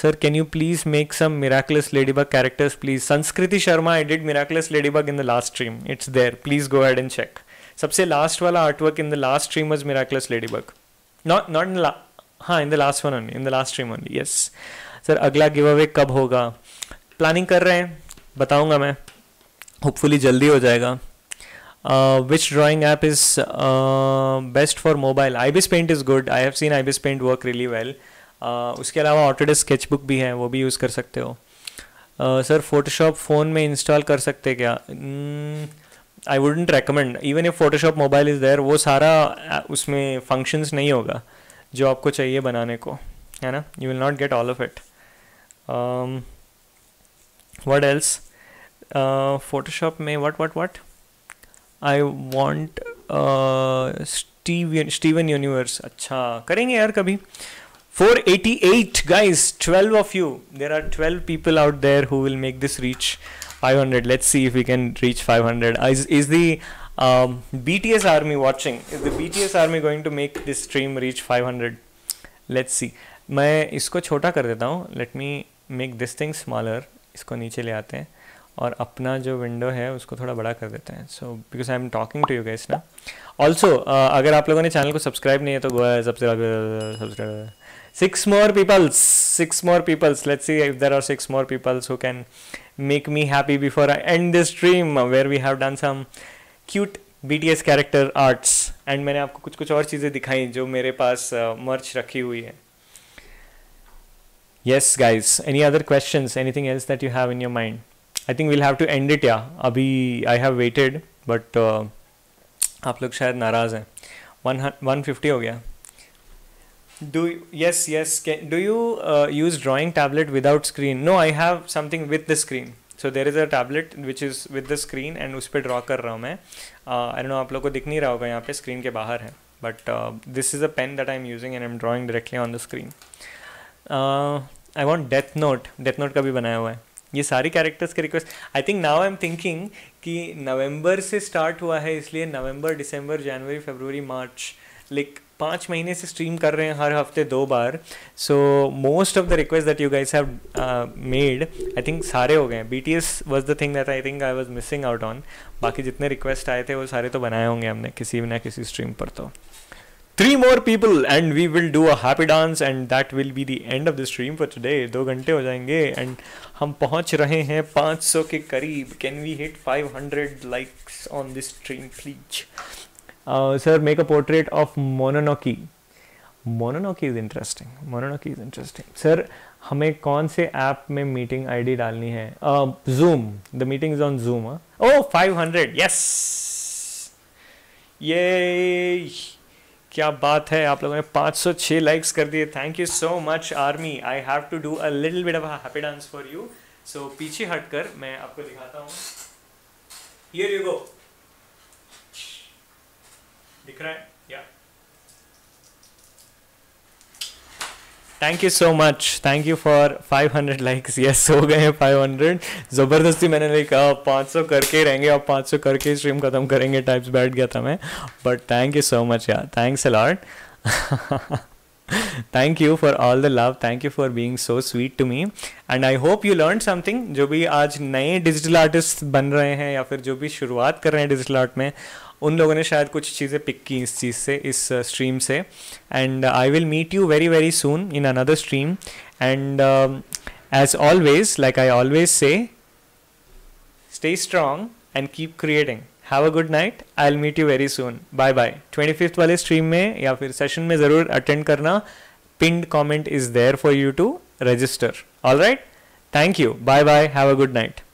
Speaker 1: sir can you please make some miraculous ladybug characters, please? Sanskriti Sharma, I did miraculous ladybug in the last stream it's there please go ahead and check सबसे लास्ट वाला artwork in the last stream was miraculous ladybug not not in हाँ in the last one only in the last stream only yes sir अगला giveaway कब होगा planning कर रहे हैं बताऊंगा मैं होपफुली जल्दी हो जाएगा which drawing app is best for mobile ibis paint is good I have seen ibis paint work really well उसके अलावा ऑटोडेस्क स्केचबुक भी है वो भी यूज़ कर सकते हो सर फोटोशॉप फ़ोन में इंस्टॉल कर सकते क्या I wouldn't recommend even if Photoshop mobile is there वो सारा उसमें फंक्शंस नहीं होगा जो आपको चाहिए बनाने को है ना you will not get all of it what else Photoshop में what what what I want Steven Steven Universe अच्छा करेंगे यार कभी 488 guys 12 of you there are 12 people out there who will make this reach 500 let's see if we can reach 500 is, is the um, bts army watching is the bts army going to make this stream reach 500 let's see मैं इसको छोटा कर देता हूँ let me make this thing smaller इसको नीचे ले आते हैं और अपना जो विंडो है उसको थोड़ा बड़ा कर देते हैं so because I am talking to you guys ना ऑल्सो अगर आप लोगों ने चैनल को सब्सक्राइब नहीं है तो go subscribe subscribe six more people six more people let's see if there are six more people who can make me happy before i end this stream where we have done some cute bts character arts and maine aapko kuch kuch aur cheeze dikhai jo mere paas merch rakhi hui yes guys any other questions anything else that you have in your mind i think we'll have to end it yeah i have waited but uh, आप लोग शायद नाराज़ हैं one one do yes yes can, do you uh, use drawing tablet without screen no i have something with the screen so there is a tablet which is with the screen and उस पर draw कर रहा हूँ मैं I know आप लोग को दिख नहीं रहा होगा यहाँ पे स्क्रीन के बाहर है but this is a pen that I am using and I am drawing directly on the screen I want death note death note का भी बनाया हुआ है ये सारी कैरेक्टर्स के request I think now I am thinking कि November से स्टार्ट हुआ है इसलिए नवंबर दिसंबर जनवरी फरवरी मार्च लाइक पाँच महीने से स्ट्रीम कर रहे हैं हर हफ्ते दो बार so most of the request that you guys have made I think सारे हो गए हैं B T S was the thing that I think I was missing out on बाकी जितने रिक्वेस्ट आए थे वो सारे तो बनाए होंगे हमने किसी ना किसी स्ट्रीम पर तो three more people and we will do a happy dance and that will be the end of the stream for today दो घंटे हो जाएंगे एंड हम पहुंच रहे हैं 500 के करीब can we hit 500 likes on this stream please sir make a portrait of Mononoke mononoke Mononoke is interesting Mononoke is interesting sir हमें कौन से ऐप में मीटिंग आईडी डालनी है Zoom the meeting is on Zoom oh five hundred yes ये क्या बात है आप लोगों ने 506 लाइक्स कर दिए thank you so much army I have to do a little bit of happy dance for you so पीछे हटकर मैं आपको दिखाता हूँ हियर यू गो दिख रहा है या thank you so much thank you for 500 likes yes हो गए हैं 500 ज़बरदस्ती मैंने लाइक पाँच सौ करके रहेंगे और 500 करके स्ट्रीम ख़त्म करेंगे टाइप्स बैठ गया था मैं but thank you so much यार thanks a lot thank you for all the love thank you for being so sweet to me and I hope you learn something जो भी आज नए डिजिटल आर्टिस्ट बन रहे हैं या फिर जो भी शुरुआत कर रहे हैं डिजिटल आर्ट में उन लोगों ने शायद कुछ चीज़ें पिक की इस चीज़ से इस स्ट्रीम uh, से and I will meet you very very soon in another stream and as always like I always say stay strong and keep creating have a good night I will meet you very soon bye bye twenty fifth वाले stream में या फिर session में ज़रूर attend करना pinned comment is there for you to register all right thank you bye bye have a good night